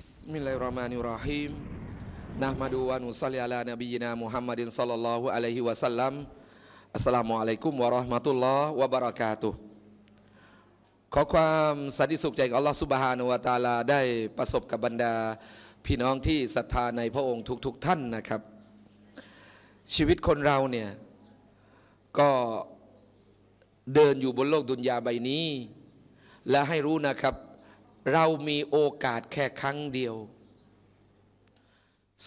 บิสมิลลาฮิรเราะห์มานิรเราะฮีมนะมะดูวะนุศ็อลลิอะลานบีนามุฮัมมัดิน็ัลลัลลอฮุอะลัยฮิวะสัลลัมอัสสลามุอะลัยกุมวะเราะห์มะตุลลอฮ์วะบะเราะกาตุขอความสันติสุขใจขออัลลอฮ์ซุบฮานะฮูวะตะอาลา ได้ประสบกับบรรดา พี่น้องที่ศรัทธาในพระองค์ทุกๆทท่านนะครับ ชีวิตคนเราเนี่ย ก็เดินอยู่บนโลกดุนยาใบนี้ และให้รู้นะครับเรามีโอกาสแค่ครั้งเดียว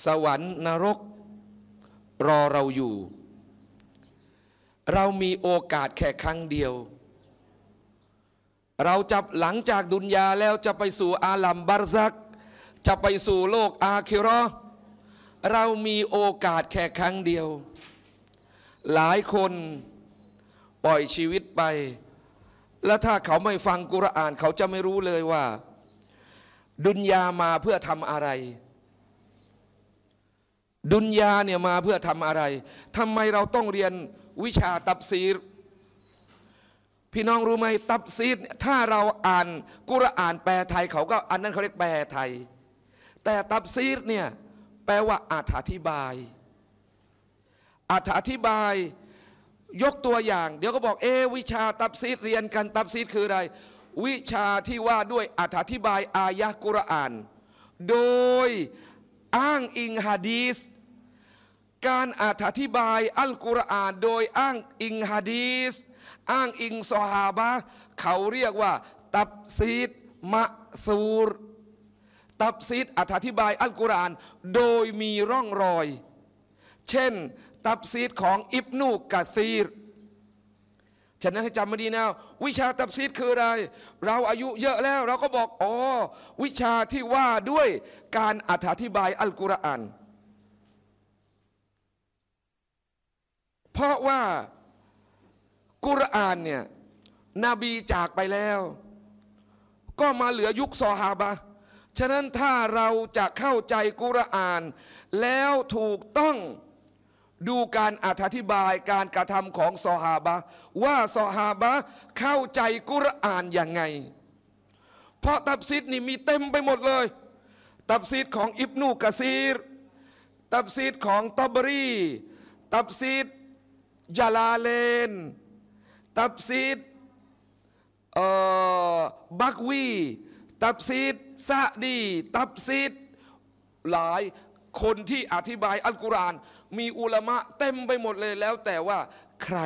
สวรรค์นรกรอเราอยู่ เรามีโอกาสแค่ครั้งเดียว เราจะหลังจากดุนยาแล้วจะไปสู่อาลัมบารซัก จะไปสู่โลกอาคิรอเรามีโอกาสแค่ครั้งเดียว หลายคนปล่อยชีวิตไป และถ้าเขาไม่ฟังกุรอานเขาจะไม่รู้เลยว่าดุนยามาเพื่อทำอะไร ดุนยาเนี่ยมาเพื่อทำอะไรทำไมเราต้องเรียน วิชาตับซีรพี่น้องรู้ไหมตับซีดถ้าเราอ่านกุรอานแปลไทย เขาก็อันนั้นเขาเรียกแปลไทย แต่ตับซีดเนี่ยแปลว่าอธิบายอธิบายยกตัวอย่าง เดี๋ยวก็บอกเอ วิชาตับซีดเรียนกัน ตับซีดคืออะไรวิชาที่ว่าด้วยอธิบายอายะกุรอาน โดยอ้างอิงฮะดีสการอธิบายอัลกุรอาน โดยอ้างอิงฮะดีสอ้างอิงซอฮาบะเขาเรียกว่าตับซีดมะซูร ตับซีดอธิบายอัลกุรอานโดยมีร่องรอย เช่นตับซีดของอิบนูกะซีรฉะนั้นให้จำมาดีนะวิชาตับซีดคืออะไร เราอายุเยอะแล้วเราก็บอกอ๋อวิชาที่ว่าด้วยการอธิบายอัลกุรอานเพราะว่ากุรอานเนี่ยนบีจากไปแล้ว ก็มาเหลือยุคซอฮาบะฉะนั้นถ้าเราจะเข้าใจกุรอาน แล้วถูกต้องดูการอธิบายการกระทำของซอฮาบะ ว่าซอฮาบะเข้าใจกุรอานอย่างไง เพราะตับซิดนี่มีเต็มไปหมดเลย ตับซิดของอิบนูกะซีรตับซิดของตอบรีตับซิดยาลาเลน ตับซิดบักวี ตับซิดซาดี ตับซิดหลายคนที่อธิบายอัลกุรอานมีอุลามะเต็มไปหมดเลยแล้วแต่ว่าใคร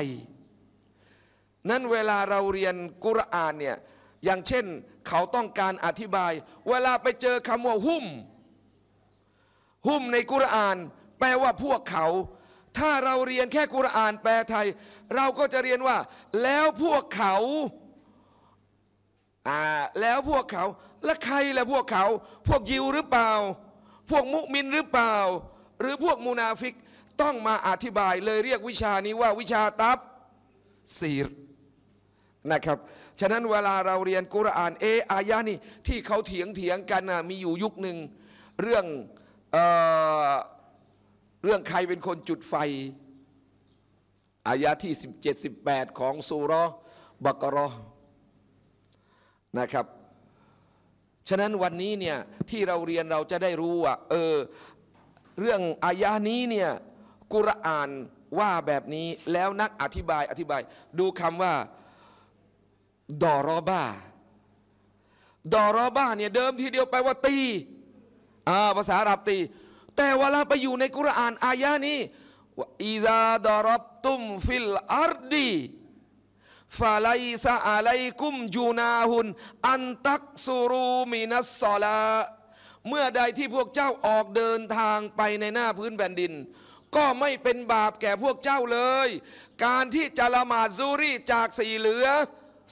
นั้นเวลาเราเรียนกุรอานเนี่ยอย่างเช่น เขาต้องการอธิบาย เวลาไปเจอคำว่าหุ้มหุ้มในกุรอาน แปลว่าพวกเขา ถ้าเราเรียนแค่กุรอาน แปลไทย เราก็จะเรียนว่า แล้วพวกเขาอ่าแล้วพวกเขา และใครและพวกเขา พวกยิวหรือเปล่าพวกมุมินหรือเปล่า หรือพวกมูนาฟิกต้องมาอธิบายเลยเรียกวิชานี้ว่า วิชาตับสีรนะครับ ฉะนั้นเวลาเราเรียนกุรอานเออายะนี่ที่เขาเถียงเถียงกันนะมีอยู่ยุคหนึ่งเรื่องเออเรื่องใครเป็นคนจุดไฟอายะที่17 18ของสุรบักรอนะครับ ฉะนั้นวันนี้เนี่ยที่เราเรียนเราจะได้รู้ว่าเออเรื่องอายะนี้เนี่ยกุรอานว่าแบบนี้แล้วนักอธิบาย อธิบาย ดูคำว่าดอรอบาดอรอบาเนี่ย เดิมทีเดียวแปลว่าตีภาษาอาหรับตี แต่เวลาไปอยู่ในกุรอานอายะนี้อีซาดอรับตุมฟิลอาร์ดีฟาไลซาอะไลกุม จูนาหุน อันตักซูรูมินัสซอลาเมื่อใดที่พวกเจ้าออกเดินทางไปในหน้าพื้นแผ่นดินก็ไม่เป็นบาปแก่พวกเจ้าเลย การที่จะละหมาดซูรี่จากสี่เหลือ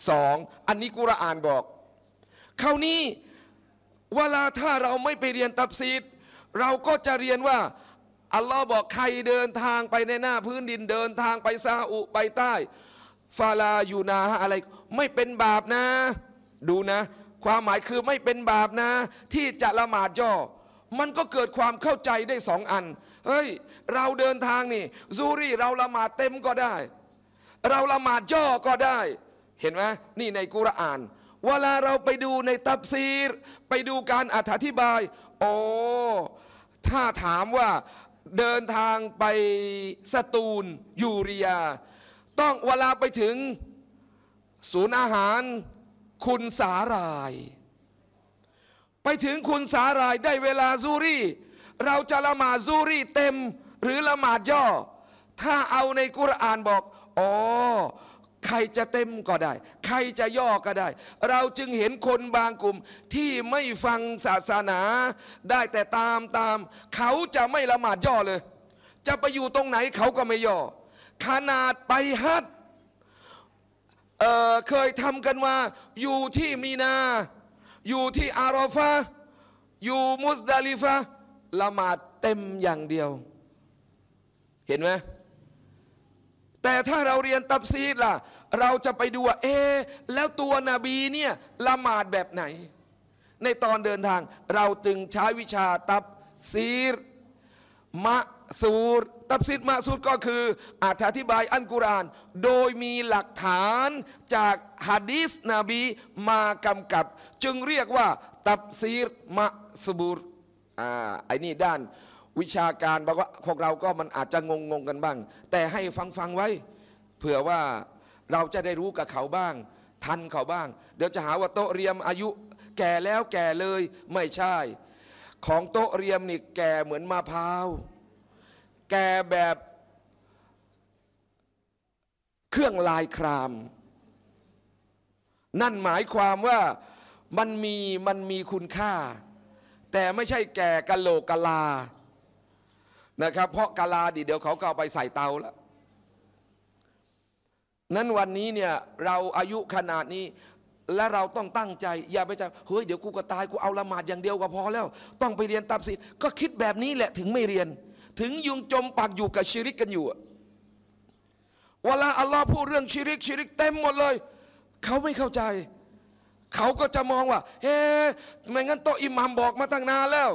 สอง อันนี้กุรอานบอก คราวนี้เวลาถ้าเราไม่ไปเรียนตับซีดเราก็จะเรียนว่าอัลลอฮ์บอกใครเดินทางไปในหน้า พื้นดินเดินทางไปซาอุไปใต้ฟาลาอยู่นาอะไรไม่เป็นบาปนะ ดูนะ ความหมายคือไม่เป็นบาปนะ ที่จะละหมาดย่อ มันก็เกิดความเข้าใจได้สองอันเฮ้ย เราเดินทางนี่ซูรี่เราละหมาดเต็มก็ได้ เราละหมาดย่อก็ได้ เห็นไหมนี่ในกุรอาน เวลาเราไปดูในตับซีร ไปดูการอธิบาย โอ้ถ้าถามว่าเดินทางไปสตูลยูริยาต้องเวลาไปถึงศูนย์อาหาร คุณสาราย ไปถึงคุณสารายได้เวลาซูรี่เราจะละหมาดซูรีเต็ม หรือละหมาดย่อ ถ้าเอาในกุรอานบอก อ๋อใครจะเต็มก็ได้ ใครจะย่อก็ได้ เราจึงเห็นคนบางกลุ่มที่ไม่ฟังศาสนาได้แต่ตามตามเขาจะไม่ละหมาดย่อเลย จะไปอยู่ตรงไหนเขาก็ไม่ย่อ ขนาดไปฮัดเเคยทำกันว่าอยู่ที่มีนาอยู่ที่อารอฟาอยู่มุสดาลิฟาละหมาดเต็มอย่างเดียว เห็นไหมแต่ถ้าเราเรียนตับซีดล่ะ เราจะไปดูว่าเอ๊แล้วตัวนบีเนี่ยละหมาดแบบไหน ในตอนเดินทางเราจึงใช้วิชาตับซีดมะสูรตับซีดมะสูรก็คืออธิบายอันกุราน โดยมีหลักฐานจากฮะดีสนบีมากำกับ จึงเรียกว่า ตับซีดมะสูรอไอ้นี่ด้านวิชาการบอกว่าพวกเราก็มันอาจจะงงงกันบ้าง แต่ให้ฟังฟังไว้ เผื่อว่าเราจะได้รู้กับเขาบ้าง ทันเขาบ้าง เดี๋ยวจะหาว่าโตเรียมอายุแก่แล้วแก่เลยไม่ใช่ ของโตเรียมนี่แก่เหมือนมะพร้าว แก่แบบเครื่องลายคราม นั่นหมายความว่ามันมีมันมีคุณค่าแต่ไม่ใช่แก่กะโหลกกะลา นะครับ เพราะกะลาดีเดี๋ยวเขาก็เอาไปใส่เตาแล้ว นั้นวันนี้เนี่ยเราอายุขนาดนี้ และเราต้องตั้งใจ อย่าไปใจ เฮ้ยเดี๋ยวกูก็ตายกูเอาละหมาดอย่างเดียวก็พอแล้ว ต้องไปเรียนตับสิก็คิดแบบนี้แหละถึงไม่เรียน ถึงยุงจมปากอยู่กับชิริกกันอยู่ เวลาอัลลอฮ์พูดเรื่องชิริกชิริกเต็มหมดเลย เขาไม่เข้าใจเขาก็จะมองว่า เฮ้ไม่งั้นโตอิหมัมบอกมาตั้งนานแล้ว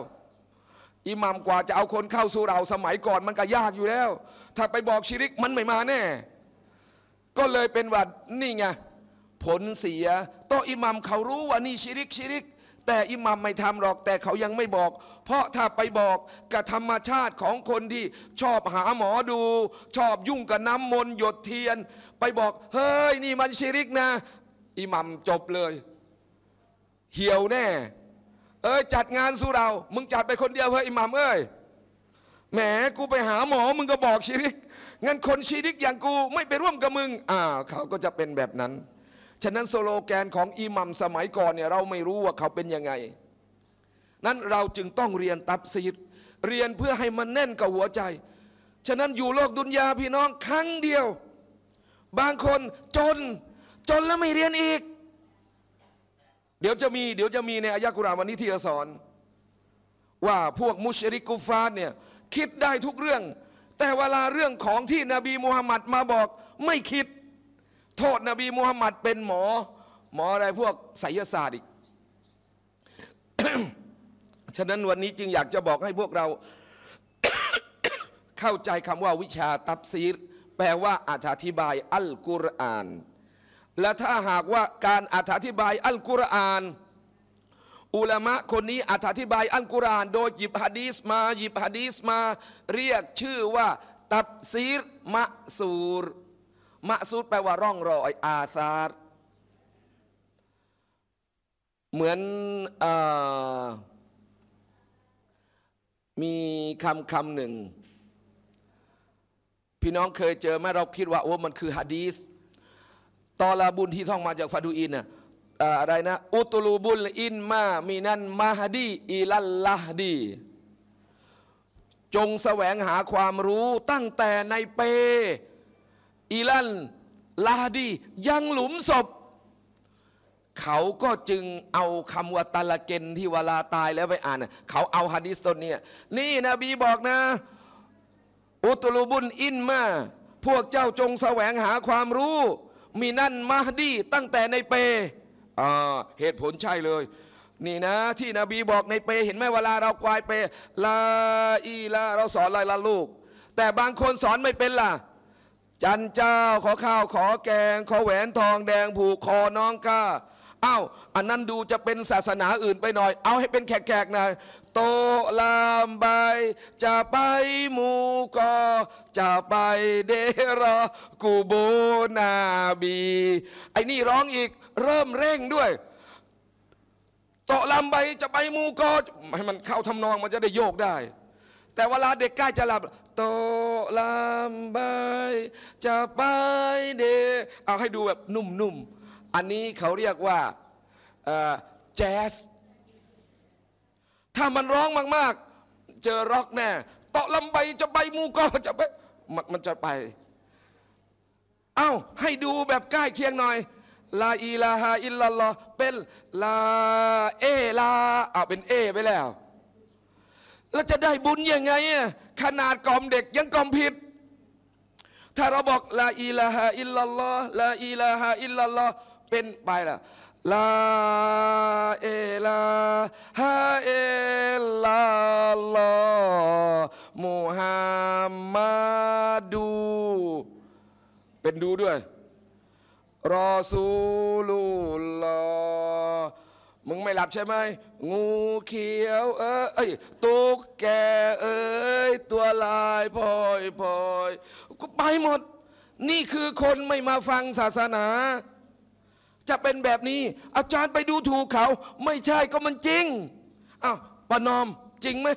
อิหมัมกว่าจะเอาคนเข้าสู่เราสมัยก่อนมันก็ยากอยู่แล้ว ถ้าไปบอกชิริกมันไม่มาแน่ ก็เลยเป็นว่านี่ไงผลเสียโตอิหมัมเขารู้ว่านี่ชิริกชิริก แต่อิหมัมไม่ทำหรอก แต่เขายังไม่บอก เพราะถ้าไปบอกกับธรรมชาติของคนที่ ชอบหาหมอดู ชอบยุ่งกับน้ำมนต์หยดเทียน ไปบอก เฮ้ยนี่มันชิริกนะ อิหมัมจบเลยเหี่ยวแน่ เอ้ยจัดงานสู้เรา มึงจัดไปคนเดียวเฮ้ยอิหมามเอ้ย แหม กูไปหาหมอ มึงก็บอกชีริก งั้นคนชีริกอย่างกูไม่ไปร่วม กับมึง อ่าเขาก็จะเป็นแบบนั้น ฉะนั้นโซโลแกนของอิหมัมสมัยก่อนเนี่ยเราไม่รู้ว่าเขาเป็นยังไงนั้นเราจึงต้องเรียนตับซีดเรียนเพื่อให้มันแน่นกับหัวใจ ฉะนั้นอยู่โลกดุนยาพี่น้องครั้งเดียว บางคนจน จนแล้วไม่เรียนอีกเดี๋ยวจะมีเดี๋ยวจะมีในอายะกุรานวันนี้ที่จะสอน ว่าพวกมุชริกุฟาเนี่ยคิดได้ทุกเรื่อง แต่เวลาเรื่องของที่นบีมูฮัมหมัดมาบอก ไม่คิด โทษนบีมูฮัมหมัดเป็นหมอ หมออะไรพวกไสยศาสตร์อีกฉะนั้นวันนี้จึงอยากจะบอกให้พวกเรา เข้าใจคำว่าวิชาตับซีร แปลว่าอธิบายอัลกุรอานและถ้าหากว่าการอธิบาย อัลกุรอานอุลามะคนนี้อธิบายอัลกุรอานโดยหยิบฮะดีสมาหยิบฮะดีสมา เรียกชื่อว่า ตับซีรมะซูรมะซูรแปลว่าร่องรอยอาซาร์เหมือนอมีคำคำหนึ่ง พี่น้องเคยเจอไหมเราคิดว่าโอ้มันคือฮะดีสตอลาบุญที่ท่องมาจากฟาดูอินอะอะไรนะอุตลูบุลอินมามินันมาฮดีอิลัลลาฮดี จงแสวงหาความรู้ตั้งแต่ในเปอิลันลาฮดียังหลุมศพ เขาก็จึงเอาคำว่าตะลเกนที่เวลาตายแล้วไปอ่านเขาเอาฮะดิษตัวนี้ นี่นบีบอกนะ อุตลูบุญอินมาพวกเจ้าจงแสวงหาความรู้มีนั่นมาดีตั้งแต่ในเปเหตุผลใช่เลย นี่นะที่นบีบอกในเป เห็นไหมเวลาเราควายเปลาอีลาเราสอนลายละลูก แต่บางคนสอนไม่เป็นล่ะ จันเจ้าขอข้าว ขอแกง ขอแหวนทองแดงผูกคอน้องก้าอ้าวอันนั้นดูจะเป็นศาสนาอื่นไปหน่อย เอาให้เป็นแขกๆหน่อยตลามใบจะไปมูกอจะไปเดรอกูโบนาบีไอ้นี่ร้องอีกเริ่มเร่งด้วย โตลามใบจะไปมูกอให้มันเข้าทำนองมันจะได้โยกได้ แต่เวลาเด็กใกล้จะหลับ โตลามบาจะไปเด เอาให้ดูแบบนุ่มๆ อันนี้เขาเรียกว่าแจ๊สถ้ามันร้องมากๆ เจอร็อกแน่ตาะลำใบจะไปมูก็จะไปมันมันจะไป เอ้าให้ดูแบบใกล้เคียงหน่อยลาอีลาฮาอิลลัลลอเป็นลาเอลาเอาเป็นเอไปแล้ว แล้วจะได้บุญยังไง ขนาดกล่อมเด็กยังกล่อมผิด ถ้าเราบอกลาอีลาฮาอิลลัลลอลาอีลาฮาอิลลัลลอเป็นไปละลาเอลาฮาเอลาลอมูฮัมมัดู เป็นดูด้วย รอซูลุลลอมึงไม่หลับใช่ไหม งูเขียวเอ้ย ตุ๊กแกเอ้ย ตัวลายพลอยพลอยก็ไปหมด นี่คือคนไม่มาฟังศาสนาจะเป็นแบบนี้อาจารย์ไปดูถูกเขา ไม่ใช่ก็มันจริงอ้าวปนอมจริงไหม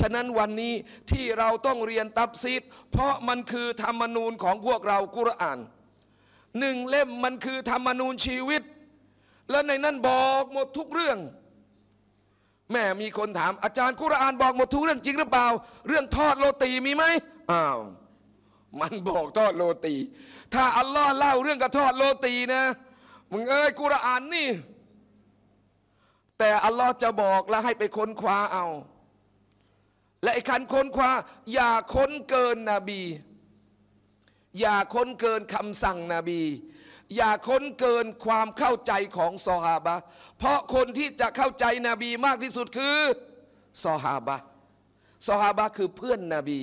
ฉะนั้นวันนี้ที่เราต้องเรียนตับซีดเพราะมันคือธรรมนูญของพวกเรากุรอาน หนึ่งเล่มมันคือธรรมนูญชีวิต และในนั้นบอกหมดทุกเรื่อง แม่มีคนถามอาจารย์กุรอานบอกหมดทุกเรื่องจริงหรือเปล่าเรื่องทอดโรตีมีไหมอ้าวมันบอกทอดโรตี ถ้าอัลลอฮ์เล่าเรื่องกระทอดโรตีนะ มึงเอ้ยกุรอานนี่ แต่อัลลอฮ์จะบอกแล้วให้ไปค้นคว้าเอา และไอ้คันค้นคว้า อย่าค้นเกินนบี อย่าค้นเกินคำสั่งนบี อย่าค้นเกินความเข้าใจของซอฮาบะ เพราะคนที่จะเข้าใจนบีมากที่สุดคือซอฮาบะซอฮาบะคือเพื่อนนบี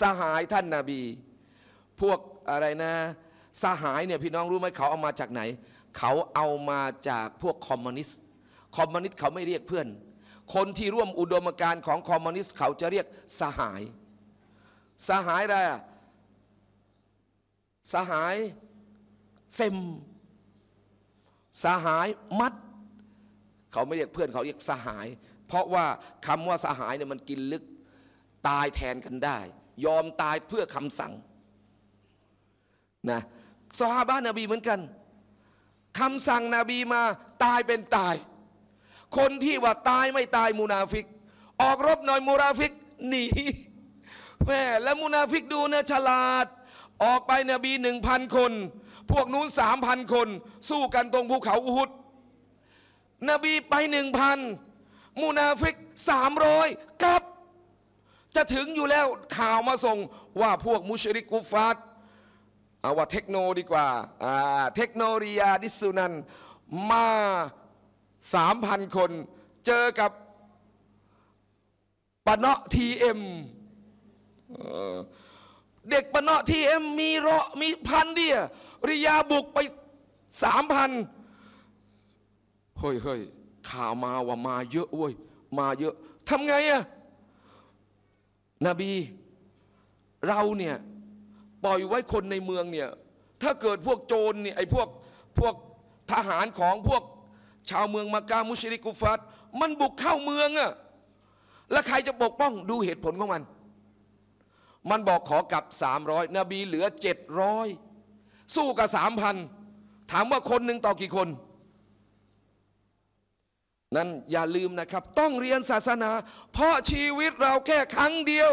สหายท่านนบีพวกอะไรนะสหายเนี่ยพี่น้องรู้ไหมเขาเอามาจากไหน เขาเอามาจากพวกคอมมิวนิสต์คอมมิวนิสต์เขาไม่เรียกเพื่อน คนที่ร่วมอุดมการณ์ของคอมมิวนิสต์เขาจะเรียกสหาย สหายอะไรสหายเซมสหายมัดเขาไม่เรียกเพื่อนเขาเรียกสหาย เพราะว่าคำว่าสหายเนี่ยมันกินลึกตายแทนกันได้ ยอมตายเพื่อคำสั่งนะสหบ้านนบีเหมือนกันคำสั่งนบีมาตายเป็นตาย คนที่ว่าตายไม่ตายมูนาฟิก ออกรบหน่อยมูนาฟิกหนีแม่แล้วมูนาฟิกดูเนะฉลาด ออกไปนบีหนึ่งพันคน พวกนู้นสามพันคน สู้กันตรงภูเขาอุฮุดนบีไปหนึ่งพันมูนาฟิกสามร้อยกับ จะถึงอยู่แล้วข่าวมาส่งว่าพวกมุชริกกุฟาตเอาว่าเทคโนโลดีกว่า เทคโนรลยาดิสุนันมาสามพันคน เจอกับปะเนาะทีเอ็มเด็กปะเนาะทีเอ็มมีรอะมีพันเดียริยาบุกไปสามพันเฮ้ยเฮ้ยข่าวมาว่ามาเยอะเว้ยมาเยอะทำไงอะนบีเราเนี่ยปล่อยไว้คนในเมืองเนี่ยถ้าเกิดพวกโจรเนี่ยไอ้พวกพวกทหารของพวกชาวเมืองมากามุชริกุฟัตมันบุกเข้าเมืองอะแล้วใครจะปกป้องดูเหตุผลของมัน มันบอกขอกับ 300 นบีเหลือ 700 สู้กับ 3,000 ถามว่าคนหนึ่งต่อกี่คน นั้นอย่าลืมนะครับต้องเรียนศาสนา เพราะชีวิตเราแค่ครั้งเดียว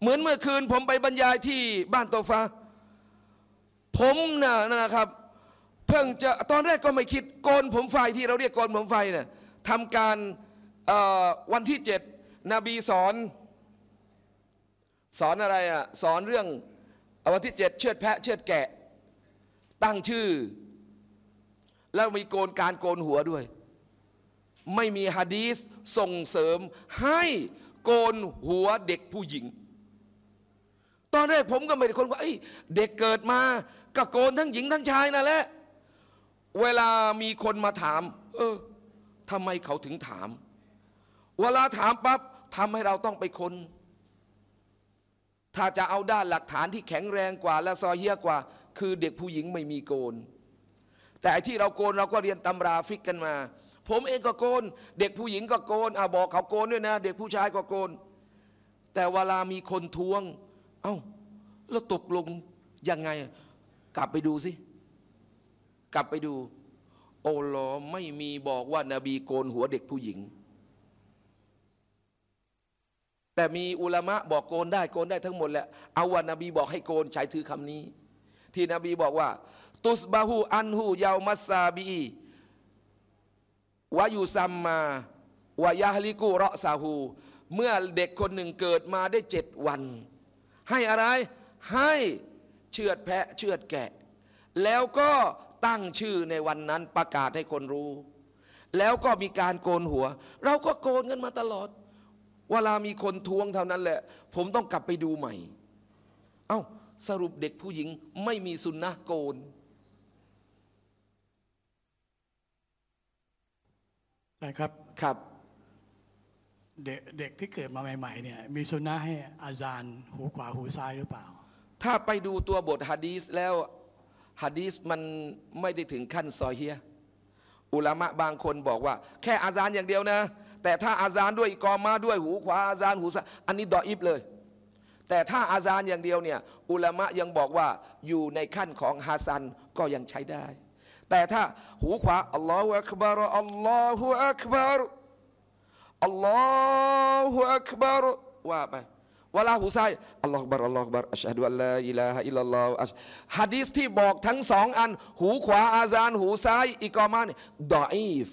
เหมือนเมื่อคืนผมไปบรรยายที่บ้านโตฟ้า ผมน่ะนะครับเพิ่งจะตอนแรกก็ไม่คิดโกนผมไฟที่เราเรียกโกนผมไฟเนี่ยทำการวันที่เจ็ดนบีสอน สอนอะไรอ่ะสอนเรื่องวันที่เจ็ดเชือดแพะเชือดแกะตั้งชื่อ แล้วมีโกนการโกนหัวด้วย ไม่มีฮะดีสส่งเสริมให้โกนหัวเด็กผู้หญิงตอนแรกผมก็ไม่ได้คนว่าเด็กเกิดมาก็โกนทั้งหญิงทั้งชายนั่นแหละ เวลามีคนมาถาม เออทำไมเขาถึงถาม เวลาถามปั๊บทำให้เราต้องไปคน ถ้าจะเอาด้านหลักฐานที่แข็งแรงกว่า และซอเฮียกว่า คือเด็กผู้หญิงไม่มีโกน แต่ที่เราโกนเราก็เรียนตำราฟิกกันมา ผมเองก็โกน เด็กผู้หญิงก็โกนอ่าบอกเขาโกนด้วยนะ เด็กผู้ชายก็โกน แต่เวลามีคนทวงเอา้า แล้วตกลงยังไง กลับไปดูสิ กลับไปดู โอ้ลอไม่มีบอกว่านาบีโกนหัวเด็กผู้หญิง แต่มีอุลามะบอกโกนได้โกนได้ทั้งหมดแหละ เอาว่านาบีบอกให้โกนใช้ถือคำนี้ ที่นบีบอกว่า ตุสบาหูอันหูยาวมัสซาบีวายูซัมมาวายาฮลิกูเราะซาหูเมื่อเด็กคนหนึ่งเกิดมาได้เจ็ดวันให้อะไรให้เชือดแพะเชือดแกะ แล้วก็ตั้งชื่อในวันนั้นประกาศให้คนรู้ แล้วก็มีการโกนหัว เราก็โกนกันมาตลอด เวลามีคนทวงเท่านั้นแหละ ผมต้องกลับไปดูใหม่ เอา้า สรุปเด็กผู้หญิงไม่มีสุนนะโกนนะครับครับเด็กที่เกิดมาใหม่ๆเนี่ยมีสุนัขให้อาจารย์หูขวาหูซ้ายหรือเปล่า ถ้าไปดูตัวบทฮะดีสแล้วฮะดีสมันไม่ได้ถึงขั้นซอเฮียอุลามะบางคนบอกว่า แค่อาจารย์อย่างเดียวนะ แต่ถ้าอาจารย์ด้วยกอมาด้วยหูขวาอาจารย์หูซ้ายอันนี้ดออิบเลย แต่ถ้าอาจารย์อย่างเดียวเนี่ยอุลามะยังบอกว่าอยู่ในขั้นของฮาซันก็ยังใช้ได้ แต่ถ้าหูขวาอัลลอฮฺอักบารอัลลอฮฺอักบารอัลลอฮฺอักบารว่าไปวะลาหูไซอัลลอฮฺบารอัลลอฮฺบารอัชฮะดุอัลลออิลาฮะอิลลัลลอฮฺอัชฮะดีสที่บอกทั้งสองอัน หูขวาอาซาน หูซ้ายอิกอมานดออีฟ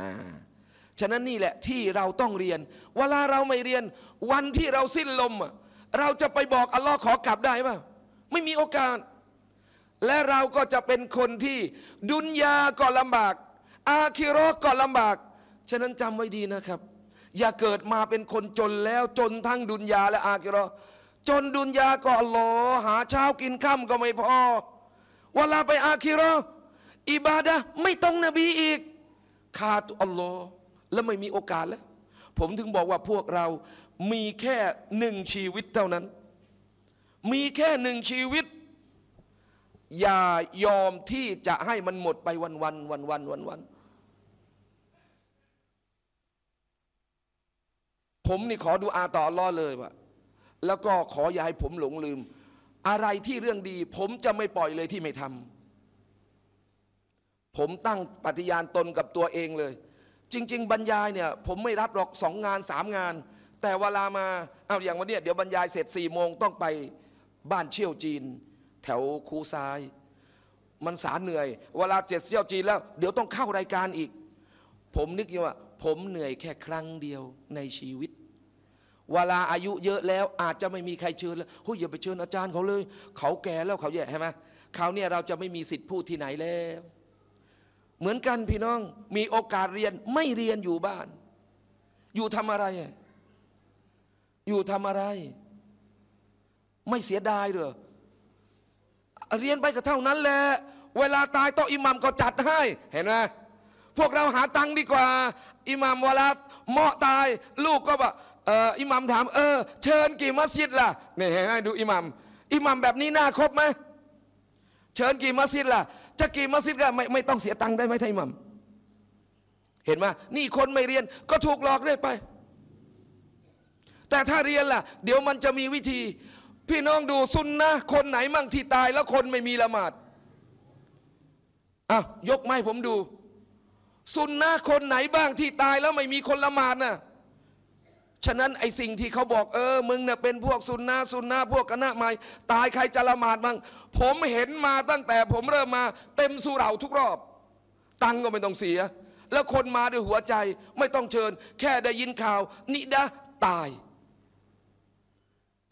อ่าฉะนั้นนี่แหละ ที่เราต้องเรียน เวลาเราไม่เรียน วันที่เราสิ้นลม เราจะไปบอกอัลลอฮ์ขอกลับได้ป่ะไม่มีโอกาส และเราก็จะเป็นคนที่ ดุนยาก็ลำบาก อาคิรอก็ลำบากฉะนั้นจำไว้ดีนะครับ อย่าเกิดมาเป็นคนจนแล้วจนทั้งดุนยาและอาคิรอจนดุนยาก็อัลลอ์หาเช้ากินค่าก็ไม่พอเวลาไปอาคิรออิบาดะไม่ต้องนบีอีก ขาดอัลลอฮ์แล้วไม่มีโอกาสแล้ว ผมถึงบอกว่าพวกเรามีแค่หนึ่งชีวิตเท่านั้น มีแค่หนึ่งชีวิต อย่ายอมที่จะให้มันหมดไปวันวันวันวันวันวันผมนี่ขอดูอาต่อรอดเลยว่แล้วก็ขออย่าให้ผมหลงลืม อะไรที่เรื่องดีผมจะไม่ปล่อยเลยที่ไม่ทำผมตั้งปฏิญาณตนกับตัวเองเลย จริงๆ บรรยายเนี่ยผมไม่รับหรอกสองงานสามงาน แต่เวลามาเอาอย่างวันนี้เดี๋ยวบรรยายเสร็จสี่โมงต้องไปบ้านเชี่ยวจีน แถวคูซายมันสาเหนื่อยเวลาเจ็ดเชี่ยวจีนแล้ว เดี๋ยวต้องเข้ารายการอีก ผมนึกว่าผมเหนื่อยแค่ครั้งเดียวในชีวิต เวลาอายุเยอะแล้ว อาจจะไม่มีใครเชิญแล้วหุยอย่าไปเชิญอาจารย์เขาเลย เขาแก่แล้วเขาแย่ใช่ไหมเขาเนี่ยเราจะไม่มีสิทธิ์พูดที่ไหนแล้ว เหมือนกันพี่น้องมีโอกาสเรียนไม่เรียนอยู่บ้าน อยู่ทำอะไร อยู่ทำอะไร ไม่เสียดายเหรอเรียนไปก็เท่านั้นแหละเวลาตายโตอิหมัมก็จัดให้ เห็นไหมพวกเราหาตังค์ดีกว่า อิหมัมวลาเหมาะตาย ลูกก็บอกอิหมัมถาม เออ เชิญกี่มัสยิดล่ะนี่ให้ดูอิหมัมอิหมัมแบบนี้ น่าครบไหม เชิญกี่มัสยิดล่ะจะกี่มัสยิดก็ไม่ไม่ต้องเสียตังค์ได้ไหมท่านอิหมัมเห็นไหมนี่คนไม่เรียนก็ถูกหลอกเรื่อยไป แต่ถ้าเรียนล่ะเดี๋ยวมันจะมีวิธี พี่น้องดูซุนนะคนไหนมั่งที่ตาย แล้วคนไม่มีละหมาดอ่ะยกไม้ผมดูสุนนะคนไหนบ้างที่ตายแล้วไม่มีคนละหมาดนะ่ะฉะนั้นไอสิ่งที่เขาบอกเออ มึงเนี่ยเป็นพวกสุนนะสุนนะพวกกณะใหม่ตายใครจะละหมาดมัางผมเห็นมาตั้งแต่ผมเริ่มมา เต็มสุเหร่าทุกรอบ ตังก็ไม่ต้องเสีย แล้วคนมาด้วยหัวใจ ไม่ต้องเชิญ แค่ได้ยินข่าว นิดะ ตาย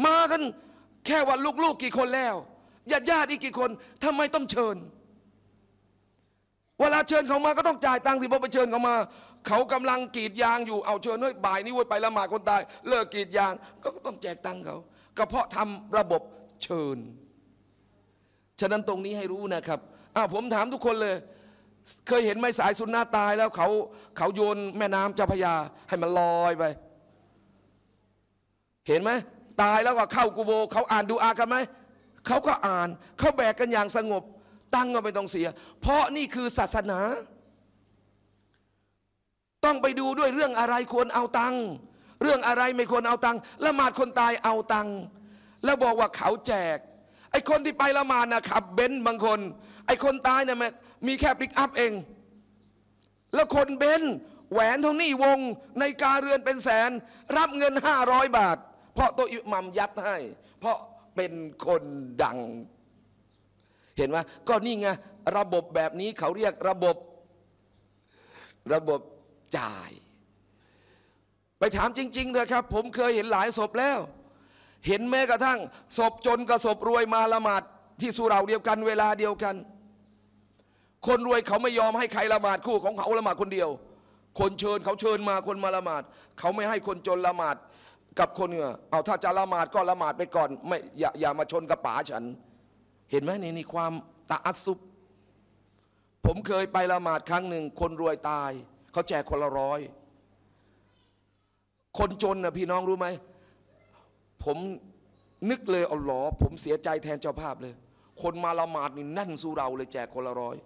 มากัน แค่วันลูกๆกกี่คนแล้วญาติญาติอีกกี่คนทำไมต้องเชิญเวลาเชิญเขามาก็ต้องจ่ายตังค์สิเพราะไปเชิญเขามา เขากำลังกีดยางอยู่เอาเชิญเฮ้ยบ่ายนี้วุ้ยไปละหมาดคนตาย เลิกกีดยางก็ต้องแจกตังค์เขากระเพาะทำระบบเชิญ ฉะนั้นตรงนี้ให้รู้นะครับอ้าวผมถามทุกคนเลย เคยเห็นไหมสายสุนนาตายแล้ว เขา เขาโยนแม่น้ำเจ้าพยา ให้มันลอยไปเห็นไหมตายแล้วก็เข้ากูโบ เขาอ่านดูอากันไหมเขาก็อ่านเขาแบกกันอย่างสงบตั้งก็ไม่ต้องเสีย เพราะนี่คือศาสนา ต้องไปดูด้วยเรื่องอะไรควรเอาตังเรื่องอะไรไม่ควรเอาตังละหมาดคนตายเอาตัง แล้วบอกว่าเขาแจก ไอ้คนที่ไปละหมาดนะขับเบนซ์บางคน ไอ้คนตายเนี่ยมีแค่ปิกอัพเอง แล้วคนเบนซ์แหวนท่านี่วง ในกาเรือนเป็นแสน รับเงิน 500 บาท เพราะตัวอิหมัมยัดให้ เพราะเป็นคนดังเห็นไหมก็นี่ไงระบบแบบนี้เขาเรียกระบบ ระบบจ่าย ไปถามจริง ๆเลยครับ ผมเคยเห็นหลายศพแล้ว เห็นแม้กระทั่งศพจนกับศพรวยมาละหมาด ที่สุราเดียวกันเวลาเดียวกัน คนรวยเขาไม่ยอมให้ใครละหมาดคู่ของเขาละหมาดคนเดียว คนเชิญเขาเชิญมาคนมาละหมาด เขาไม่ให้คนจนละหมาดกับคนเหนือเอาถ้าจะละหมาดก็ละหมาดไปก่อน ไม่อย่าอย่ามาชนกับป๋าฉันเห็นไหมนี่นี่ความตาอัุบผมเคยไปละหมาดครั้งหนึ่งคนรวยตาย เขาแจกคนละร้อยคนจนนะพี่น้องรู้ไหมผมนึกเลยเอาหลอผมเสียใจแทนเจ้าภาพเลย คนมาละหมาดนี่นั่นสู้เราเลยแจกคนละร้อย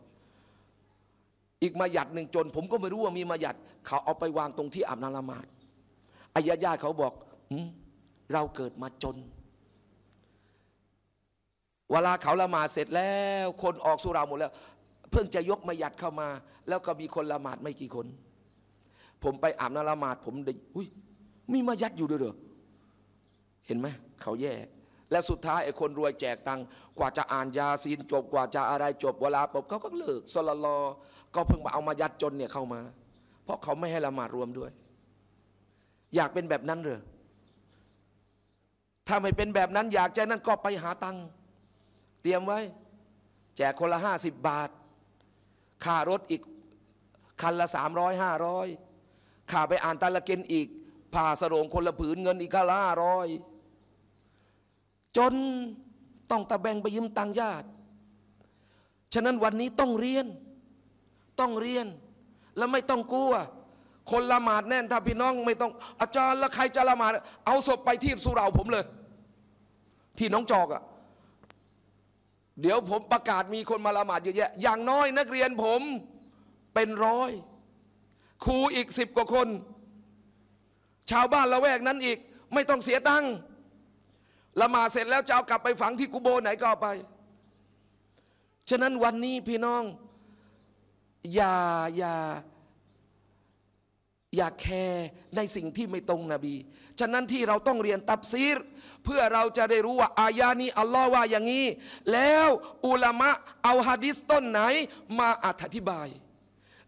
อีกมาหยัดหนึ่งจน ผมก็ไม่รู้ว่ามีมาหยัด เขาเอาไปวางตรงที่อาบน้ำละหมาดอายาญาติเขาบอกเราเกิดมาจนเวลาเขาละหมาดเสร็จแล้ว คนออกสุราหมดแล้ว เพิ่งจะยกมายัดเข้ามา แล้วก็มีคนละหมาดไม่กี่คน ผมไปอาบน้ำละหมาดผมได้อุ้ยมีมายัดอยู่ด้วยเหรอเห็นไหมเขาแย่ และสุดท้ายไอ้คนรวยแจกตังกว่าจะอ่านยาซีนจบกว่าจะอะไร จบเวลาปบเขาก็เลิกสลลอก็เพิ่งมาเอามายัดจนเนี่ยเข้ามา เพราะเขาไม่ให้ละหมาดรวมด้วย อยากเป็นแบบนั้นเหรอถ้าไม่เป็นแบบนั้น อยากจนั้นก็ไปหาตังค์ตรียมไว้แจกคนละห้าสิบบาทค่ารถอีกคันละสามร้อยห้าร้อยค่าไปอ่านตะละเกนอีกผ่าสรง คนละผืนเงินอีกห้าร้อยจนต้องตะแบงไปยืมตังญาติฉะนั้นวันนี้ต้องเรียนต้องเรียนแล้วไม่ต้องกลัว คนละหมาด แน่นถ้าพี่น้องไม่ต้อง อาจารย์แล้วใครจะละหมาด เอาศพไปที่สุราผมเลย ที่น้องจอกอะเดี๋ยวผมประกาศมีคนมาละหมาดเยอะแยะ อย่างน้อยนักเรียนผมเป็นร้อย ครูอีกสิบกว่าคน ชาวบ้านละแวกนั้นอีก ไม่ต้องเสียตังค์ ละหมาดเสร็จแล้วจะเอากลับไปฝังที่กุโบไหนก็ไป ฉะนั้นวันนี้พี่น้องอย่าอย่าอย่าแคร์ในสิ่งที่ไม่ตรงนบี ฉะนั้นที่เราต้องเรียนตับซีรเพื่อเราจะได้รู้ว่าอายานี้ อัลลอฮ์ว่า อย่างนี้ แล้วอุลามะเอาฮะดิษต้นไหน มาอธิบาย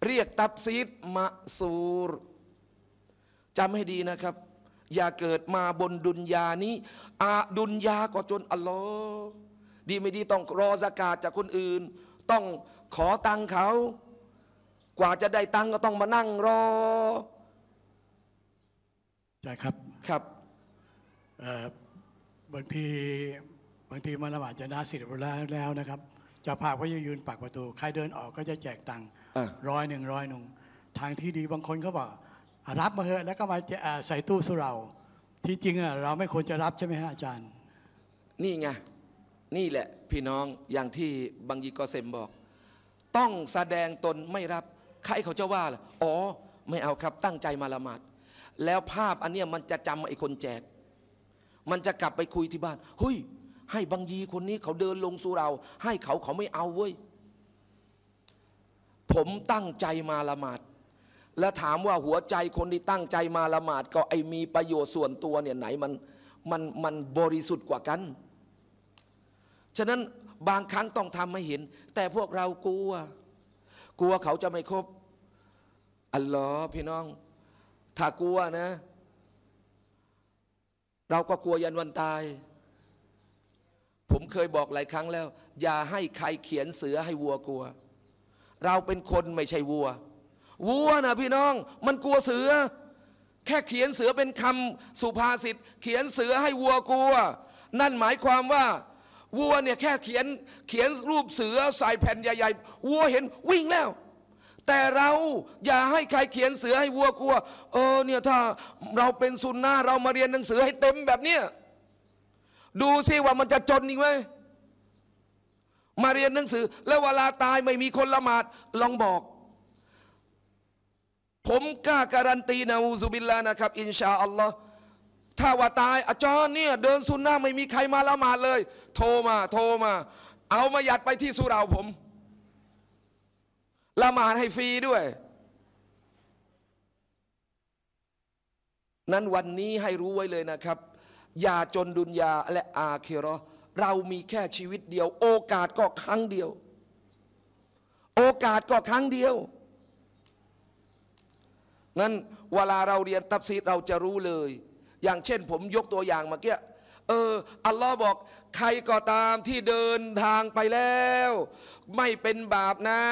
เรียกตับซีรมะซูรจำให้ดีนะครับ อย่าเกิดมาบนดุนยานี้อาดุนยาก็จนอัลลอฮ์ดีไม่ดีต้องรอสกาดจากคนอื่น ต้องขอตังเขา กว่าจะได้ตังก็ต้องมานั่งรอใช่ครับครับบางทีบางทีมาละหมาดจะนาสิทธิ์แล้วนะครับ จะาาพก็จะยืนปากประตูใครเดินออกก็จะแจกตังค์ร้อยหนึ่งร้อยหนึ่งทางที่ดีบางคนเขาบอกรับมาเถอะ แล้วก็มาใส่ตู้สุราที่จริงเราไม่ควรจะรับใช่ไหมฮะอาจารย์ นี่ไงนี่แหละพี่น้องอย่างที่บางยีกอเซมบอก ต้องแสดงตนไม่รับใครเขาจะว่าล่ะอ๋อ ไม่เอาครับตั้งใจมาละหมาดแล้วภาพอันเนี้ยมันจะจำไอ้คนแจก มันจะกลับไปคุยที่บ้านเฮ้ย ให้บางยีคนนี้เขาเดินลงสู่เรา ให้เขาเขาไม่เอาเว้ย ผมตั้งใจมาละหมาด และถามว่าหัวใจคนที่ตั้งใจมาละหมาดก็ไอมีประโยชน์ส่วนตัวเนี่ยไหนมัน มัน มันบริสุทธิ์กว่ากัน ฉะนั้นบางครั้งต้องทำให้เห็น แต่พวกเรากลัว กลัวเขาจะไม่ครบอัลลอฮ์พี่น้องถ้ากลัวนะ เราก็กลัวยันวันตาย ผมเคยบอกหลายครั้งแล้ว อย่าให้ใครเขียนเสือให้วัวกลัว เราเป็นคนไม่ใช่วัววัวนะพี่น้องมันกลัวเสือ แค่เขียนเสือเป็นคำสุภาษิตเขียนเสือให้วัวกลัว นั่นหมายความว่า วัวเนี่ย แค่เขียนเขียนรูปเสือใส่แผ่นใหญ่ๆวัวเห็นวิ่งแล้วแต่เราอย่าให้ใครเขียนเสือให้วัวกลัว เออเนี่ยถ้าเราเป็นซุนนะเรามาเรียนหนังสือให้เต็มแบบเนี้ยดูสิว่ามันจะจนอีกไหมมาเรียนหนังสือแล้วเวลาตายไม่มีคนละหมาดลองบอก ผมกล้าการันตีนะอูซุบิลลานะครับอินชาอัลลอฮ์ถ้าว่าตายอาจารย์เนี่ย เดินซุนนะไม่มีใครมาละหมาดเลย โทรมา โทรมา เอามาหยัดไปที่สุราผมละหมาดให้ฟรีด้วย นั้นวันนี้ให้รู้ไว้เลยนะครับ อย่าจนดุนยาและอาเครอเรามีแค่ชีวิตเดียว โอกาสก็ครั้งเดียว โอกาสก็ครั้งเดียวนั้น เวลาเราเรียนตับซีดเราจะรู้เลย อย่างเช่นผมยกตัวอย่างเมื่อกี้ เออ อัลลอฮ์บอกใครก็ตามที่เดินทางไปแล้ว ไม่เป็นบาปนะ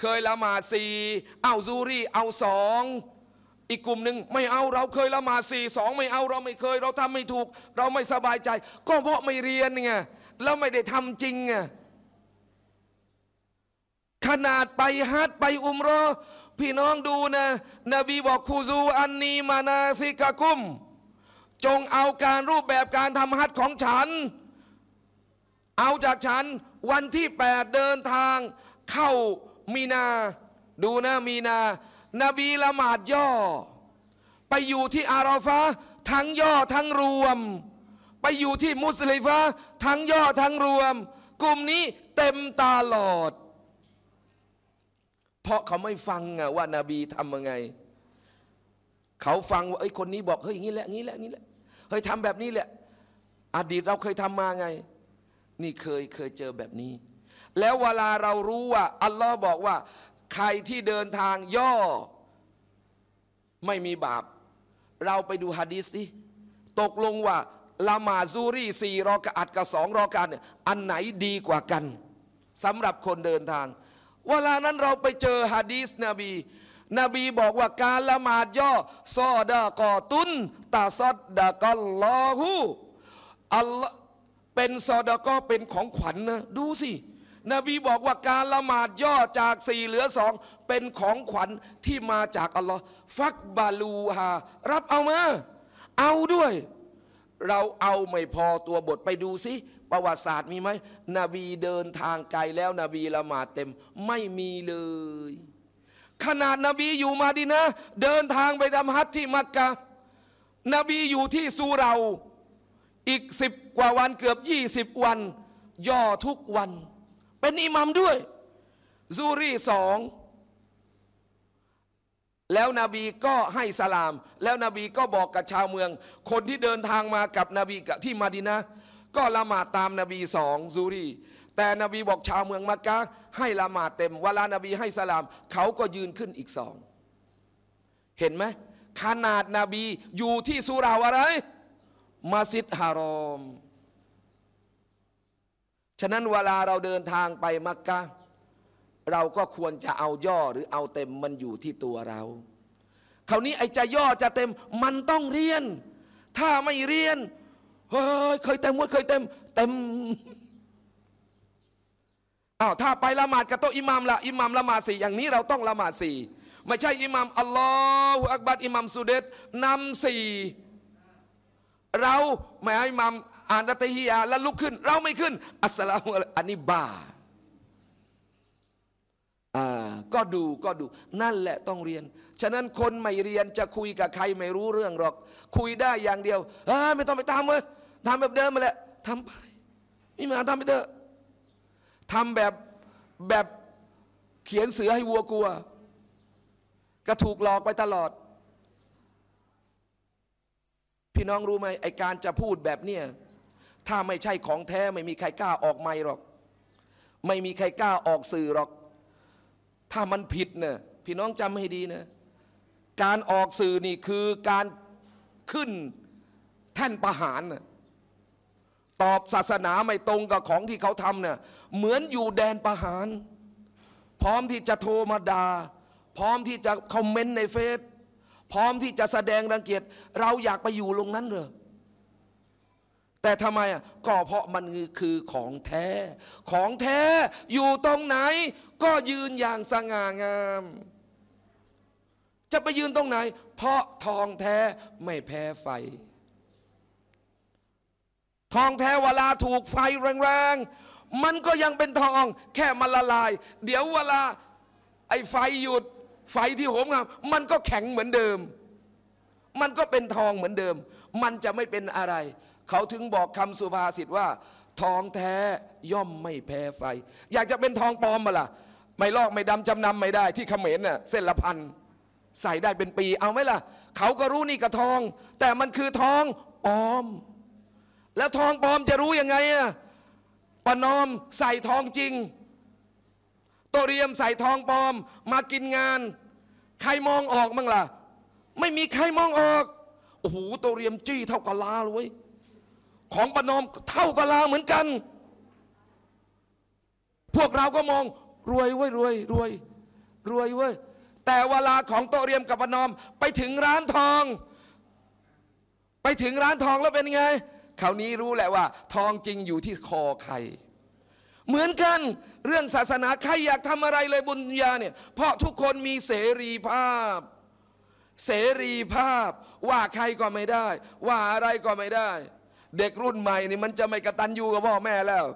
เคยละหมาดสี่เอาซูรี่ เอาสองอีกกลุ่มหนึ่งไม่เอาเราเคยละหมาดสี่สองไม่เอาเราไม่เคย เราทำไม่ถูก เราไม่สบายใจ ก็เพราะไม่เรียนไงแล้วไม่ได้ทำจริงไงขนาดไปฮัดไปอุมรอพี่น้องดูนะ นบีบอกคูซูอันนีมานาซิกะกุม จงเอาการรูปแบบการทำฮัดของฉันเอาจากฉันวันที่8เดินทาง เข้ามีนา ดูนะมีนา นบีละหมาดย่อ ไปอยู่ที่อาราฟะทั้งย่อทั้งรวม ไปอยู่ที่มุสลิฟะทั้งย่อทั้งรวม กลุ่มนี้เต็มตาหลอด เพราะเขาไม่ฟังว่านาบีทำยังไง เขาฟังว่าไอ้คนนี้บอกเฮ้ยอย่างนี้แหละงี้แหละงี้แหละเฮ้ยทำแบบนี้แหละอดีตเราเคยทำมาไงนี่เคยเคยเจอแบบนี้ แล้วเวลาเรารู้ว่า อัลลอฮ์บอกว่า ใครที่เดินทางย่อ ไม่มีบาป เราไปดูฮะดีสิตกลงว่าละมาซูรี่สี่รอกอัดกับสองรอกันอันไหนดีกว่ากันสำหรับคนเดินทาง เวลานั้นเราไปเจอฮะดีสนบี นบีบอกว่าการละหมาดย่อซอดะกอตุนตาซอดดะกอลลอฮูอัลลอฮเป็นซอดก็เป็นของ ขวัญนนะ ดูสินบีบอกว่าการละหมาดย่อจากสี่เหลือสองเป็นของขวัญที่มาจากอัลลอฮ์ฟักบาลูฮารับเอามาเอาด้วย เราเอาไม่พอตัวบทไปดูสิ ประวัติศาสตร์มีไหมนบีเดินทางไกลแล้วนบีละหมาดเต็มไม่มีเลย ขนาดนบีอยู่มาดีนะ เดินทางไปทำฮัตที่มักกะนบีอยู่ที่ซูเราอีกสิบกว่าวันเกือบยี่สิบวัน ย่อทุกวัน เป็นอิหมัมด้วยซูรีสองแล้วนบีก็ให้สลาม แล้วนบีก็บอกกับชาวเมือง คนที่เดินทางมากับนบีกับที่มาดินะก็ละหมาดตามนบีสองซูรีแต่นบีบอกชาวเมืองมักกะให้ละหมาดเต็มเวลานบีให้สลาม เขาก็ยืนขึ้นอีกสองเห็นไหม ขนาดนาบีอยู่ที่สุราวอะไรมัสยิดฮารอม ฉะนั้นเวลาเราเดินทางไปมักกะเราก็ควรจะเอาย่อ หรือเอาเต็มมันอยู่ที่ตัวเราคราวนี้ไอ้จะย่อจะเต็ม มันต้องเรียน ถ้าไม่เรียน เฮ้ยเคยเต็มว่าเคยเต็ม เต็ม อ้าวถ้าไปละหมาดกับโตอิหมามละอิหมามละหมาดสี่อย่างนี้เราต้องละหมาดสี่ไม่ใช่อิหมามอัลลอฮฺอักบัดอิหมามสุเดตนำสี่เราไม่ให้มัมอ่านอัตฮิยา แล้วลุกขึ้น เราไม่ขึ้นอัสสลามุอันนี้บ้าก็ดูก็ดู นั่นแหละต้องเรียน ฉะนั้นคนไม่เรียนจะคุยกับใครไม่รู้เรื่องหรอก คุยได้อย่างเดียว เออไม่ต้องไปตามเวยทำแบบเดิมมาแหละทำไปนี่มาทำไปเถอะทำแบบแบบเขียนเสือให้วัวกลัว ก็ถูกหลอกไปตลอดพี่น้องรู้ไหมไอการจะพูดแบบเนี้ยถ้าไม่ใช่ของแท้ไม่มีใครกล้าออกไม่หรอก ไม่มีใครกล้าออกสื่อหรอก ถ้ามันผิดเนี่ยพี่น้องจำให้ดีนะการออกสื่อนี่คือการขึ้นแท่นประหารนะตอบศาสนาไม่ตรงกับของที่เขาทำเนี่ยเหมือนอยู่แดนประหารพร้อมที่จะโทรมาด่าพร้อมที่จะคอมเมนต์ในเฟซพร้อมที่จะแสดงรังเกียจเราอยากไปอยู่ลงนั้นเหรอแต่ทำไมอ่ะก็เพราะมันคือของแท้ ของแท้อยู่ตรงไหน ก็ยืนอย่างสง่างาม จะไปยืนตรงไหน เพราะทองแท้ไม่แพ้ไฟ ทองแท้เวลาถูกไฟแรงๆ มันก็ยังเป็นทอง แค่มันละลาย เดี๋ยวเวลาไอ้ไฟหยุดไฟที่โหมงามมันก็แข็งเหมือนเดิม มันก็เป็นทองเหมือนเดิม มันจะไม่เป็นอะไร เขาถึงบอกคำสุภาษิตว่า ทองแท้ ย่อมไม่แพ้ไฟ อยากจะเป็นทองปลอมมาล่ะไม่ลอกไม่ดำจำนำไม่ได้ ที่เขมรน่ะเส้นละพัน ใส่ได้เป็นปีเอาไหมล่ะ เขาก็รู้นี่กระทอง แต่มันคือทองปลอม แล้วทองปลอมจะรู้ยังไงอะปนอมใส่ทองจริงตเรียมใส่ทองปลอมมากินงาน ใครมองออกมั้งล่ะไม่มีใครมองออกโอ้โหโตเรียมจี้ เท่ากับลาเลยของประนอมเท่ากับลาเหมือนกัน พวกเราก็มอง รวยเว้ยรวยรวยรวยเว้ยแต่เวลาของโตเรียมกับประนอมไปถึงร้านทอง ไปถึงร้านทองแล้วเป็นไงคราวนี้รู้แหละว่า ทองจริงอยู่ที่คอใครเหมือนกันเรื่องศาสนาใครอยากทำอะไรเลยบุญญาเนี่ย เพราะทุกคนมีเสรีภาพ เสรีภาพ ว่าใครก็ไม่ได้ ว่าอะไรก็ไม่ได้ เด็กรุ่นใหม่นี่มันจะไม่กระตันอยู่กับพ่อแม่แล้ว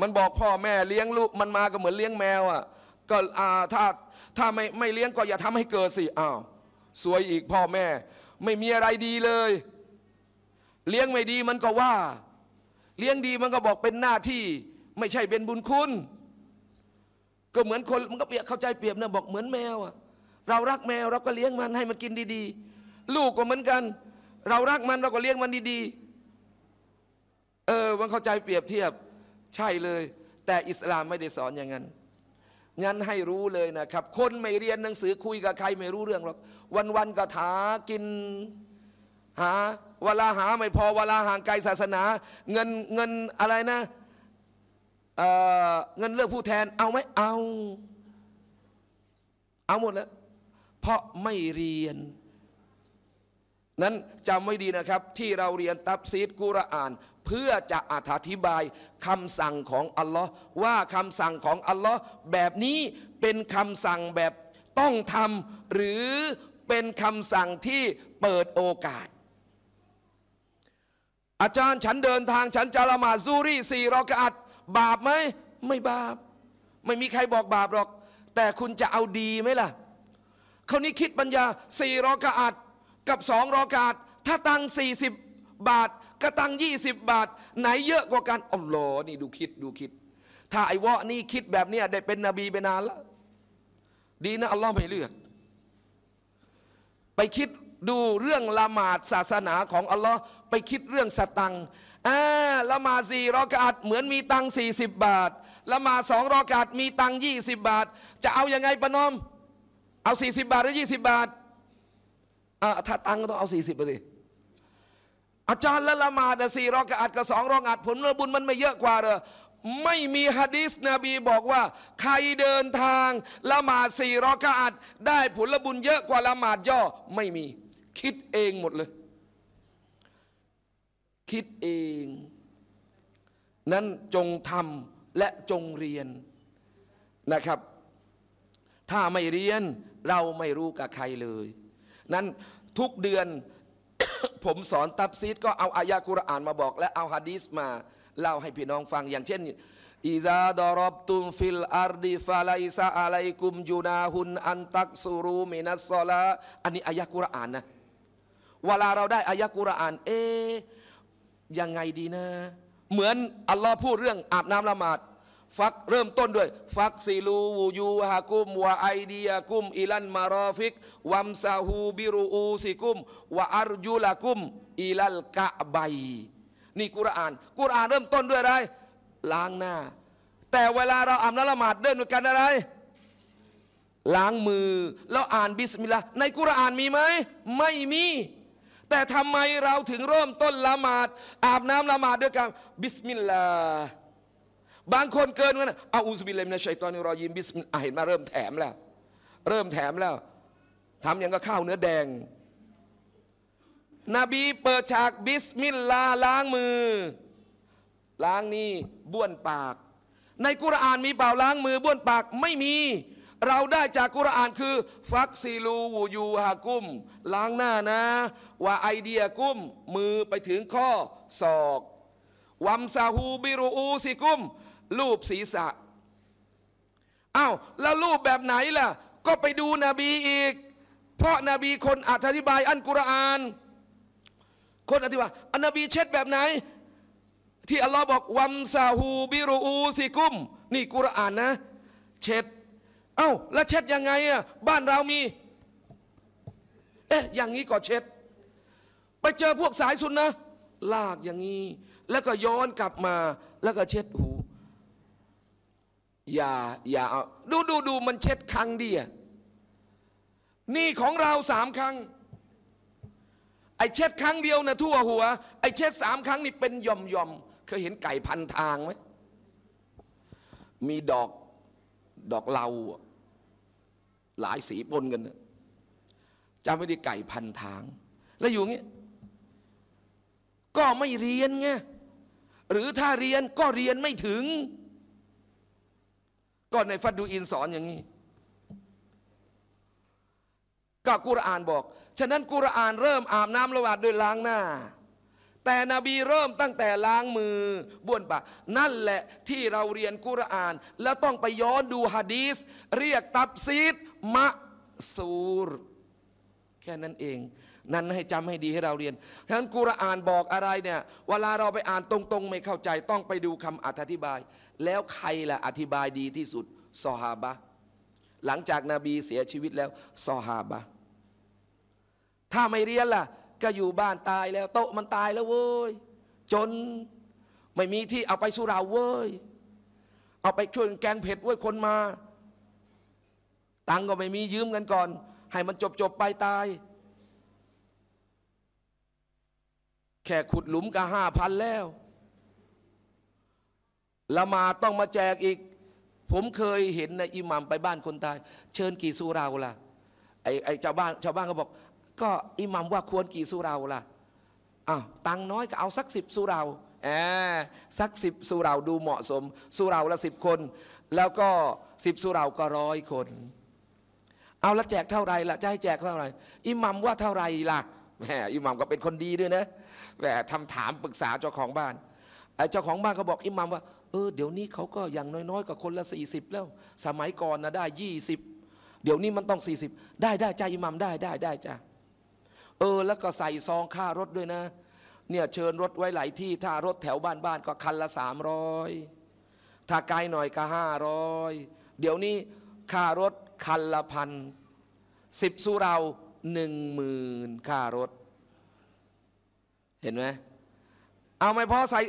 มันบอกพ่อแม่เลี้ยงลูกมันมาก็เหมือนเลี้ยงแมวอ่ะก็อาถ้าถ้าไม่ไม่เลี้ยงก็อย่าทำให้เกิดสิอ้าวสวยอีกพ่อแม่ ไม่มีอะไรดีเลย เลี้ยงไม่ดีมันก็ว่า เลี้ยงดีมันก็บอกเป็นหน้าที่ไม่ใช่เป็นบุญคุณ ก็เหมือนคนมันก็เปรียบเข้าใจเปรียบนะบอกเหมือนแมวอะเรารักแมว เราก็เลี้ยงมันให้มันกินดีๆ ลูกก็เหมือนกัน เรารักมันเราก็เลี้ยงมันดีๆ เออมันเข้าใจเปรียบเทียบ ใช่เลย แต่อิสลามไม่ได้สอนอย่างนั้นงั้นให้รู้เลยนะครับ คนไม่เรียนหนังสือคุยกับใครไม่รู้เรื่องหรอกวันวันก็ถากิน หาเวลาหาไม่พอเวลาห่างไกลศาสนา เงินเงินอะไรนะเงินเลือกผู้แทนเอาไหมเอาเอาหมดแล้วเพราะไม่เรียนนั้นจำไว้ดีนะครับที่เราเรียนตับซีดกุรอาน เพื่อจะอธิบายคำสั่งของอัลลอฮ์ว่าคำสั่งของอัลลอฮ์แบบนี้เป็นคำสั่งแบบต้องทำหรือเป็นคำสั่งที่เปิดโอกาส อาจารย์ฉันเดินทางฉันจะละหมาดซูรี่สี่รอกอัดบาปไหมไม่บาป ไม่มีใครบอกบาปหรอก แต่คุณจะเอาดีไหมล่ะเขานี่คิดปัญญาสี่รอกาดกับสองรอกาดถ้าตังสี่สิบบาทกระตังยี่สิบบาท ไหนเยอะกว่ากันอ๋อหลนี่ดูคิดดูคิด ถ้าไอ้วะนี่คิดแบบนี้ได้เป็นนบีไปนานแล้วดีนะ อัลลอฮ์ไม่เลือก ไปคิดดูเรื่องละหมาดศาสนาของอัลลอฮ์ไปคิดเรื่องสตังละมาสี่รอกาดเหมือนมีตังสี่สิบบาทละมาสองรอกาดมีตังยี่สิบบาท จะเอาอยัางไงปนอมเอาสี่สิบบาทหรือยี่สิบบาทอ่าถ้าตังก็ต้องเอาสี่สิบไปสิอาจารย์ละละมาสี่รอกาดกับสองรอกาดผลบุญมันไม่เยอะกว่าเหรอไม่มีฮะดิษนบีบอกว่า ใครเดินทางละหมาสี่รอกาอดได้ผลบุญเยอะกว่าละหมาดย่อไม่มี คิดเองหมดเลยคิดเอง นั้นจงทำและจงเรียนนะครับ ถ้าไม่เรียนเราไม่รู้กับใครเลย นั้นทุกเดือน ผมสอนตับซีดก็เอาอายะคุรอานมาบอก และเอาฮะดีสมาเล่าให้พี่น้องฟังอย่างเช่นอิซาดรอบตุมฟิลอาร์ดิฟาลาอิซาอะไลกุมยูนาหุนอันตักซูรูมินัสซอลาอันนี้อายะคุรอานนะ เวลาเราได้อายะคุรอาน เอยังไงดีนะ เหมือนอัลลอฮ์พูดเรื่องอาบน้ำละหมาดฟักเริ่มต้นด้วยฟักซีลูวูยูฮากุมวะไอเดียกุมอิลันมารอฟิกวัมซาฮูบิรูอูซิกุมวะอารยูลากุมอิลัลกะไบนี่กุรอาน กุรอานเริ่มต้นด้วยอะไร ล้างหน้า แต่เวลาเราอ่านละหมาดเดินด้วยกันอะไร ล้างมือ แล้วอ่านบิสมิลลาห์ในกุรอานมีไหม ไม่มีแต่ทำไมเราถึงเริ่มต้นละหมาดอาบน้ำละหมาดด้วยการบิสมิลลาห์บางคนเกินกินเอาอุสบิเลมนะชัยตอนนี้รอยิมบิสมิลลาห์เห็นมาเริ่มแถมแล้ว เริ่มแถมแล้วทำอย่างก็ข้าวเนื้อแดงนบีเปิดฉากบิสมิลลาห์ล้างมือ ล้างนี่บ้วนปาก ในกุรอานมีเปล่าล้างมือบ้วนปากไม่มีเราได้จากกุรอานคือ ฟักซีลูวูยูฮากุม ล้างหน้านะว่าไอเดียกุมมือไปถึงข้อศอกวัมซาฮูบิรูอูซิกุมรูปศีรษะอ้าแล้วรูปแบบไหนล่ะ ก็ไปดูนบีอีก เพราะนบีคนอธิบาย อันกุรอาน คนอธิบายอันนบีเช็ดแบบไหน ที่อัลลอฮ์บอกวัมซาฮูบิรูอูซิกุมนี่กุรอานนะ เช็ดเอา้าแล้วเช็ดยังไงอ่ะบ้านเรามีเอ๊ะอย่างนี้ก็เช็ด ไปเจอพวกสายสุนนะ ลากอย่างนี้ แล้วก็ย้อนกลับมา แล้วก็เช็ดหูอย่าอย่าเอาดูดูดูมันเช็ดครั้งเดียวนี่ของเราสามครั้งไอเช็ด ครั้งเดียวนะทั่วหัวไอเช็ดสามครั้ง นี่เป็นย่อมย่อมเคยเห็นไก่พันทางไหมมีดอกดอกเหลาหลายสีปนกันจำไม่ได้ไก่พันทาง แล้วอยู่งี้ ก็ไม่เรียนไง หรือถ้าเรียนก็เรียนไม่ถึง ก็ในฟัดดูอินสอนอย่างนี้ก็กุรอานบอก ฉะนั้นกุรอานเริ่มอาบน้ำละหาดด้วยล้างหน้า แต่นบีเริ่มตั้งแต่ล้างมือบ้วนปาก นั่นแหละที่เราเรียนกุรอาน แล้วต้องไปย้อนดูฮะดีสเรียกตับซีดมะซูรแค่นั้นเอง นั้นให้จำให้ดีให้เราเรียนฉะนั้นกุรอานบอกอะไรเนี่ยเวลาเราไปอ่านตรง ๆ ไม่เข้าใจต้องไปดูคำอธิบาย แล้วใครล่ะอธิบายดีที่สุดซอฮาบะหลังจากนาบีเสียชีวิตแล้วซอฮาบะถ้าไม่เรียนล่ะ ก็อยู่บ้านตายแล้ว โต๊ะมันตายแล้วเว้ยจนไม่มีที่เอาไปสุราเว้ย เอาไปช่วยแกงเผ็ดเว้ยคนมาตังก็ไม่มียืมกันก่อน ให้มันจบจบไปตายแค่ขุดหลุมก็ห้าพันแล้วละมาต้องมาแจกอีก ผมเคยเห็นนะอิหมัมไปบ้านคนตาย เชิญกี่สุราล่ะไอ้ไอ้ชาวบ้านชาวบ้านก็บอก ก็อิหมัมว่าควรกี่สุราล่ะอ้าวตังน้อยก็เอาสักสิบสุราแมสักสิบสุราดูเหมาะสมสุราละสิบคน แล้วก็สิบสุราก็ร้อยคนเอาละแจกเท่าไรละจะให้แจกเท่าไรอิหมัมว่าเท่าไรล่ะแหมอิหมัมก็เป็นคนดีด้วยนะแหมทำถามปรึกษาเจ้าของบ้านเจ้าของบ้านก็บอกอิหมัมว่าเออเดี๋ยวนี้เขาก็อย่างน้อยๆกับคนละ40แล้ว สมัยก่อนนะได้20เดี๋ยวนี้มันต้อง40ได้ได้ใจอิหมัมได้ได้ได้จ้าเออแล้วก็ใส่ซองค่ารถด้วยนะ เนี่ยเชิญรถไว้หลายที่ถ้ารถแถวบ้านบ้านก็คันละ300ถ้าไกลหน่อยก็500เดี๋ยวนี้ค่ารถคันละพันสิบสุเราหนึ่งหมื่นค่ารถ เห็นไหมเอาไม่พอใส่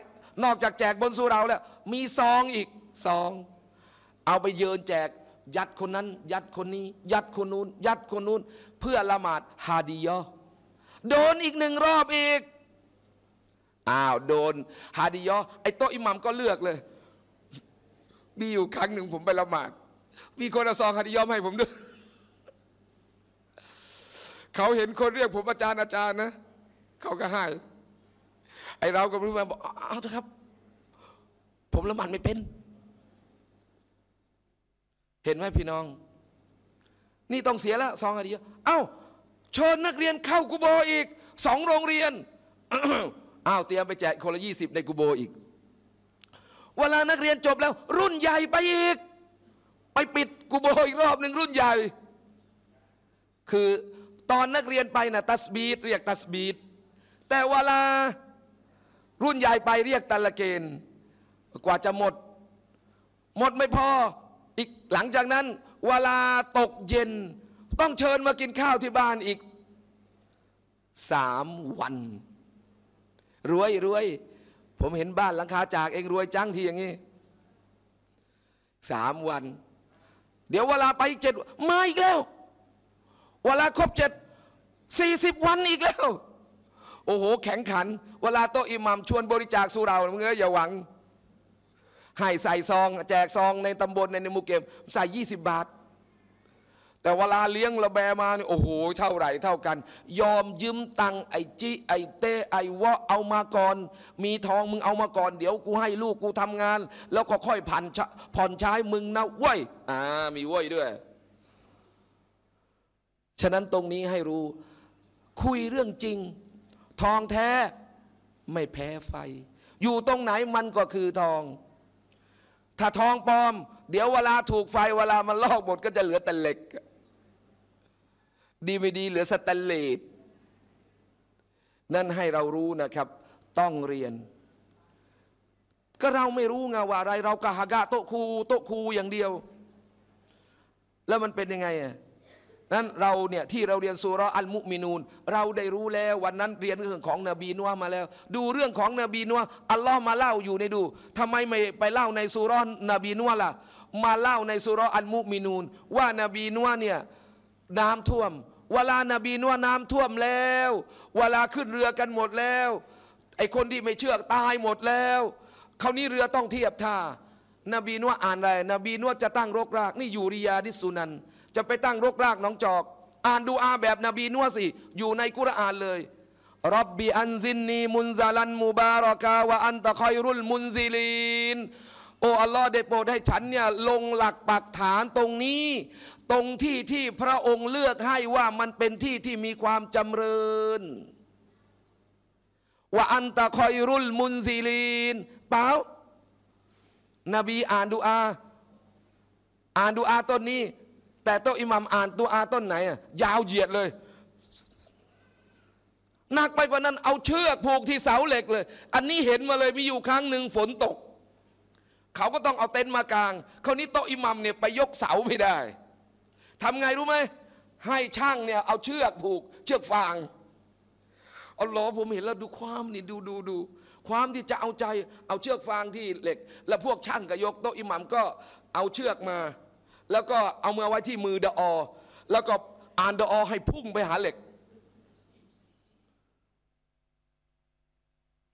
นอกจากแจกบนสุเราแล้ว มีซองอีกซอง เอาไปเยินแจก ยัดคนนั้น ยัดคนนี้ ยัดคนนู้นยัดคนนู้นเพื่อละหมาดฮาดียอโดนอีกหนึ่งรอบอีกอ้าวโดนฮาดียอไอ้โต๊ะอิหมัมก็เลือกเลย มีอยู่ครั้งหนึ่งผมไปละหมาดมีคนเอาซองคดียอมให้ผมด้วยเขาเห็นคนเรียกผมอาจารย์อาจารย์นะ เขาก็ให้ ไอเราก็รู้ว่าบอกเอาเถอะครับ ผมละหมันไม่เป็น เห็นไหมพี่น้อง นี่ต้องเสียแล้วซองคดี เอ้าเชิญนักเรียนเข้ากูโบอีก สองโรงเรียน อ้าวเตรียมไปแจกคนละยี่สิบในกูโบอีก เวลานักเรียนจบแล้ว รุ่นใหญ่ไปอีกไปปิดกูโบอีกรอบหนึ่งรุ่นใหญ่ คือตอนนักเรียนไปนะตัสบีดเรียกตัสบีดแต่เวลารุ่นใหญ่ไปเรียก ตะละเกนกว่าจะหมด หมดไม่ พอ อีก หลังจากนั้นเวลาตกเย็น ต้องเชิญมากินข้าวที่บ้านอีกสามวันรวยรวยผมเห็นบ้านหลังคา จากเองรวยจังทีอย่างนี้สามวันเดี๋ยวเวลาไปเจ็ดมาอีกแล้ว เวลาครบเจ็ดสี่สิบวันอีกแล้ว โอ้โห แข็งขัน เวลาโตอิหมัมชวนบริจาคสู่เราเงยอย่าหวัง ให้ใส่ซอง แจกซองในตำบลในในมูเกมใส่ยี่สิบบาทแต่เวลาเลี้ยงระแบมาเนี่ยโอ้โห เท่าไหร่เท่ากัน ยอมยืมตังไอจีไอเต้ไอวะเอามาก่อน มีทองมึงเอามาก่อน เดี๋ยวกูให้ลูก กูทำงาน แล้วก็ค่อยผ่อนผ่อนใช้มึงนะว้ยอ่ามีว้ยด้วย ฉะนั้นตรงนี้ให้รู้ คุยเรื่องจริง ทองแท้ไม่แพ้ไฟ อยู่ตรงไหนมันก็คือทอง ถ้าทองปลอม เดี๋ยวเวลาถูกไฟ เวลามันลอกหมดก็จะเหลือแต่เหล็กดีไม่ดีเหลือสแตนเลสนั่นให้เรารู้นะครับ ต้องเรียน ก็เราไม่รู้ไงว่า อะไร เรากะหะกะโตคูโตคูอย่างเดียว แล้วมันเป็นยังไงอ่ะนั้นเราเนี่ยที่เราเรียนสุรอัลมุมินูน เราได้รู้แล้ววันนั้นเรียนเรื่องของนบีนัวมาแล้ว ดูเรื่องของนบีนัวอัลลอฮ์มาเล่าอยู่ในดู ทำไมไม่ไปเล่าในสุรนบีนัวล่ะ มาเล่าในสุรอัลมุมินูนว่านบีนัวเนี่ยน้ำท่วมเวลานาบีนว่าน้ำท่วมแล้ว เวลาขึ้นเรือกันหมดแล้วไอคนที่ไม่เชื่อตายหมดแล้วคราวนี้เรือต้องเทียบท่านบีนว่าอ่านอะไร นบีนว่าจะตั้งรกราก นี่อยู่ริยาดิสุนัน จะไปตั้งรกรากน้องจอก อ่านดูอาแบบนบีนว่าสิอยู่ในกุรอานเลยรับบีอันซินนีมุนซาลันมูบารอกาวะอันตะคอยรุลมุนซิลีนโอ้อัลลอฮ์ได้โปรดให้ฉันเนี่ยลงหลักปักฐานตรงนี้ตรงที่ที่พระองค์เลือกให้ว่ามันเป็นที่ที่มีความจำเริญ ว่าอันตะคอยรุลมุนซีลีนเปล่านบีอ่านดูอา อ่านดูอาต้นนี้ แต่โตอิหมัมอ่านดวอาต้นไหนอ่ะยาวเหยียดเลยหนักไปกว่านั้นเอาเชือกผูกที่เสาเหล็กเลย อันนี้เห็นมาเลยมีอยู่ครั้งหนึ่งฝนตก เขาก็ต้องเอาเต็นท์มากาง คราวนี้โตอิหมัมเนี่ยไปยกเสาไม่ได้ทำไงรู้ไหม ให้ช่างเนี่ยเอาเชือกผูก เชือกฟางเอาล้อผมเห็นแล้วดูความนี่ดูดูดูความที่จะเอาใจ เอาเชือกฟางที่เหล็ก แล้วพวกช่างก็ยกโต๊ะอิหมัมก็ เอาเชือกมา แล้วก็เอามาไว้ที่มือดออแล้วก็อ่านดออให้พุ่งไปหาเหล็ก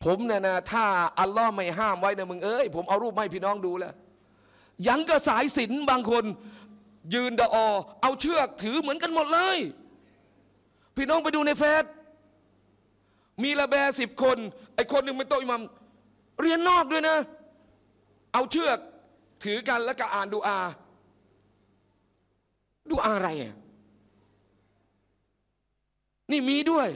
ผมเนี่ยนะ ถ้าอัลลอฮ์ไม่ห้ามไว้เนี่ยมึงเอ้ย ผมเอารูปให้พี่น้องดูแล้ว ยังกระสายสินบางคนยืนดออเอาเชือก ถือเหมือนกันหมดเลย พี่น้องไปดูในเฟซมีละแบสิบคนไอ้คนหนึ่งเป็นโตอิมัมเรียนนอกด้วยนะ เอาเชือก ถือกันแล้วก็อ่านดูอาดูอาอะไร นี่มีด้วย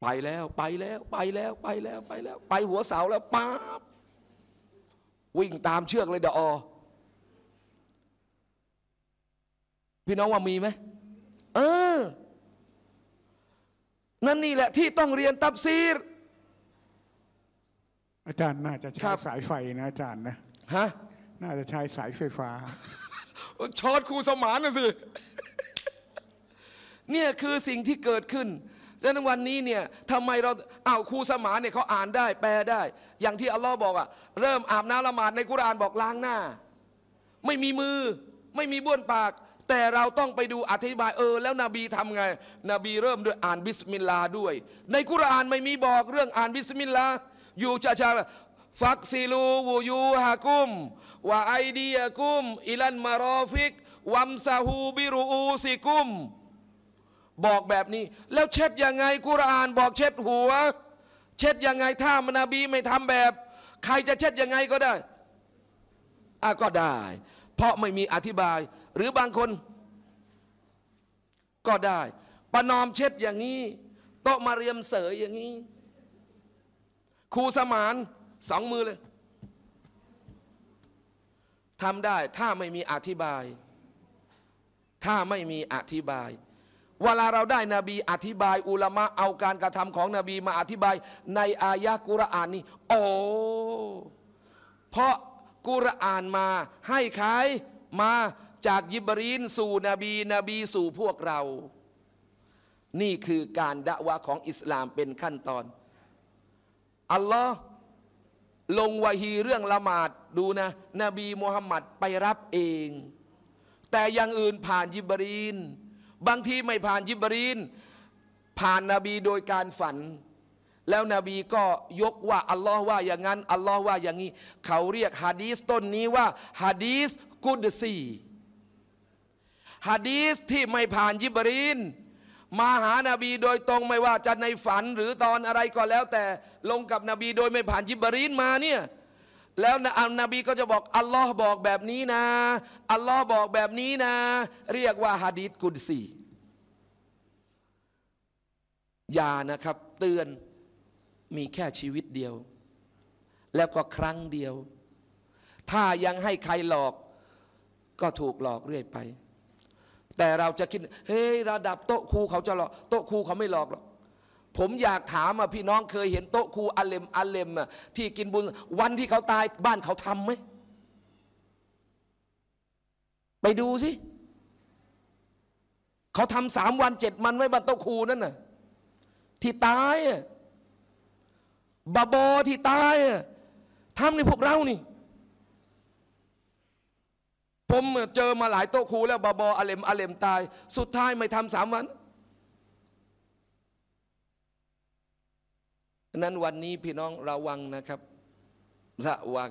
ไปแล้ว ไปแล้วไปแล้วไปแล้วไปแล้ว ไปหัวเสาแล้วป๊าบวิ่งตามเชือกเลยเดอพี่น้องว่ามีไหมเออ นั่นนี่แหละที่ต้องเรียนตับซีรอาจารย์น่าจะใช้สายไฟนะอาจารย์นะฮะน่าจะใช้สายไฟฟ้าช็อตครูสมานนะสิเนี่ยคือสิ่งที่เกิดขึ้นดังนั้นวันนี้เนี่ยทำไมเราเอ้าครูสมานเนี่ยเขาอ่านได้ แปลได้ อย่างที่อัลลอฮ์บอกอะเริ่มอาบน้ำละหมาดในกุรานบอกล้างหน้า ไม่มีมือ ไม่มีบ้วนปากแต่เราต้องไปดูอธิบายเออแล้วนบีทำไงนบีเริ่มด้วยอ่านบิสมิลลาห์ด้วย ในกุรอานไม่มีบอกเรื่องอ่านบิสมิลลาห์อยู่จะจะฟักซิลูวูยูฮากุมวะไอเดียกุมอิลันมารอฟิกวัมซาฮูบิรูอูซิกุม บอกแบบนี้ แล้วเช็ดยังไงกุรอานบอกเช็ดหัว เช็ดยังไงถ้ามนบีไม่ทำแบบ ใครจะเช็ดยังไงก็ได้อ่ะก็ได้ เพราะไม่มีอธิบายหรือบางคน ก็ได้ ประนอมเช็ดอย่างนี้โตมาเรียมเสยอย่างนี้ครูสมานสองมือเลยทำได้ถ้าไม่มีอธิบาย ถ้าไม่มีอธิบาย เวลาเราได้นบีอธิบาย อุลามะ เอาการกระทำของนบีมาอธิบาย ในอายะกุรอานนี่โอ้เพราะกุรอานมา ให้ใครมาจากยิบรีนสู่นบี นบีสู่พวกเรา นี่คือการดะวะของอิสลามเป็นขั้นตอน อัลลอฮ์ลงวะฮีเรื่องละหมาดดูนะนบีมุฮัมมัดไปรับเอง แต่อย่างอื่นผ่านยิบรีนบางทีไม่ผ่านยิบรีนผ่านนบีโดยการฝัน แล้วนบีก็ยกว่า อัลลอฮ์ว่า อย่างนั้นอัลลอฮ์ว่าอย่างนี้ เขาเรียกฮะดีสต้นนี้ว่าฮะดีสกุดซีฮะดีสที่ไม่ผ่านยิบรีนมาหานาบีโดยตรงไม่ว่าจะในฝันหรือตอนอะไรก็แล้วแต่ลงกับนบีโดยไม่ผ่านยิบรีนมาเนี่ยแล้วนบีก็จะบอก อัลลอฮ์บอกแบบนี้นะอัลลอฮ์บอกแบบนี้นะ เรียกว่าฮะดีสกุดซีอย่านะครับ เตือนมีแค่ชีวิตเดียว แล้วก็ครั้งเดียว ถ้ายังให้ใครหลอก ก็ถูกหลอกเรื่อยไปแต่เราจะคิดเฮ้ยระดับโต๊ะครูเขาจะหลอก โต๊ะครูเขาไม่หลอกหรอกผมอยากถามอ่ะพี่น้องเคยเห็นโต๊ะครูอัลเลมอัลเลมอ่ะที่กินบุญ วันที่เขาตายบ้านเขาทำไหมไปดูสิเขาทำสามวันเจ็ดวันไว้บนโต๊ะครูนั่นน่ะที่ตายบาบอที่ตายทำในพวกเรานี่ผมเจอมาหลายโต๊ะครูแล้วบาบออเลมอเลมตาย สุดท้ายไม่ทำสามวัน นั้นวันนี้พี่น้องระวังนะครับ ระวัง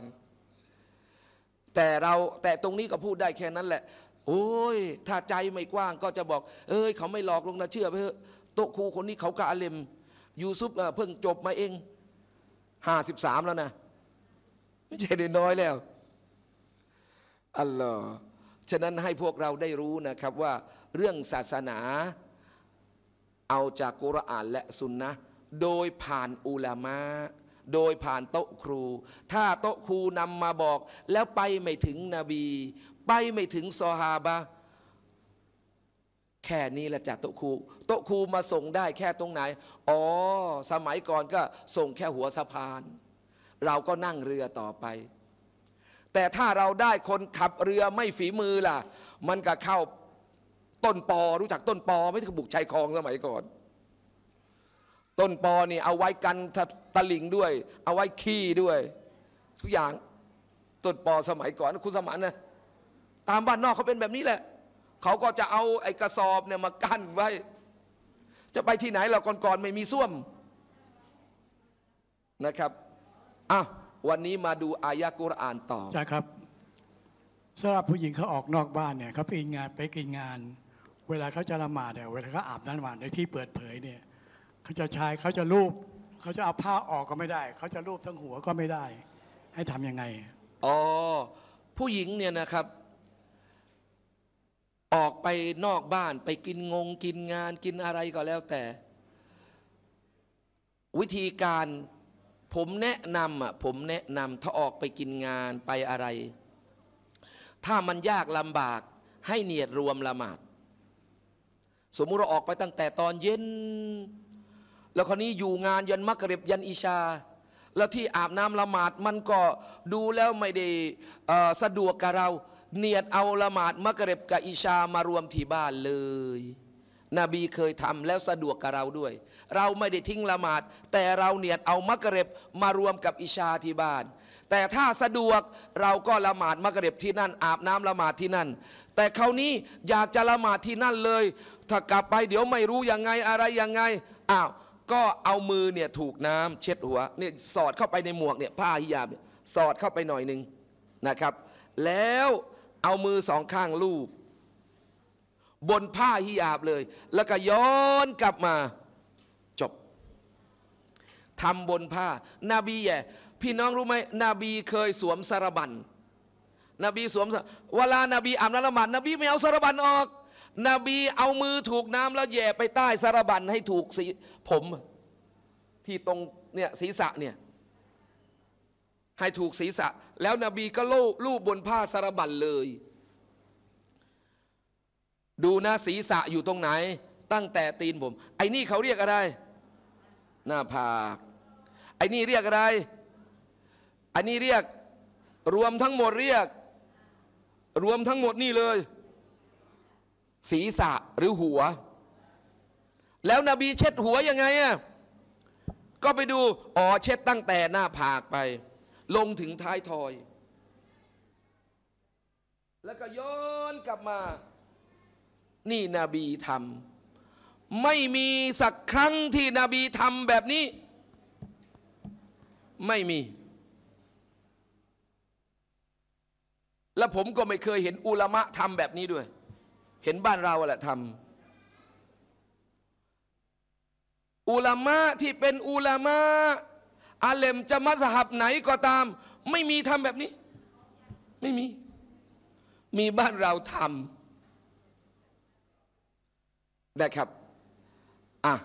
แต่เราแต่ตรงนี้ก็พูดได้แค่นั้นแหละ โอ้ย ถ้าใจไม่กว้างก็จะบอก เอ้ย เขาไม่หลอกลงนะเชื่อไปเถอะโต๊ะครูคนนี้เขากะอเลมยูซุปเพิ่งจบมาเองห้าสิบสามแล้วนะ ไม่ใช่เด็กน้อยแล้วอัลลอฮ์ฉะนั้นให้พวกเราได้รู้นะครับว่าเรื่องศาสนา เอาจากกุรอานและสุนนะโดยผ่านอุลามะโดยผ่านโต๊ะครู ถ้าโต๊ะครูนำมาบอก แล้วไปไม่ถึงนบี ไปไม่ถึงซอฮาบะ แค่นี้แหละจากโต๊ะครูโต๊ะครูมาส่งได้แค่ตรงไหน อ๋อสมัยก่อนก็ส่งแค่หัวสะพาน เราก็นั่งเรือต่อไปแต่ถ้าเราได้คนขับเรือไม่ฝีมือล่ะ มันก็เข้าต้นปอ รู้จักต้นปอไม่ใช่บุกชายคลองสมัยก่อน ต้นปอนี่เอาไว้กันตะลิงด้วย เอาไว้ขี้ด้วย ทุกอย่าง ต้นปอสมัยก่อนคุณสมานนะ ตามบ้านนอกเขาเป็นแบบนี้แหละ เขาก็จะเอาไอ้กระสอบเนี่ยมากั้นไว้ จะไปที่ไหนเราก่อนๆไม่มีส้วมนะครับอ้าววันนี้มาดูอายะกุรอานต่อใช่ครับสำหรับผู้หญิงเขาออกนอกบ้านเนี่ยเขาไปงานไปกินงาน เวลาเขาจะละหมาดเนี่ยเวลาเขาอาบน้ำละหมาดในที่เปิดเผยเนี่ยเขาจะใช้เขาจะรูปเขาจะเอาผ้าออกก็ไม่ได้เขาจะรูปทั้งหัวก็ไม่ได้ ให้ทำยังไง อ๋อผู้หญิงเนี่ยนะครับ ออกไปนอกบ้านไปกินงง กินงานกินอะไรก็แล้วแต่ วิธีการผมแนะนำอ่ะผมแนะนำถ้าออกไปกินงานไปอะไร ถ้ามันยากลำบากให้เนียดรวมละหมาดสมมุติเราออกไปตั้งแต่ตอนเย็น แล้วคนนี้อยู่งานยันมักริบยันอิชา แล้วที่อาบน้ำละหมาดมันก็ดูแล้วไม่ได้สะดวกกับเราเนียดเอาละหมาดมักริบกับอิชามารวมที่บ้านเลยนบีเคยทำแล้วสะดวกกับเราด้วย เราไม่ได้ทิ้งละหมาด แต่เราเนี่ยเอามักเร็บมารวมกับอิชาที่บ้านแต่ถ้าสะดวกเราก็ละหมาดมักเร็บที่นั่นอาบน้ำละหมาดที่นั่น แต่คราวนี้อยากจะละหมาดที่นั่นเลย ถ้ากลับไปเดี๋ยวไม่รู้ยังไงอะไรยังไงอ้าวก็เอามือเนี่ยถูกน้ำ เช็ดหัวเนี่ยสอดเข้าไปในหมวกเนี่ยผ้าฮิญาบสอดเข้าไปหน่อยหนึ่งนะครับ แล้วเอามือสองข้างลูบบนผ้าฮีอาบเลย แล้วก็ย้อนกลับมา จบทำบนผ้า นาบีแย่พี่น้องรู้ไหมนบีเคยสวมสารบันนบีสวมเวลานาบีอาบน้ำละหมาดนบีไม่เอาสารบันออกนบีเอามือถูกน้ำแล้วแย่ไปใต้สารบันให้ถูกสีผม ที่ตรงเนี่ยศีรษะเนี่ยให้ถูกศีรษะ แล้วนบีก็ลูบลูบบนผ้าสารบันเลยดูนะศีรษะอยู่ตรงไหน ตั้งแต่ตีนผมไอ้นี่เขาเรียกอะไรหน้าผากไอ้นี่เรียกอะไร อันนี้เรียก รวมทั้งหมดเรียก รวมทั้งหมดนี่เลย ศีรษะหรือหัว แล้วนบีเช็ดหัวยังไงอ่ะก็ไปดูอ๋อเช็ดตั้งแต่หน้าผากไป ลงถึงท้ายทอย แล้วก็ย้อนกลับมานี่นบีทำไม่มีสักครั้งที่นบีทำแบบนี้ ไม่มี และผมก็ไม่เคยเห็นอุลามะทำแบบนี้ด้วย เห็นบ้านเราแหละทำอุลามะที่เป็นอุลามะอาเลมจะมัสฮับไหนก็ตาม ไม่มีทำแบบนี้ ไม่มี มีบ้านเราทำนะครับอ่ะ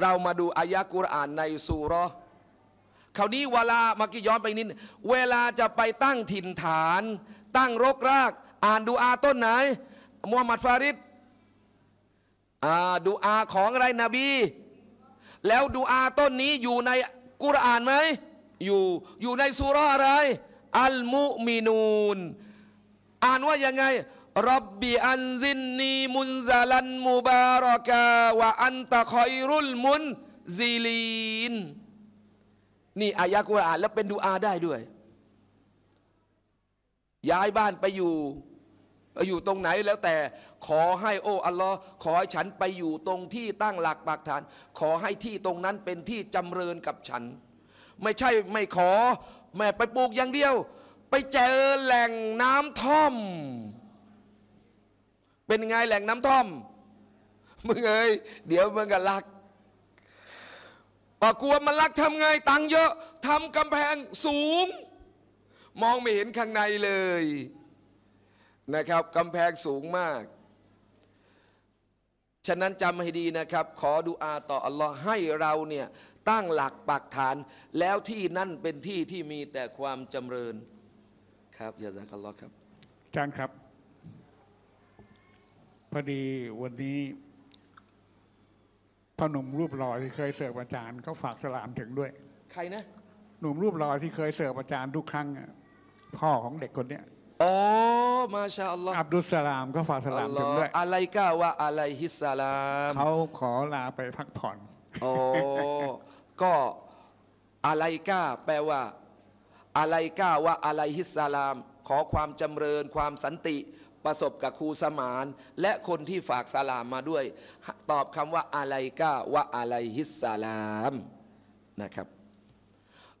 เรามาดูอายะกุรอานในสุรอคราวนี้เวลา มากี้ย้อนไปนิดเวลาจะไปตั้งถิ่นฐาน ตั้งรกราก อ่านดูอาต้นไหนมูฮัมหมัดฟาริดอ่าดูอาของอะไรนบี แล้วดูอาต้นนี้อยู่ในกุรอานไหมอยู่อยู่ในสุรอะไรอัลมุมินูนอ่านว่ายังไงรับบีอันซินนีมุนซาลันมูบารอกาวะอันตะคอยรุลมุนซีลีน นี่อายะกุรอานแล้วเป็นดูอาได้ด้วย ย้ายบ้านไปอยู่ไปอยู่ตรงไหนแล้วแต่ ขอให้โอ้อัลลอฮ์ขอให้ฉันไปอยู่ตรงที่ตั้งหลักปากฐาน ขอให้ที่ตรงนั้นเป็นที่จำเริญกับฉัน ไม่ใช่ไม่ขอ แม่ไปปลูกอย่างเดียว ไปเจอแหล่งน้ำท่อมเป็นไงแหล่งน้ำท่อมมึงเอ้ยเดี๋ยวมึงก็ลักกลัวมันลักทำไงตังเยอะทำกำแพงสูง มองไม่เห็นข้างในเลยนะครับกำแพงสูงมาก ฉะนั้นจำให้ดีนะครับ ขอดูอาต่ออัลลอฮ์ให้เราเนี่ยตั้งหลักปักฐาน แล้วที่นั่นเป็นที่ที่มีแต่ความจำเริญครับอย่าซักอัลลอฮ์ครับอาจารย์ครับพอดีวันนี้พ่อหนุ่มรูปหล่อที่เคยเสิร์ฟอาจารย์เขาฝากสลามถึงด้วย ใครนะหนุ่มรูปหล่อที่เคยเสิร์ฟอาจารย์ทุกครั้งพ่อของเด็กคนเนี้ยอ๋อมาชาอัลลอฮ์อับดุลสลามก็ฝากสลามถึงด้วยอะไรก้าวาอะไรฮิสสลามเขาขอลาไปพักผ่อนโอ้ก็ อะไรก้า แปลว่า อะไรก้าวาอะไรฮิสสลาม ขอความจำเริญความสันติประสบกับครูสมานและคนที่ฝากสลามมาด้วย ตอบคำว่าอะไรก้าวะอะไรฮิสสลามนะครับ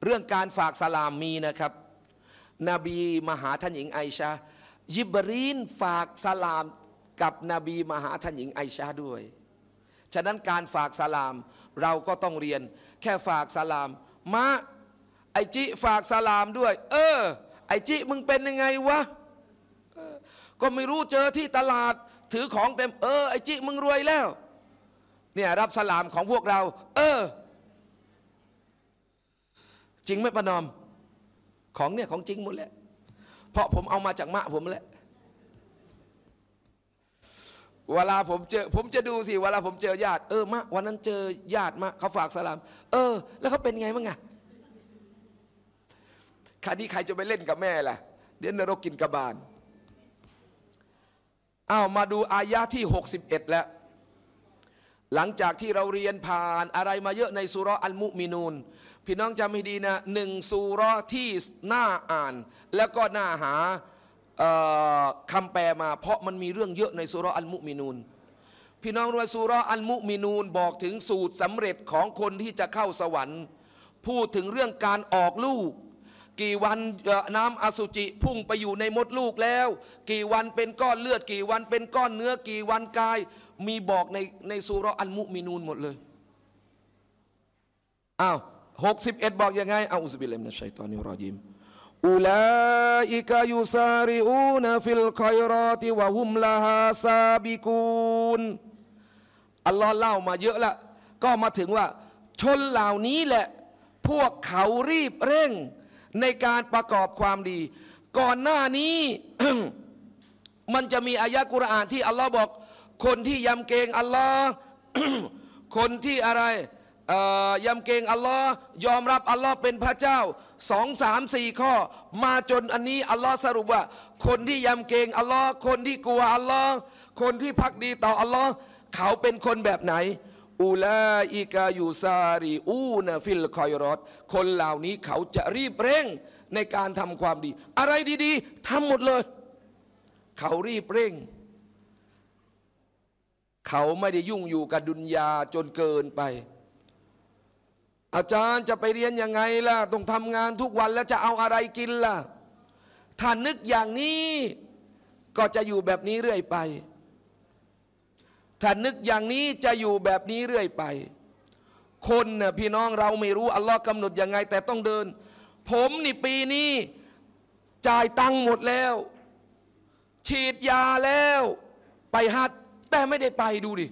เรื่องการฝากสลามมีนะครับนบีมหาท่านหญิงไอชายิบรีนฝากสลาม กับนบีมหาท่านหญิงไอชาด้วย ฉะนั้นการฝากสลาม เราก็ต้องเรียน แค่ฝากสลามมะไอจิฝากสลามด้วย เออ ไอจิมึงเป็นยังไงวะก็ไม่รู้เจอที่ตลาด ถือของเต็มเออ ไอจิมึงรวยแล้ว เนี่ยรับสลามของพวกเรา เออ จริงไหมปนอม ของเนี่ยของจริงหมดแล้วเพราะผมเอามาจากมะผมแล้วเวลาผมเจอ ผมจะดูสิเวลาผมเจอญาติเออ มะ วันนั้นเจอญาติมะ เขาฝากสลาม เออ แล้วเขาเป็นไงบ้างอะคราวนี้ใครจะไปเล่นกับแม่ล่ะเดี๋ยวนรกกินกระบาลอ้าวมาดูอายะที่ 61 แล้ว หลังจากที่เราเรียนผ่านอะไรมาเยอะในสุรอัลมุมินูน พี่น้องจำให้ดีนะหนึ่งสุรที่น่าอ่าน แล้วก็น่าหาคำแปลมา เพราะมันมีเรื่องเยอะในสุรอัลมุมินูนพี่น้องรู้ว่าสุรอัลมุมินูนบอกถึงสูตรสำเร็จของคนที่จะเข้าสวรรค์ พูดถึงเรื่องการออกลูกกี่วันน้ำอสุจิพุ่งไปอยู่ในมดลูกแล้ว กี่วันเป็นก้อนเลือดกี่วันเป็นก้อนเนื้อกี่วันกาย มีบอกในในสุรอันมุมินูนหมดเลยอ้าวหกสิบเอ็ดบอกยังไงเอาอุสบิเลมนะชัยตอนนี้รอยิมอุลาอิกายุซาริอูนฟิลคอยรอติวะฮุมลาฮาซาบิกูนอัลลอฮ์เล่ามาเยอะละก็มาถึงว่า ชนเหล่านี้แหละ พวกเขารีบเร่งในการประกอบความดี ก่อนหน้านี้มันจะมีอายะกุรอานที่อัลลอฮ์บอก คนที่ยำเกรงอัลลอฮ์คนที่อะไรยำเกรงอัลลอฮ์ยอมรับอัลลอฮ์เป็นพระเจ้าสองสามสี่ข้อ มาจนอันนี้อัลลอฮ์สรุปว่าคนที่ยำเกรงอัลลอฮ์คนที่กลัวอัลลอฮ์คนที่พักดีต่ออัลลอฮ์เขาเป็นคนแบบไหนอูลาอิกายูซารีอูนฟิลคอยรอดคนเหล่านี้เขาจะรีบเร่งในการทำความดี อะไรดีๆทำหมดเลย เขารีบเร่ง เขาไม่ได้ยุ่งอยู่กับดุนยาจนเกินไป อาจารย์จะไปเรียนยังไงล่ะ ต้องทำงานทุกวันแล้วจะเอาอะไรกินล่ะถ้านึกอย่างนี้ก็จะอยู่แบบนี้เรื่อยไปถ้านึกอย่างนี้จะอยู่แบบนี้เรื่อยไป คนนะพี่น้องเราไม่รู้อัลลอฮ์กำหนดยังไง แต่ต้องเดิน ผมนี่ปีนี้ จ่ายตังค์หมดแล้ว ฉีดยาแล้ว ไปฮัดแต่ไม่ได้ไปดูดิ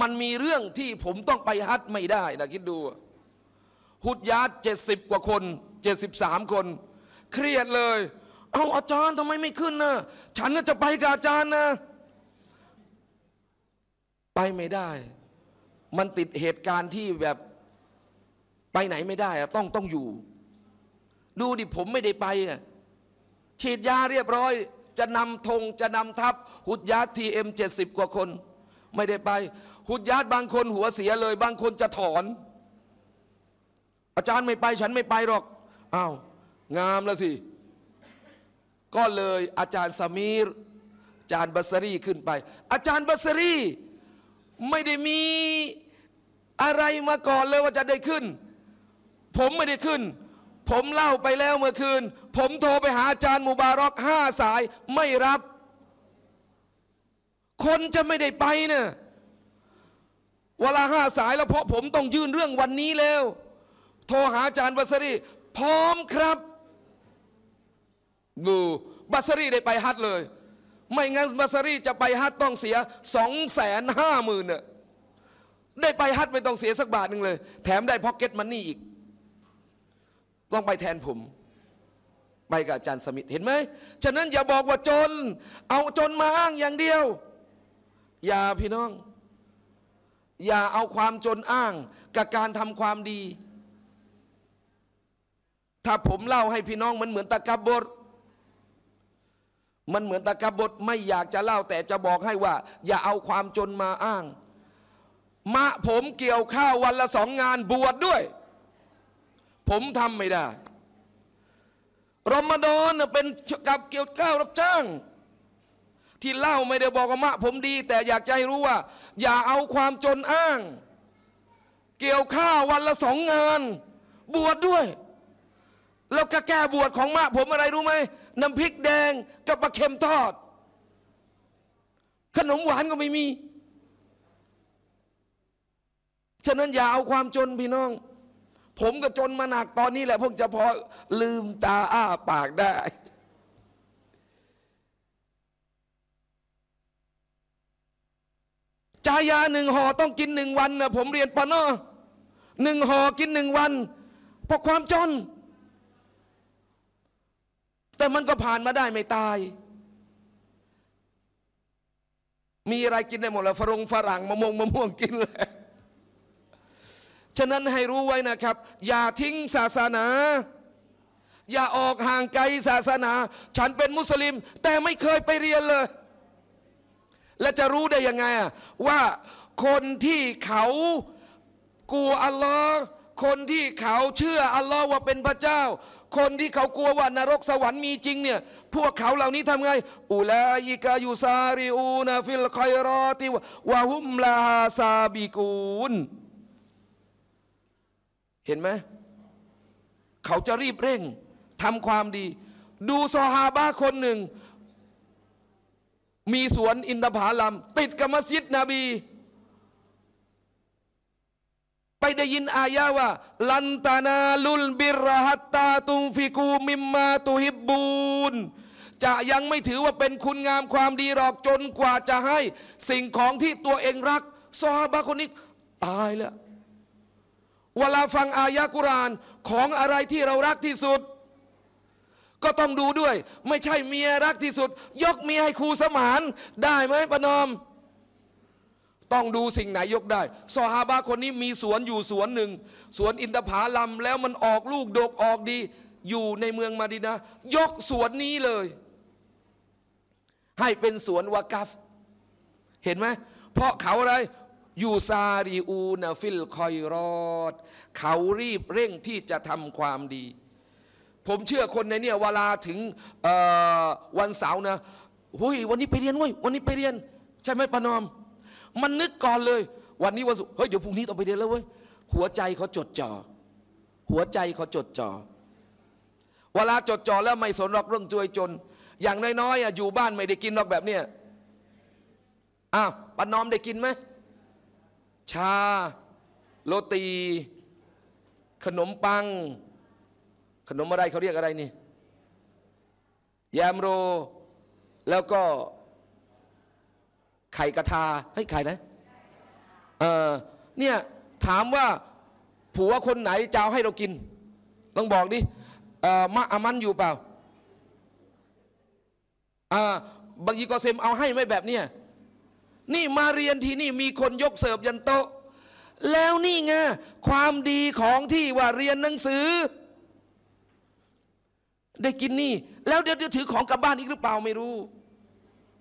มันมีเรื่องที่ผมต้องไปฮัดไม่ได้นะคิดดูฮุดยาเจ็ดสิบกว่าคนเจ็ดสิบสามคน เครียดเลยเอาอาจารย์ทำไมไม่ขึ้นนะฉันจะไปกับอาจารย์นะไปไม่ได้ มันติดเหตุการณ์ที่แบบไปไหนไม่ได้อะต้องต้องอยู่ ดูดิผมไม่ได้ไปอะฉีดยาเรียบร้อย จะนำธงจะนำทัพหุดยาทีเอ็มเจ็ดสิบกว่าคน ไม่ได้ไป หุดยาดบางคนหัวเสียเลย บางคนจะถอน อาจารย์ไม่ไป ฉันไม่ไปหรอกอ้าวงามแล้วสิก็เลยอาจารย์สมีรอาจารย์บัสรีขึ้นไป อาจารย์บัสรีไม่ได้มีอะไรมาก่อน เลยว่าจะได้ขึ้น ผมไม่ได้ขึ้น ผมเล่าไปแล้วเมื่อคืน ผมโทรไปหาอาจารย์มูบารอกห้าสาย ไม่รับ คนจะไม่ได้ไปเนะ่ยเวลาห้าสายแล้วเพราะผมต้องยื่นเรื่องวันนี้แล้ว โทรหาอาจารย์บัสรี พร้อมครับดูบัสรีได้ไปฮัดเลยไม่งั้นมาซารีจะไปฮัตต้องเสียสองแสนห้าหมื่นเนี่ยได้ไปฮัตไม่ต้องเสียสักบาทหนึ่งเลย แถมได้พ็อกเก็ตมันนี่อีก ต้องไปแทนผม ไปกับอาจารย์สมิธเห็นไหมฉะนั้นอย่าบอกว่าจน เอาจนมาอ้างอย่างเดียว อย่าพี่น้อง อย่าเอาความจนอ้างกับการทำความดี ถ้าผมเล่าให้พี่น้องมันเหมือนตะกับบทมันเหมือนตะกบทไม่อยากจะเล่าแต่จะบอกให้ว่า อย่าเอาความจนมาอ้างมะผมเกี่ยวข้าววันละสองงานบวชดด้วย ผมทำไม่ได้รมฎอนเป็นกับเกี่ยวข้าวรับจ้าง ที่เล่าไม่ได้บอกว่ามะผมดีแต่อยากจะให้รู้ว่า อย่าเอาความจนอ้าง เกี่ยวข้าววันละสองงานบวชดด้วย แล้วก็แก้บวชของมะผมอะไรรู้ไหมน้ำพริกแดงกับปลาเค็มทอด ขนมหวานก็ไม่มี ฉะนั้นอย่าเอาความจนพี่น้อง ผมก็จนมาหนักตอนนี้แหละพวกจะพอลืมตาอ้าปากได้จายาหนึ่งห่อต้องกินหนึ่งวันนะผมเรียนปนอหนึ่งห่อกินหนึ่งวันเพราะความจนแต่มันก็ผ่านมาได้ไม่ตาย มีอะไรกินได้หมดแล้วฝรงฝรั่งมะม่วงมะม่วงกินแล้วฉะนั้นให้รู้ไว้นะครับ อย่าทิ้งศาสนา อย่าออกห่างไกลศาสนา ฉันเป็นมุสลิม แต่ไม่เคยไปเรียนเลย และจะรู้ได้ยังไงว่าคนที่เขากลัวอัลลอฮ์คนที่เขาเชื่ออัลลอฮ์ว่าเป็นพระเจ้า คนที่เขากลัวว่านรกสวรรค์มีจริงเนี่ย พวกเขาเหล่านี้ทำไง อุลัยกายุซาริอูนฟิลคอยรอติวะฮุมลาซาบิกูน เห็นไหม เขาจะรีบเร่งทำความดี ดูซอฮาบะคนหนึ่ง มีสวนอินทผลัมติดกับมัสยิดนบีไปได้ยินอายะว่า ลันตานาลุลบิรหัตตาตุงฟิกูมิมมาตุฮิบูน จะยังไม่ถือว่าเป็นคุณงามความดีหรอกจนกว่าจะให้ สิ่งของที่ตัวเองรัก ซอฮาบะคนนี้ตายแล้ว เวลาฟังอายะกุรานของอะไรที่เรารักที่สุด ก็ต้องดูด้วย ไม่ใช่เมียรักที่สุด ยกเมียให้ครูสมานได้ไหมปนอมต้องดูสิ่งไหนยกได้ซอฮาบะคนนี้มีสวนอยู่สวนหนึ่ง สวนอินทผาลัมแล้วมันออกลูกดกออกดี อยู่ในเมืองมาดินะ ยกสวนนี้เลย ให้เป็นสวนวากัฟเห็นไหม เพราะเขาอะไรยูซาริอูนฟิลคอยรอดเขารีบเร่งที่จะทำความดี ผมเชื่อคนในเนี่ยเวลาถึงวันเสาร์นะหุยวันนี้ไปเรียนเว้ย วันนี้ไปเรียน ใช่ไหมปนอมมันนึกก่อนเลย วันนี้วันศุกร์เฮ้ย เดี๋ยวพรุ่งนี้ต้องไปเรียนแล้วเว้ยหัวใจเขาจดจ่อหัวใจเขาจดจ่อเวลาจดจ่อแล้วไม่สนหรอก เรื่องจวยจน อย่างน้อยๆอยู่บ้านไม่ได้กินหรอกแบบเนี้ยอ้าวปานอมได้กินไหมชาโรตี ขนมปัง ขนมอะไรเขาเรียกอะไรนี่ยามโรแล้วก็ไข่กระทา เฮ้ยไข่นะเออเนี่ย ถามว่าผัวคนไหนจะเอาให้เรากิน ลองบอกดิ เออมะอามันอยู่เปล่าอ่บางทีก็เซมเอาให้ไม่แบบเนี้ยนี่มาเรียนที่นี่มีคนยกเสิร์ฟยันโต๊ะ แล้วนี่ไงความดีของที่ว่าเรียนหนังสือ ได้กินนี่ แล้วเดี๋ยวถือของกลับบ้านอีกหรือเปล่าไม่รู้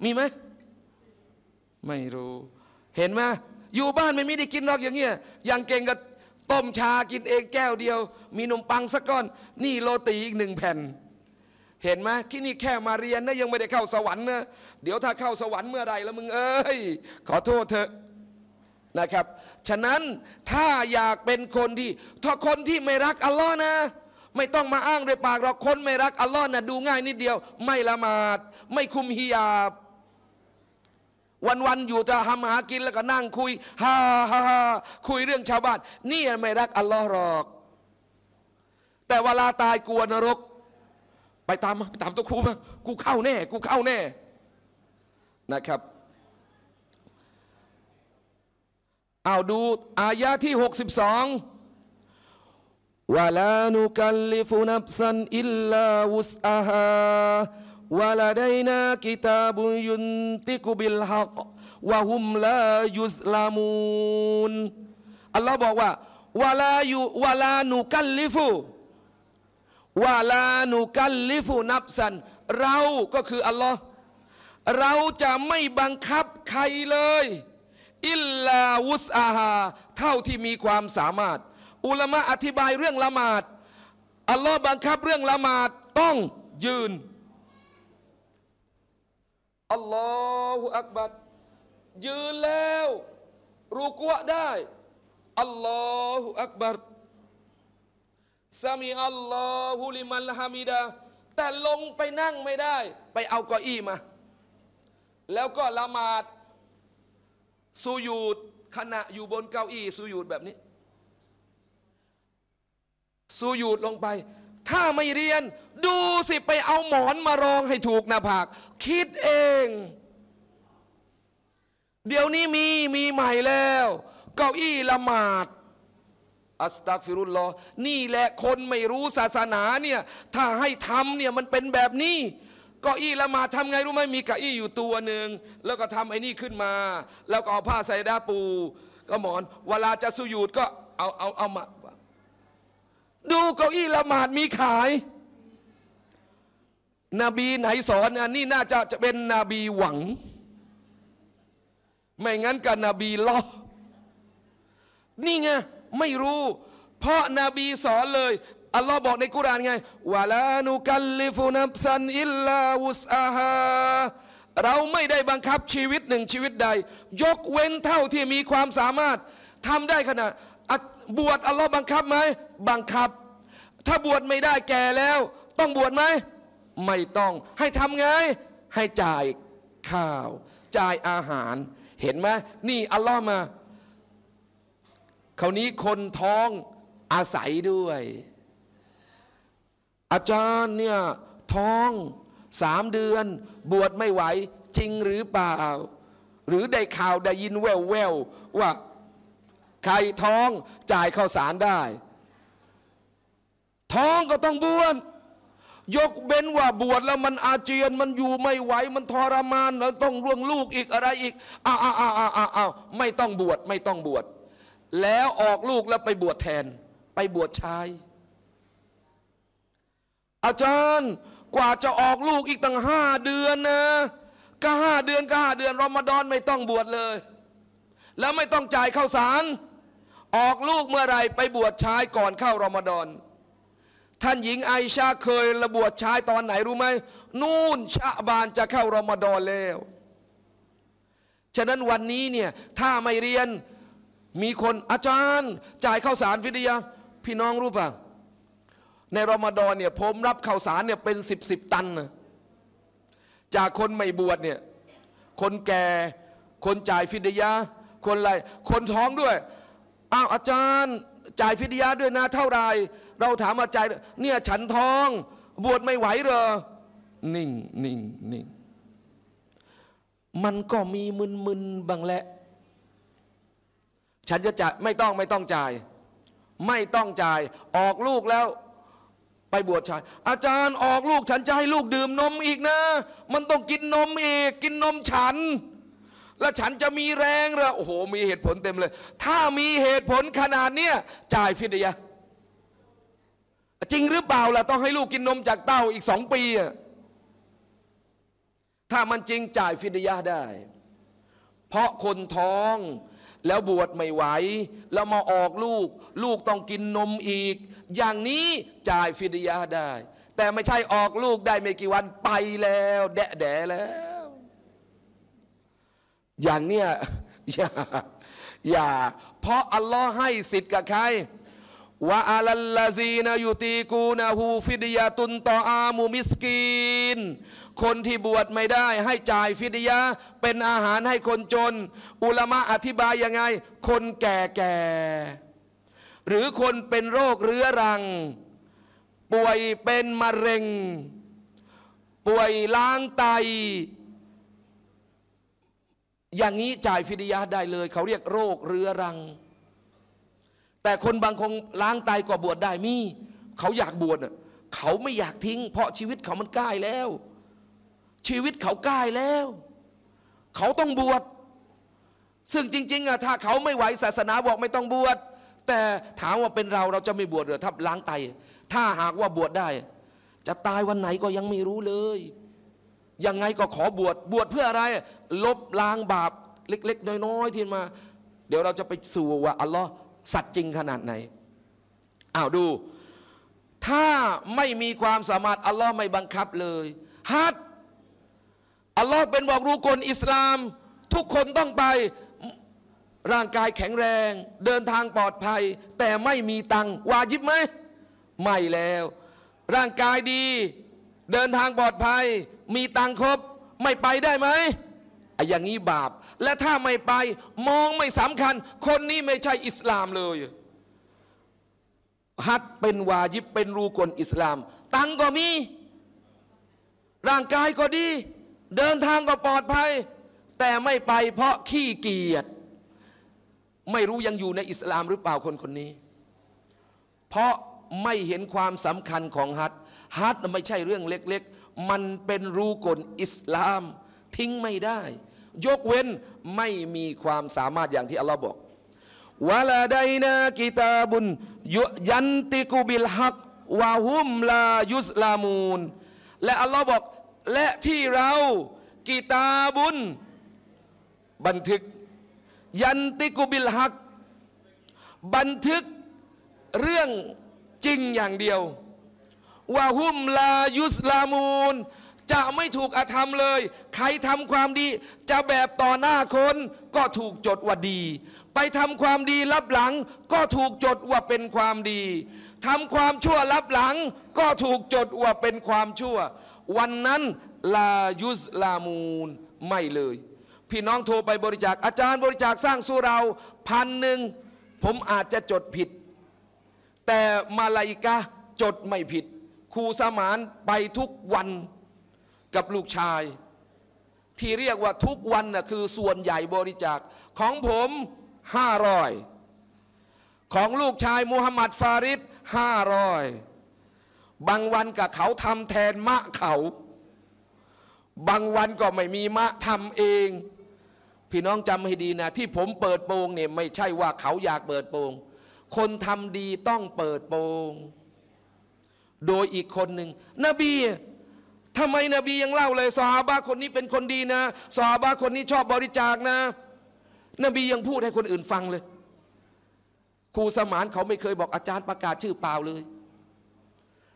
มีไหมไม่รู้เห็นไหมอยู่บ้านไม่มีได้กินหรอกอย่างเงี้ยอย่างเก่งก็ต้มชากินเองแก้วเดียว มีนมปังสักก้อน นี่โรตีอีกหนึ่งแผ่น เห็นไหมที่นี่แค่มาเรียนนะยังไม่ได้เข้าสวรรค์นะเดี๋ยวถ้าเข้าสวรรค์เมื่อใดแล้วมึงเอ้ย ขอโทษเถอะนะครับ ฉะนั้นถ้าอยากเป็นคนที่ถ้าคนที่ไม่รักอัลลอฮ์นะ ไม่ต้องมาอ้างด้วยปากเราคนไม่รัก อัลลอฮ์นะดูง่ายนิดเดียว ไม่ละหมาดไม่คุมฮิยาบวันๆ อยู่จะทำหากินแล้วก็นั่งคุยฮ่าฮ่าคุยเรื่องชาวบ้านนี่ไม่รัก อัลลอฮ์หรอก แต่เวลาตายกลัวนรก ไปตามไปตามตัวครูมากูเข้าแน่ กูเข้าแน่ นะครับ เอาดูอายะที่ 62วลานุกัลลิฟุนับซันอิลลาวุสอาฮาวะลาไดนากิตาบุยุนติกุบิลฮักวะฮุมลายุสลามูนอัลลอฮ์บอกว่าวะลายุวะลานุกัลลิฟูวะลานุกัลลิฟูนับสัน เรา ก็คืออัลลอฮ์เราจะไม่บังคับใครเลย อิลลาวุสอาฮา เท่าที่มีความสามารถ อุลามะอธิบายเรื่องละหมาด อัลลอฮ์บังคับเรื่องละหมาด ต้องยืนอัลลอฮฺอักบัดยืนแล้ว รูกัวได้อัลลอฮฺอักบัดสามีอัลลอฮฺลิมัลฮามิดาแต่ลงไปนั่งไม่ได้ ไปเอาก้ออี้มา แล้วก็ละหมาดสุยูดขณะอยู่บนเก้าอี้สุยูดแบบนี้สุยูดลงไปถ้าไม่เรียนดูสิไปเอาหมอนมารองให้ถูกหน้าผากคิดเอง เดี๋ยวนี้มีมีใหม่แล้วเก้าอี้ละหมาดอัสตักฟิรุลลอนี่แหละคนไม่รู้ศาสนาเนี่ยถ้าให้ทำเนี่ยมันเป็นแบบนี้ก็อี้ละมาทำไงรู้ไหมมีเก้าอี้อยู่ตัวหนึ่งแล้วก็ทำไอ้นี่ขึ้นมา แล้วก็เอาผ้าใส่ดาปู ก็หมอน เวลาจะสุยุดก็เอาเอาเอามาดูเก้าอี้ละหมาดมีขาย นบีไหนสอนอันนี้น่าจะจะเป็นนบีหวัง ไม่งั้นกับนบีลอนี่ไงไม่รู้ เพราะนบีสอนเลยอัลลอฮ์บอกในกุรานไงวะลานุกัลลิฟุนับซันอิลลาวุสอาฮาเราไม่ได้บังคับชีวิตหนึ่งชีวิตใด ยกเว้นเท่าที่มีความสามารถทำได้ขนาดบวชอัลลอฮ์บังคับไหมบังคับ ถ้าบวชไม่ได้แก่แล้ว ต้องบวชไหม ไม่ต้องให้ทำไง ให้จ่ายข้าว จ่ายอาหารเห็นไหมนี่อัลลอฮ์มาคราวนี้คนท้องอาศัยด้วย อาจารย์เนี่ยท้องสามเดือน บวชไม่ไหวจริงหรือเปล่า หรือได้ข่าวได้ยินแววแววว่าใครท้องจ่ายข้าวสารได้ท้องก็ต้องบวชยกเบนว่าบวชแล้ว มันอาเจียนมันอยู่ไม่ไหวมันทรมานแล้วต้องร่วงลูกอีกอะไรอีกอ้าวอ้าวอ้าวอ้าวอ้าวไม่ต้องบวชไม่ต้องบวชแล้วออกลูกแล้วไปบวชแทน ไปบวชชาย อาจารย์กว่าจะออกลูกอีกตั้งห้าเดือนนะ ก็ห้าเดือนก็ห้าเดือนรอมฎอนไม่ต้องบวชเลย แล้วไม่ต้องจ่ายข้าวสารออกลูกเมื่อไรไปบวชชายก่อนเข้ารอมฎอนท่านหญิงไอชาเคยระบวชชายตอนไหนรู้ไหมนู่นชาบานจะเข้ารอมฎอนแล้วฉะนั้นวันนี้เนี่ยถ้าไม่เรียนมีคนอาจารย์ จ่ายข้าวสารวิทยาพี่น้องรู้ปะในรอมฎอนเนี่ย ผมรับข้าวสารเนี่ยเป็นสิบสิบตันนะจากคนไม่บวชเนี่ยคนแก่ คนจ่ายฟิดยาคนอะไร คนท้องด้วยอ้าวอาจารย์จ่ายฟิดยาด้วยนะเท่าไรเราถามอาจารย์เนี่ยฉันท้อง บวชไม่ไหวเหรอ นิ่งนิ่งนิ่งมันก็มีมึนมึนบางแหละ ฉันจะจ่ายไม่ต้องไม่ต้องจ่ายไม่ต้องจ่ายออกลูกแล้ว ไปบวชชายอาจารย์ออกลูกฉันจะให้ลูกดื่มนมอีกนะมันต้องกินนมอีกกินนมฉัน แล้วฉันจะมีแรงเหรอโอ้โห มีเหตุผลเต็มเลย ถ้ามีเหตุผลขนาดเนี้ยจ่ายฟิดยะจริงหรือเปล่า ล่ะต้องให้ลูกกินนมจากเต้าอีกสองปี ถ้ามันจริงจ่ายฟิดยาได้ เพราะคนท้องแล้วบวชไม่ไหว แล้วมาออกลูกลูกต้องกินนมอีก อย่างนี้จ่ายฟิดยาได้ แต่ไม่ใช่ออกลูกได้ไม่กี่วันไปแล้ว แดะแดะแล้ว อย่างเนี้ยอย่าอย่า เพราะอัลลอฮ์ให้สิทธิ์กับใครวะอัลลซีนยุตีกูนาหูฟิดยาตุนต่ออามูมิสกีนคนที่บวชไม่ได้ ให้จ่ายฟิดยาเป็นอาหารให้คนจน อุลามะอธิบายยังไง คนแก่แก่หรือคนเป็นโรคเรื้อรัง ป่วยเป็นมะเร็ง ป่วยล้างไต อย่างนี้จ่ายฟิดยาได้เลยเขาเรียกโรคเรื้อรังแต่คนบางคงล้างตายก่าบวชได้มี เขาอยากบวชเขาไม่อยากทิ้งเพราะชีวิตเขามันใกล้แล้ว ชีวิตเขาใกล้แล้ว เขาต้องบวช ซึ่งจริงๆอะถ้าเขาไม่ไหวศาสนาบอกไม่ต้องบวช แต่ถามว่าเป็นเราเราจะไม่บวชหรือถ้าล้างไตถ้าหากว่าบวชได้ จะตายวันไหนก็ยังไม่รู้เลย ยังไงก็ขอบวช บวชเพื่ออะไร ลบล้างบาป เล็ก ๆน้อยๆที่มาเดี๋ยวเราจะไปสู่ว่าอัลลอฮ์สัตว์จริงขนาดไหนอ้าวดู ถ้าไม่มีความสามารถอัลลอฮ์ไม่บังคับเลยฮัดอัลลอฮ์เป็นบอกรูกนอิสลาม ทุกคนต้องไป ร่างกายแข็งแรง เดินทางปลอดภัย แต่ไม่มีตังวาจิบไหม ไม่แล้ว ร่างกายดี เดินทางปลอดภัย มีตังครบไม่ไปได้ไหมอย่างนี้บาปและถ้าไม่ไปมองไม่สำคัญ คนนี้ไม่ใช่อิสลามเลยฮัดเป็นวาญิบ เป็นรูกลอิสลาม ตังก็มี ร่างกายก็ดี เดินทางก็ปลอดภัย แต่ไม่ไปเพราะขี้เกียจไม่รู้ยังอยู่ในอิสลามหรือเปล่าคนคนนี้ เพราะไม่เห็นความสำคัญของฮัดฮัดไม่ใช่เรื่องเล็ก ๆ มันเป็นรูกลอิสลามทิ้งไม่ได้ ยกเว้นไม่มีความสามารถอย่างที่อัลลอฮ์บอกวะลาไดนากิตาบุญยันติกุบิลฮักวาหุมลายุสลามูน และอัลลอฮ์บอกและที่เรา กิตาบุญ บันทึกยันติกุบิลฮักบันทึกเรื่องจริงอย่างเดียววาหุมลายุสลามูนจะไม่ถูกอาธรรมเลย ใครทำความดี จะแบบต่อหน้าคนก็ถูกจดว่าดี ไปทำความดีรับหลัง ก็ถูกจดว่าเป็นความดีทำความชั่วรับหลัง ก็ถูกจดว่าเป็นความชั่ว วันนั้นลายุสลามูนไม่เลย พี่น้องโทรไปบริจาค อาจารย์บริจาคสร้างสุราพันหนึ่งผมอาจจะจดผิด แต่มาลายกะจดไม่ผิดครูสมานไปทุกวันกับลูกชาย ที่เรียกว่าทุกวันนะ่ะคือส่วนใหญ่บริจาคของผมห้าร้อยของลูกชายมูฮัมหมัดฟาริดห้าร้อยบางวันกับเขาทำแทนมะเขา บางวันก็ไม่มีมะทำเอง พี่น้องจำให้ดีนะ ที่ผมเปิดโปงเนี่ยไม่ใช่ว่าเขาอยากเปิดโปง คนทำดีต้องเปิดโปงโดยอีกคนหนึ่งนบีทำไมนบียังเล่าเลยสฮาบะคนนี้เป็นคนดีนะสฮาบะคนนี้ชอบบริจาคนะ นบียังพูดให้คนอื่นฟังเลย ครูสมานเขาไม่เคยบอกอาจารย์ประกาศชื่อเปล่าเลย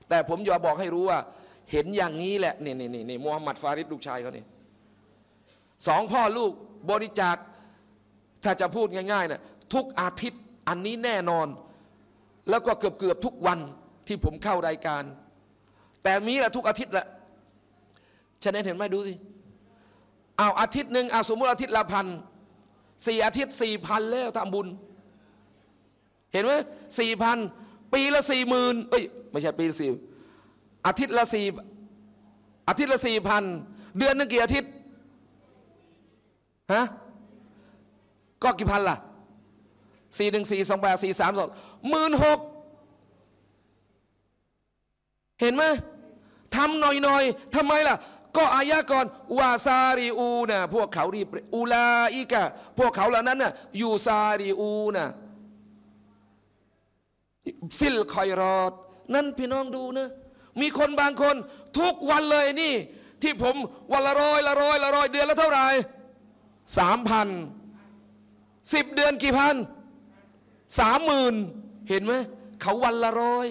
แต่ผมอยากบอกให้รู้ว่า เห็นอย่างนี้แหละเนี่ยเนี่ยเนี่ยมูฮัมหมัดฟาริดลูกชายเขาเนี่ยสองพ่อลูกบริจาคถ้าจะพูดง่ายๆนะทุกอาทิตย์อันนี้แน่นอน แล้วก็เกือบเกือบทุกวันที่ผมเข้ารายการ แต่มีแหละทุกอาทิตย์แหละฉะนั้นเห็นไหมดูสิ เอาอาทิตย์หนึ่งเอาสมมติอาทิตย์ละพันสี่อาทิตย์สี่พันแล้วทำบุญ เห็นไหมสี่พันปีละสี่หมื่นเอ้ยไม่ใช่ปีละสี่อาทิตย์ละสี่อาทิตย์ละสี่พัน เดือนนึงกี่อาทิตย์ฮะก็กี่พันล่ะสี่หนึ่งสี่สองแปดสี่สามสองหมื่นหกเห็นไหม ทำหน่อยๆ ทำไมล่ะก็อายะก่อนวาซาริอูนะพวกเขารีบอูลาอิกะพวกเขาเหล่านั้นนะ่ะยูซาริอูนะฟิลคอยรอดนั่นพี่น้องดูนะมีคนบางคนทุกวันเลยนี่ ที่ผมวันละร้อยละร้อยละร้อยเดือนละเท่าไหร่สามพันสิบเดือนกี่พันสามหมื่นเห็นไหมเขาวันละร้อย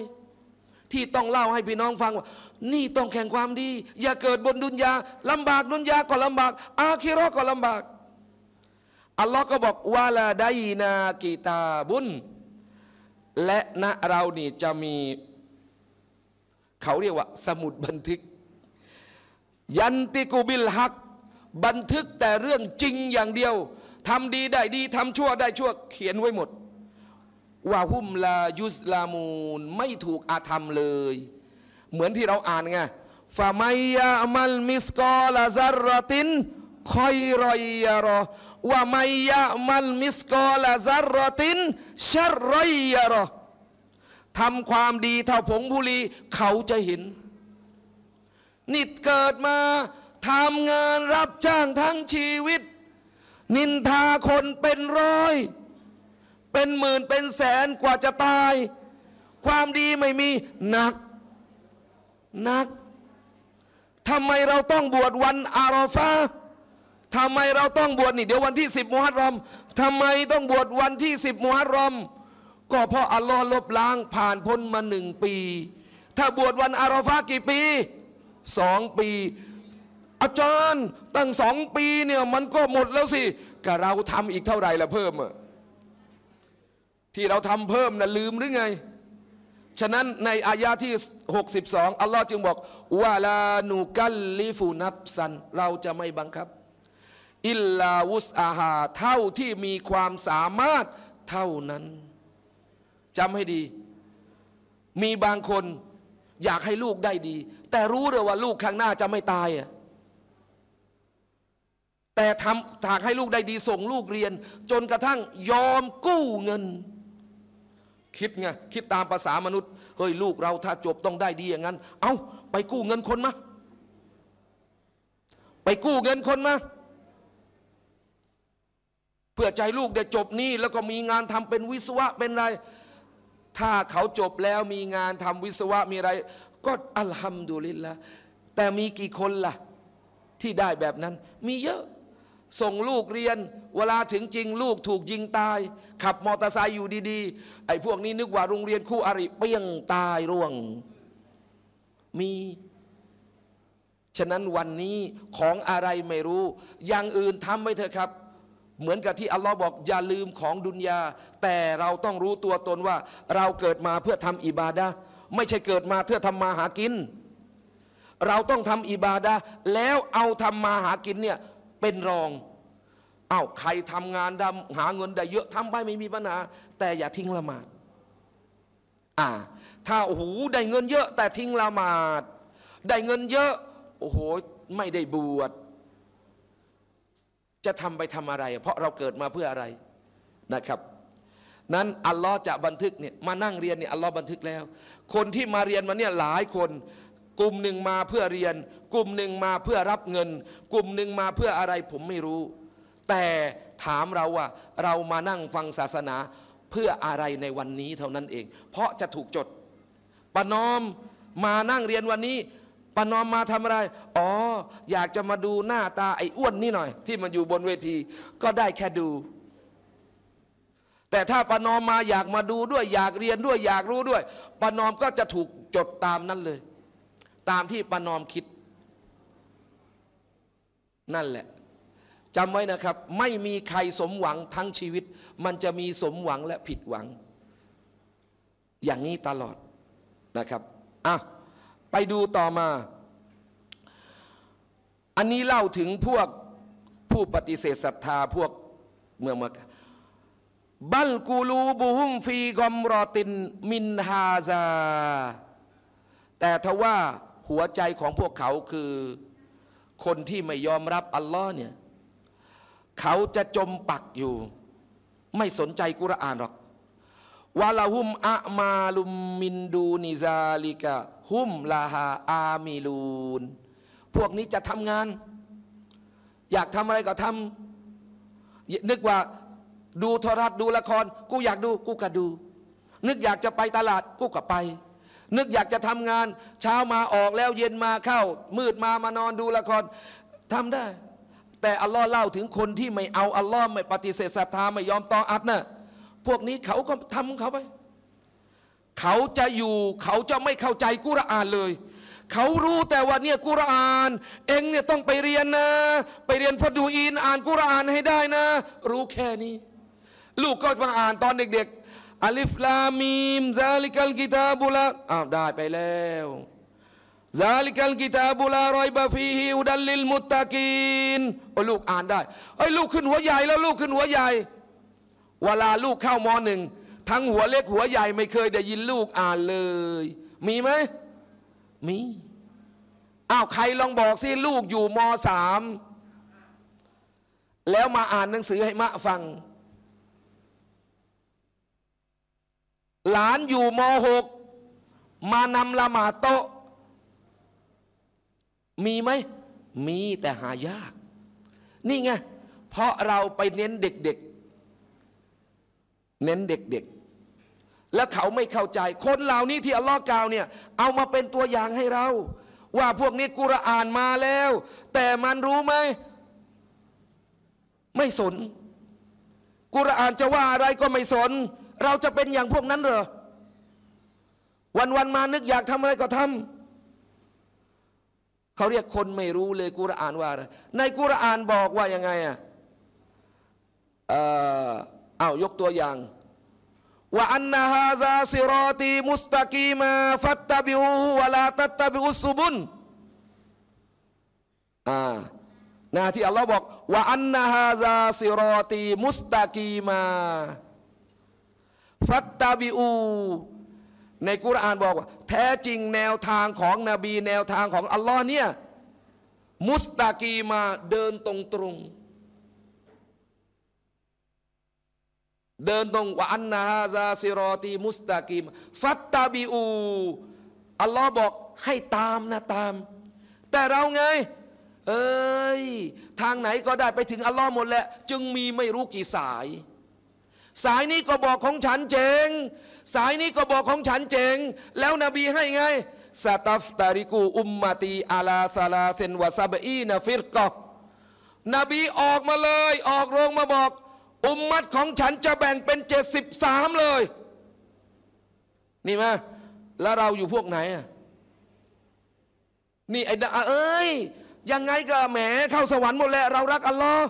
ที่ต้องเล่าให้พี่น้องฟังว่านี่ต้องแข่งความดี อย่าเกิดบนดุนยาลำบากดุนยาก็ลำบาก อาคิรอก็ลำบาก อัลลอฮ์ก็บอกวาลาไดนากีตาบุญ และณเรานี่จะมี เขาเรียกว่า สมุดบันทึก ยันติกูบิลฮัก บันทึกแต่เรื่องจริงอย่างเดียว ทำดีได้ดี ทำชั่วได้ชั่ว เขียนไว้หมด ว่าหุมลายุสลามูนไม่ถูกอาธรรมเลยเหมือนที่เราอ่านไงฟาไมายามัลมิสกอลาซาร์ตินคอยรอยยารอว่าไมายามัลมิสกอลาซาร์ตินชรรอยยารอทำความดีเท่าผงบุรีเขาจะเห็น นิดเกิดมาทำงานรับจ้างทั้งชีวิต นินทาคนเป็นร้อย เป็นหมื่นเป็นแสนกว่าจะตาย ความดีไม่มีหนักนักทำไมเราต้องบวชวันอาราฟาทำไมเราต้องบวชนี่เดี๋ยววันที่ 10มูฮัรรอมทำไมต้องบวชวันที่ 10มูฮัรรอม ก็เพราะอัลลอฮ์ลบล้าง ผ่านพ้นมาหนึ่งปี ถ้าบวชวันอาราฟากี่ปีสองปีอาจารย์ตั้งสองปีเนี่ยมันก็หมดแล้วสิก็เราทำอีกเท่าไหร่ละเพิ่มที่เราทำเพิ่มนะ่ะลืมหรือไงฉะนั้นในอายาที่ 62 อัลลอฮ์จึงบอก ว่าลานูกัลลิฟูนับซัน เราจะไม่บังคับ อิลลาวุสอาฮาเท่าที่มีความสามารถเท่านั้นจำให้ดี มีบางคน อยากให้ลูกได้ดี แต่รู้เลยว่าลูกข้างหน้าจะไม่ตายแต่ทำถากให้ลูกได้ดี ส่งลูกเรียน จนกระทั่งยอมกู้เงินคิดไงคิดตามภาษามนุษย์เฮ้ยลูกเราถ้าจบต้องได้ดีอย่างนั้น เอาไปกู้เงินคนมาไปกู้เงินคนมาเพื่อใจลูกได้จบนี่แล้วก็มีงานทำเป็นวิศวะเป็นอะไร ถ้าเขาจบแล้วมีงานทำวิศวะมีอะไร ก็อัลฮัมดุลิลละแต่มีกี่คนละ่ะที่ได้แบบนั้นมีเยอะส่งลูกเรียนเวลาถึงจริง ลูกถูกยิงตาย ขับมอเตอร์ไซค์อยู่ดี ๆ ไอ้พวกนี้นึกว่าโรงเรียนคู่อริเปี้ยงตายร่วง มี ฉะนั้นวันนี้ของอะไรไม่รู้อย่างอื่นทำไม่เถอะครับ เหมือนกับที่อัลลอฮ์บอกอย่าลืมของดุนยาแต่เราต้องรู้ตัวตนว่า เราเกิดมาเพื่อทำอิบาดะไม่ใช่เกิดมาเพื่อทำมาหากิน เราต้องทำอิบาดะแล้วเอาทำมาหากินเนี่ยเป็นรอง เอา้าใครทำงานดหาเงินได้เยอะทำไปไม่มีปัญหาแต่อย่าทิ้งละหมาดอ่าถ้าโอ้โหได้เงินเยอะ แต่ทิ้งละหมาด ได้เงินเยอะโอ้โหไม่ได้บวชจะทำไปทำอะไร เพราะเราเกิดมาเพื่ออะไรนะครับ นั้น อัลลอฮ์จะบันทึกเนี่ยมานั่งเรียนเนี่ยอัลลอฮ์บันทึกแล้ว คนที่มาเรียนมาเนี่ยหลายคนกลุ่มหนึ่งมาเพื่อเรียน กลุ่มหนึ่งมาเพื่อรับเงิน กลุ่มหนึ่งมาเพื่ออะไรผมไม่รู้ แต่ถามเราว่า เรามานั่งฟังศาสนาเพื่ออะไรในวันนี้เท่านั้นเอง เพราะจะถูกจดปนอมมานั่งเรียนวันนี้ปนอมมาทำอะไร อ๋ออยากจะมาดูหน้าตาไอ้อ้วนนี่หน่อย ที่มันอยู่บนเวที ก็ได้แค่ดู แต่ถ้าปนอมมาอยากมาดูด้วย อยากเรียนด้วยอยากรู้ด้วยปนอมก็จะถูกจดตามนั้นเลยตามที่ปานอมคิด นั่นแหละจำไว้นะครับ ไม่มีใครสมหวังทั้งชีวิต มันจะมีสมหวังและผิดหวัง อย่างนี้ตลอดนะครับอ่ะไปดูต่อมา อันนี้เล่าถึงพวกผู้ปฏิเสธศรัทธาพวกเมื่อมาบัลกูลูบุฮุมฟีกอมรอตินมินฮาซาแต่ทว่าหัวใจของพวกเขาคือ คนที่ไม่ยอมรับอัลลอฮ์เนี่ยเขาจะจมปักอยู่ ไม่สนใจกุรอานหรอกวะลาหุมอะมาลุมมินดูนิซาลิกะหุมลาฮาอามิลูนพวกนี้จะทำงาน อยากทำอะไรก็ทำนึกว่าดูโทรทัศน์ดูละคร กูอยากดู กูก็ดู นึกอยากจะไปตลาดกูก็ไปนึก อยากจะทำงาน เช้ามาออกแล้วเย็นมาเข้า มืดมามานอนดูละครทำได้ แต่อัลลอฮ์เล่าถึงคนที่ไม่เอาอัลลอฮ์ไม่ปฏิเสธศรัทธาไม่ยอมต่ออัดนะ่ะพวกนี้เขาก็ทำเขาไป เขาจะอยู่ เขาจะไม่เข้าใจกุรอานเลย เขารู้แต่ว่าเนี่ยกุรอาน เองเนี่ยต้องไปเรียนนะ ไปเรียนฟัดูอีนอ่านกุรอานให้ได้นะ รู้แค่นี้ ลูกก็มาอ่านตอนเด็กอัลิฟลามีมซาลิกัลกิตาบุลาอ้าวได้ไปแล้วซาลิกัลกิตาบุลารอยบาฟีฮิอุดัลลิลมุตตะกินโอ้ลูกอ่านได้ไอ้ลูกขึ้นหัวใหญ่แล้วลูกขึ้นหัวใหญ่เวลาลูกเข้ามอหนึ่งทั้งหัวเล็กหัวใหญ่ไม่เคยได้ยินลูกอ่านเลย มีไหมมีอ้าวใครลองบอกสิลูกอยู่มสามแล้วมาอ่านหนังสือให้มะฟังหลานอยู่ม .6 มานำละหมาดโตมีไหมมีแต่หายาก นี่ไง เพราะเราไปเน้นเด็กๆ เน้นเด็กๆ แล้วเขาไม่เข้าใจ คนเหล่านี้ที่อัลลอฮ์กล่าวเนี่ย เอามาเป็นตัวอย่างให้เรา ว่าพวกนี้กุรอานมาแล้ว แต่มันรู้ไหม ไม่สน กุรอานจะว่าอะไรก็ไม่สนเราจะเป็นอย่างพวกนั้นเหรอ วันวันมานึกอยากทำอะไรก็ทำเขาเรียกคนไม่รู้เลยกุรอานว่าในกุรอานบอกว่า ยังไงอ่ะอ้ายกตัวอย่างว่าอันนาฮาซาซิรอตีมุสตะกีมาฟัตตาบิอูวะลาตัตตาบิอุสุบุนอ่านะที่อัลลอฮ์บอกว่าอันนาฮาซาซิรอตีมุสตะกีมาฟัตตาบิอูในกุรานบอกว่า แท้จริงแนวทางของนบีแนวทางของอัลลอฮ์เนี่ยมุสตากีมาเดินตรงตรงเดินตรงว่าอันนาฮาซาซิรอตีมุสตากีมฟัตตาบิอูอัลลอฮ์บอกให้ตามนะตาม แต่เราไงเอ้ยทางไหนก็ได้ไปถึงอัลลอฮ์หมดแหละจึงมีไม่รู้กี่สายสายนี้ก็บอกของฉันเจง สายนี้ก็บอกของฉันเจงแล้วนบีให้ไงสตัฟตาริกู อุมมาตีอาลาซาลาเซนวาซาบีนาฟิรกอนบีออกมาเลย ออกโรงมาบอก อุมมัดของฉันจะแบ่งเป็นเจ็ดสิบสามเลย นี่มา แล้วเราอยู่พวกไหนอ่ะนี่ไอ้เอ้ย ยังไงก็แหม เข้าสวรรค์หมดแล้วเรารักอัลลอฮ์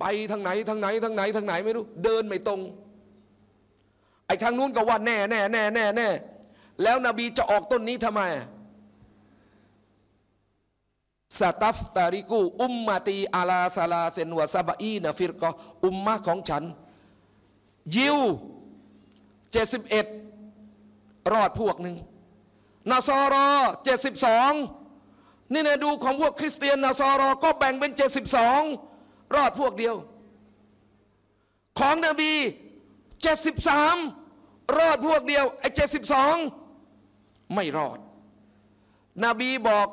ไปทางไหนทางไหนทางไหนทางไหนไม่รู้ เดินไม่ตรงไอ้ทางนู้นก็ว่าแน่แน่แน่แน่แน่แล้วนบีจะออกต้นนี้ทำไมสตัฟตาริกูอุมมาตีอาลาซาลาเซนวาซาบะอีนะฟิรกออุมมะของฉัน ยิวเจ็ดสิบเอ็ดรอดพวกหนึ่งนาซอรอเจ็ดสิบสองนี่นะดูของพวกคริสเตียนนาซอรอ ก็แบ่งเป็นเจ็ดสิบสองรอดพวกเดียว ของนบี73รอดพวกเดียวไอ้72 ไม่รอดนบีบอก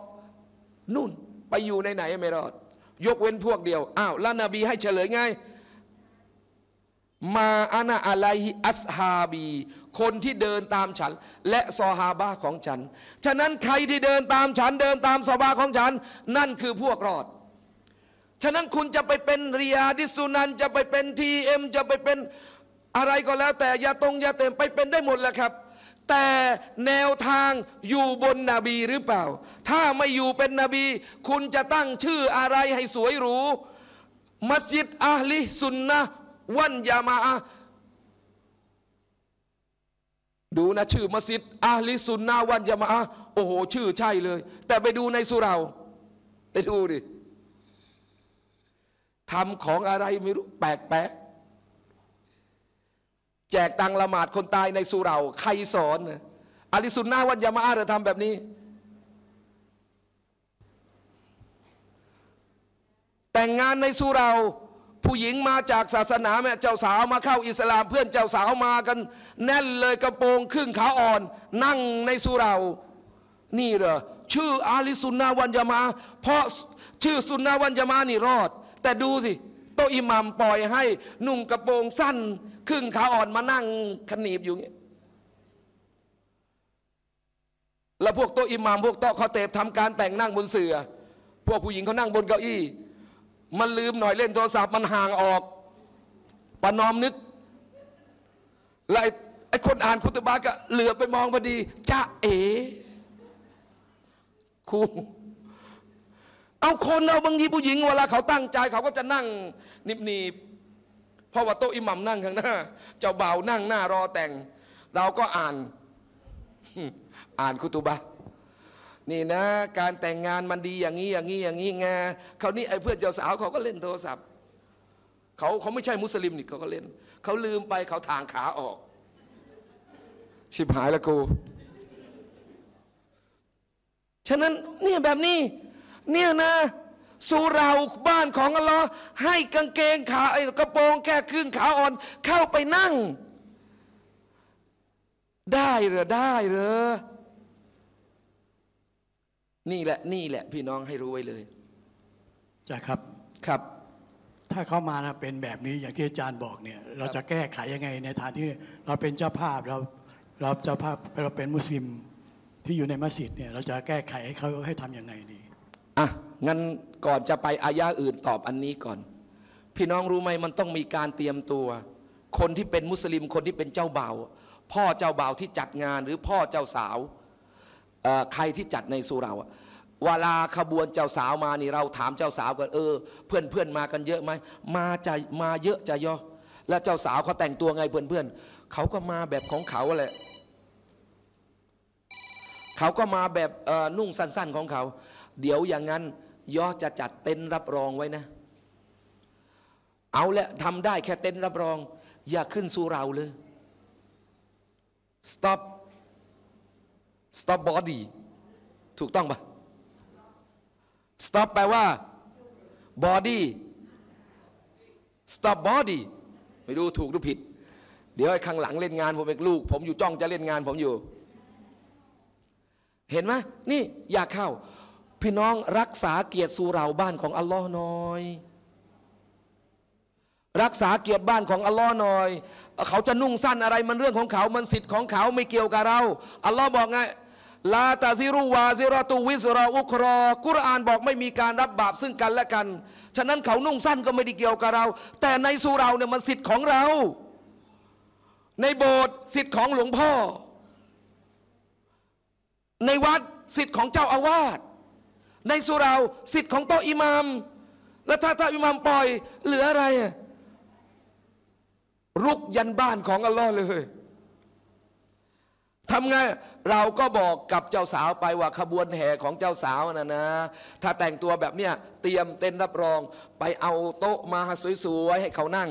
นู่นไปอยู่ในไหนไม่รอด ยกเว้นพวกเดียวอ้าวแล้วนบีให้เฉลยไงมาอานาอะไิอัสฮาบี คนที่เดินตามฉัน และซอฮาบะของฉัน ฉะนั้นใครที่เดินตามฉันเดินตามซอฮาบะของฉัน นั่นคือพวกรอด ฉะนั้นคุณจะไปเป็นเรียดิสุนันจะไปเป็นทีเอ็มจะไปเป็นอะไรก็แล้วแต่ยาตรงยาเต็มไปเป็นได้หมดแหละครับ แต่แนวทางอยู่บนนบีหรือเปล่า ถ้าไม่อยู่เป็นนบี คุณจะตั้งชื่ออะไรให้สวยหรู มัสยิดอะลิสุนนะวันยามาอะดูนะชื่อมัสยิดอะลิสุนนะวันยามาอะโอ้โห ชื่อใช่เลย แต่ไปดูในสุเรา ไปดูดิทำของอะไรไม่รู้แปลกแปลกแจกตังละหมาดคนตายในสุเรา ใครสอน อาลิสุนนาวันยามาอาเธอทำแบบนี้ แต่งงานในสุเราผู้หญิงมาจากศาสนาแม่เจ้าสาวมาเข้าอิสลามเพื่อนเจ้าสาวมากัน แน่นเลยกระโปรงครึ่งขาอ่อน นั่งในสุเรานี่เหรอชื่ออาลิสุนนาวันยามาเพราะชื่อสุนนาวันยามานี่รอด แต่ดูสิโตอิหมัมปล่อยให้นุ่งกระโปรงสั้นครึ่งขาอ่อนมานั่งขนีบอยู่เงี้ย แล้วพวกโตอิหมามพวกโตคอเตบทำการแต่งนั่งบนเสือพวกผู้หญิงเขานั่งบนเก้าอี้ มันลืมหน่อยเล่นโทรศัพท์มันห่างออกปนอมนึกแล้ไอ้คนอ่านคุตบาก็ เหลือไปมองพอดีจ้าเอ๋ ครู เอาคนเอาบางทีผู้หญิง เวลาเขาตั้งใจเขาก็จะนั่งนิบเพราะว่าโต๊ะอิหมัมนั่งข้างหน้าเจ้าบ่าวนั่งหน้ารอแต่ง เราก็อ่าน อ่านคุตุบะ นี่นะ การแต่งงานมันดีอย่างนี้อย่างนี้อย่างนี้ไง คราวนี้ไอ้เพื่อนเจ้าสาวเขาก็เล่นโทรศัพท์เขาเขาไม่ใช่มุสลิมนี่เขาก็เล่นเขาลืมไปเขาทางขาออกชิบหายละกูฉะนั้นเนี่ยแบบนี้เนี่ยนะสู่เราบ้านของอัลลอฮ์ให้กางเกงขาไอ้กระโปรงแค่ครึ่งขาอ่อน เข้าไปนั่ง ได้หรือได้หรือนี่แหละนี่แหละ พี่น้องให้รู้ไว้เลยจ้ะครับครับ ถ้าเข้ามานะเป็นแบบนี้อย่างที่อาจารย์บอกเนี่ยเราจะแก้ไขยังไงในฐานที่ เราเป็นเจ้าภาพเราเราเจ้าภาพเราเป็นมุสลิมที่อยู่ในมัสยิดเนี่ยเราจะแก้ไขให้เขาให้ทำยังไงดีอ่ะงั้นก่อนจะไปอายะอื่นตอบอันนี้ก่อน พี่น้องรู้ไหมมันต้องมีการเตรียมตัว คนที่เป็นมุสลิมคนที่เป็นเจ้าบ่าวพ่อเจ้าบ่าวที่จัดงานหรือพ่อเจ้าสาวใครที่จัดในสุราเวลาขบวนเจ้าสาวมานี่เราถามเจ้าสาวก่อนเออ เพื่อนเพื่อนมากันเยอะไหมมาจะมาเยอะจะยอแล้วเจ้าสาวเขาแต่งตัวไงเพื่อนเพื่อนเขาก็มาแบบของเขาแหละ เขาก็มาแบบนุ่งสั้นๆของเขาเดี๋ยวอย่างนั้นย่อจะจัดเต็นรับรองไว้นะ เอาละทำได้แค่เต็นรับรอง อย่าขึ้นสู่เราเลย stop stop body ถูกต้องปะ stop แปลว่า body stop body ไม่รู้ถูกหรือผิด เดี๋ยวไอ้ข้างหลังเล่นงานผมเอนลูก ผมอยู่จ้องจะเล่นงานผมอยู่ เห็นไหมนี่อยากเข้าพี่น้องรักษาเกียรติสู่เราบ้านของอัลลอฮ์น้อย รักษาเกียรติบ้านของอัลลอฮ์น้อย เขาจะนุ่งสั้นอะไรมันเรื่องของเขามันสิทธิ์ของเขาไม่เกี่ยวกับเรา อัลลอฮ์บอกไงลาตาซิรุวาซิรตุวิสราอุครอกุรอานบอกไม่มีการรับบาปซึ่งกันและกัน ฉะนั้นเขานุ่งสั้นก็ไม่ได้เกี่ยวกับเรา แต่ในสุเราเนี่ยมันสิทธิ์ของเรา ในโบสถ์สิทธิ์ของหลวงพ่อ ในวัดสิทธิ์ของเจ้า อาวาสในสุราสิทธิ์ของโตอิมาม และถ้าถ้าอิมามปล่อย เหลืออะไรรุกยันบ้านของอัลลอฮ์เลยทำไงเราก็บอกกับเจ้าสาวไปว่าขบวนแห่ของเจ้าสาวนะนะถ้าแต่งตัวแบบเนี้ยเตรียมเต็นรับรอง ไปเอาโต๊ะมาสวยๆให้เขานั่ง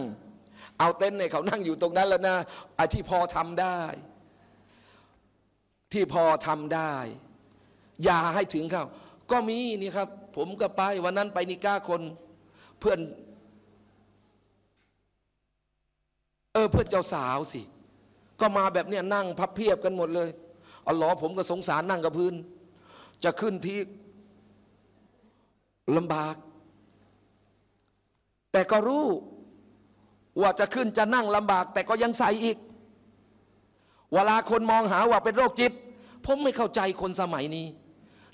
เอาเต็นท์ให้เขานั่งอยู่ตรงนั้นแล้วนะไอ้ที่พอทำได้ ที่พอทำได้ อย่าให้ถึงเขาก็มีนี่ครับ ผมก็ไปวันนั้นไปนิก้าคนเพื่อน เออเพื่อนเจ้าสาวสิ ก็มาแบบเนี้ยนั่งพับเพียบกันหมดเลยเอาหลอผมก็สงสารนั่งกับพื้น จะขึ้นที่ลำบาก แต่ก็รู้ ว่าจะขึ้นจะนั่งลำบาก แต่ก็ยังใส่อีก เวลาคนมองหาว่าเป็นโรคจิตผมไม่เข้าใจคนสมัยนี้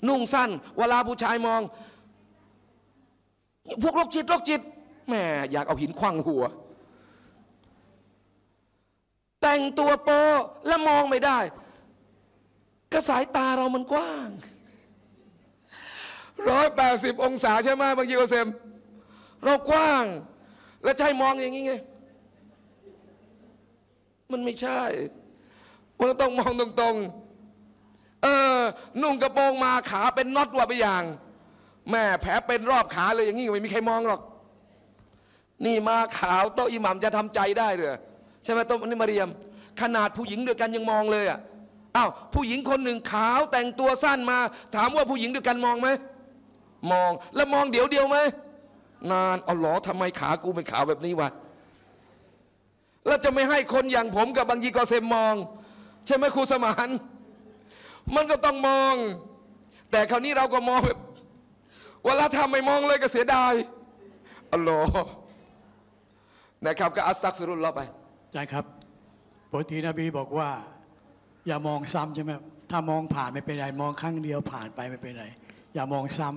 นุ่งสั้นเวลาผู้ชายมอง พวกโรคจิตโรคจิต แม่ อยากเอาหินคว่างหัว แต่งตัวโปและมองไม่ได้ กระสายตาเรามันกว้างร้อยแปดสิบองศาใช่ไหมบางทีเราเซมเรากว้างแล้วใช่มองอย่างนี้ไง มันไม่ใช่มันต้องมองตรงๆออนุ่งกระโปรงมาขาเป็นน็อตว่าไปอย่าง แม่แผลเป็นรอบขาเลยอย่างนี้ไม่มีใครมองหรอกนี่มาขาวโตอิหมัมจะทำใจได้หรือใช่ไหมโตนี่มาเรียม ขนาดผู้หญิงด้วยกันยังมองเลยอ่ะอ้าวผู้หญิงคนหนึ่งขาวแต่งตัวสั้นมา ถามว่าผู้หญิงด้วยกันมองไหมมองแล้วมองเดี๋ยวเดียวไหมนานเอาหรอทำไมขากูเป็นขาวแบบนี้วะแล้วจะไม่ให้คนอย่างผมกับบางยีกอเซมมอง ใช่ไหมครูสมานมันก็ต้องมอง แต่คราวนี้เราก็มองแบบเวลาทำไม่มองเลยก็เสียดายอโลอนะครับ ก็อัสซักฟรุลลอฮ์ไปใชจารย์ครับปกตินบีบอกว่า อย่ามองซ้ำใช่ไหมถ้ามองผ่านไม่เป็นไรมองครั้งเดียวผ่านไปไม่เป็นไรอย่ามองซ้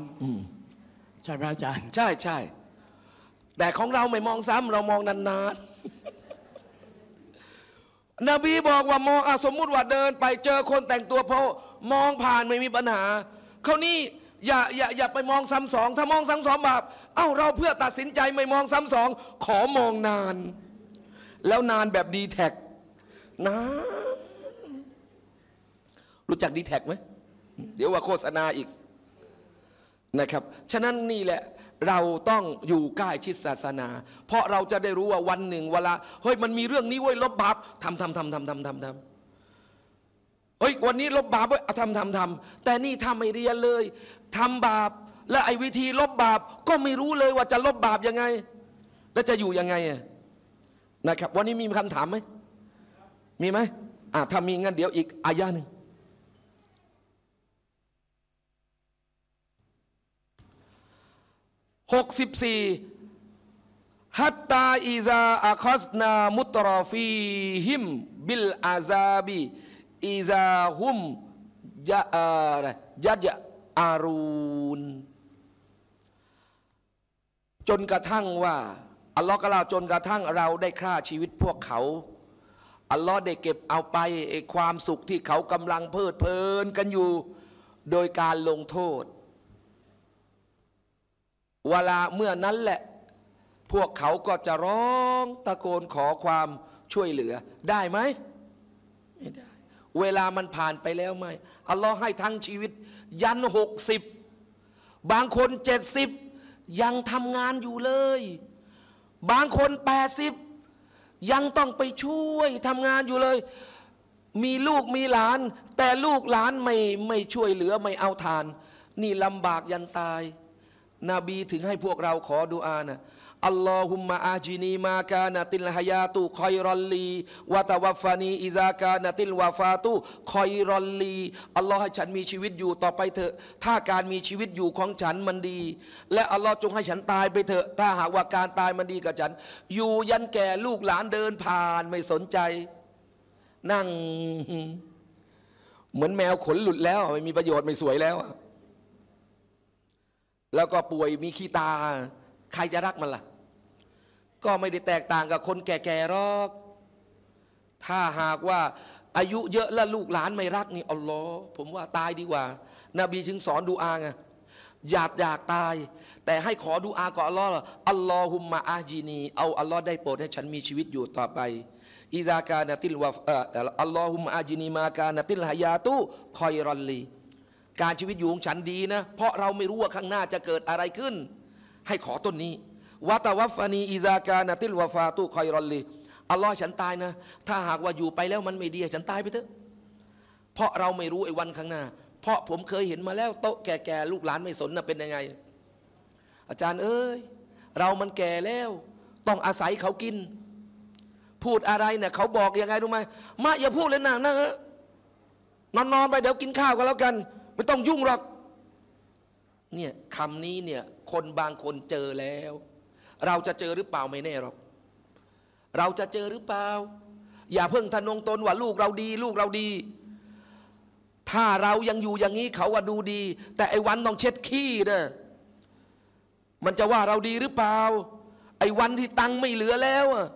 ำใช่ไหมอาจารย์ ใช่ใช่แต่ของเราไม่มองซ้ำเรามองนานๆนบีบอกว่ามองอสมมุติว่าเดินไปเจอคนแต่งตัวโพมองผ่านไม่มีปัญหา เขานี่อย่าอย่าอย่าไปมองซ้ำสอง ถ้ามองซ้ำสองบาปเอ้าเราเพื่อตัดสินใจไม่มองซ้ำสอง ขอมองนาน แล้วนานแบบดีแท็กนะรู้จักดีแท็กไหม เดี๋ยวว่าโฆษณาอีกนะครับ ฉะนั้นนี่แหละเราต้องอยู่ใกล้ชิดศาสนา เพราะเราจะได้รู้ว่าวันหนึ่ง เวลาเฮ้ยมันมีเรื่องนี้เว้ยลบบาปทำทำทำทำทำทำทำเฮ้ยวันนี้ลบบาปเว้ยเอาทำทำทำแต่นี่ทำไม่เรียนเลยทำบาปและไอ้วิธีลบบาป ก็ไม่รู้เลยว่าจะลบบาปยังไง และจะอยู่ยังไงนะครับวันนี้มีคำถามไหม มีไหมอ่าถ้ามีงั้นเดี๋ยวอีกอายะหนึ่ง64ฮัตตาอิซาอัคสนามุตรอฟีหิม บิลอาซาบีอิซาฮุมยะยะยะอารูนจนกระทั่งว่า อัลลอฮ์กล่าวจนกระทั่งเราได้ฆ่าชีวิตพวกเขา อัลลอฮ์ได้เก็บเอาไปไอความสุขที่เขากำลังเพลิดเพลินกันอยู่ โดยการลงโทษเวลาเมื่อนั้นแหละ พวกเขาก็จะร้องตะโกนขอความช่วยเหลือได้ไหมไม่ได้เวลามันผ่านไปแล้วไหมอัลลอฮ์ให้ทั้งชีวิต ยันหกสิบบางคนเจ็ดสิบยังทำงานอยู่เลย บางคนแปดสิบยังต้องไปช่วยทำงานอยู่เลย มีลูกมีหลาน แต่ลูกหลานไม่ไม่ช่วยเหลือไม่เอาทาน นี่ลำบากยันตายนบีถึงให้พวกเราขอดุอานะอัลลอฮุมมาอาจีนีมากานาติลฮยาตุคอยรอลลีวาตาวฟานีอิซากานาติลวาฟาตุคอยรอลลีอัลลอฮ์ให้ฉันมีชีวิตอยู่ต่อไปเถอะ ถ้าการมีชีวิตอยู่ของฉันมันดี และอัลลอฮ์จงให้ฉันตายไปเถอะ ถ้าหากว่าการตายมันดีกับฉัน อยู่ยันแก่ลูกหลานเดินผ่านไม่สนใจ นั่ง เหมือนแมวขนหลุดแล้ว ไม่มีประโยชน์ไม่สวยแล้วแล้วก็ป่วยมีขี้ตา ใครจะรักมันละ่ะก็ไม่ได้แตกต่างกับคนแก่ๆหรอก ถ้าหากว่า อายุเยอะแล้วลูกหลานไม่รักนี่อัลลอฮ์ผมว่าตายดีกว่า นบีจึงสอนดูอาไงอยากอยากตาย แต่ให้ขอดูอาก่อนอัลลอฮ์อัลลอฮุมมาอาจีนีเอาอัลลอฮ์ได้โปรดให้ฉันมีชีวิตอยู่ต่อไปอิซากานะติลวะอัลลอฮุมอาจีนีมากานะติลฮายาตุคอยรอนลีการชีวิตอยู่ของฉันดีนะ เพราะเราไม่รู้ว่าข้างหน้าจะเกิดอะไรขึ้น ให้ขอต้นนี้วัตวัฟานีอิซากานาติลวาฟาตุคอยรอลีอัลลอฮ์ฉันตายนะ ถ้าหากว่าอยู่ไปแล้วมันไม่ดีฉันตายไปเถอะเพราะเราไม่รู้ไอ้วันข้างหน้าเพราะผมเคยเห็นมาแล้วโต๊ะแก่ๆลูกหลานไม่สนนะเป็นยังไง อาจารย์เอ้ยเรามันแก่แล้ว ต้องอาศัยเขากิน พูดอะไรเนี่ยเขาบอกยังไงรู้ไหมมาอย่าพูดเลยนะนะนอนๆไปเดี๋ยวกินข้าวกันแล้วกันไม่ต้องยุ่งหรอก เนี่ยคำนี้เนี่ย คนบางคนเจอแล้ว เราจะเจอหรือเปล่าไม่แน่หรอก เราจะเจอหรือเปล่า อย่าเพิ่งทะนงตนว่าลูกเราดี ลูกเราดี ถ้าเรายังอยู่อย่างนี้เขาว่าดูดี แต่ไอ้วันต้องเช็ดขี้นะมันจะว่าเราดีหรือเปล่า ไอ้วันที่ตังไม่เหลือแล้วอะ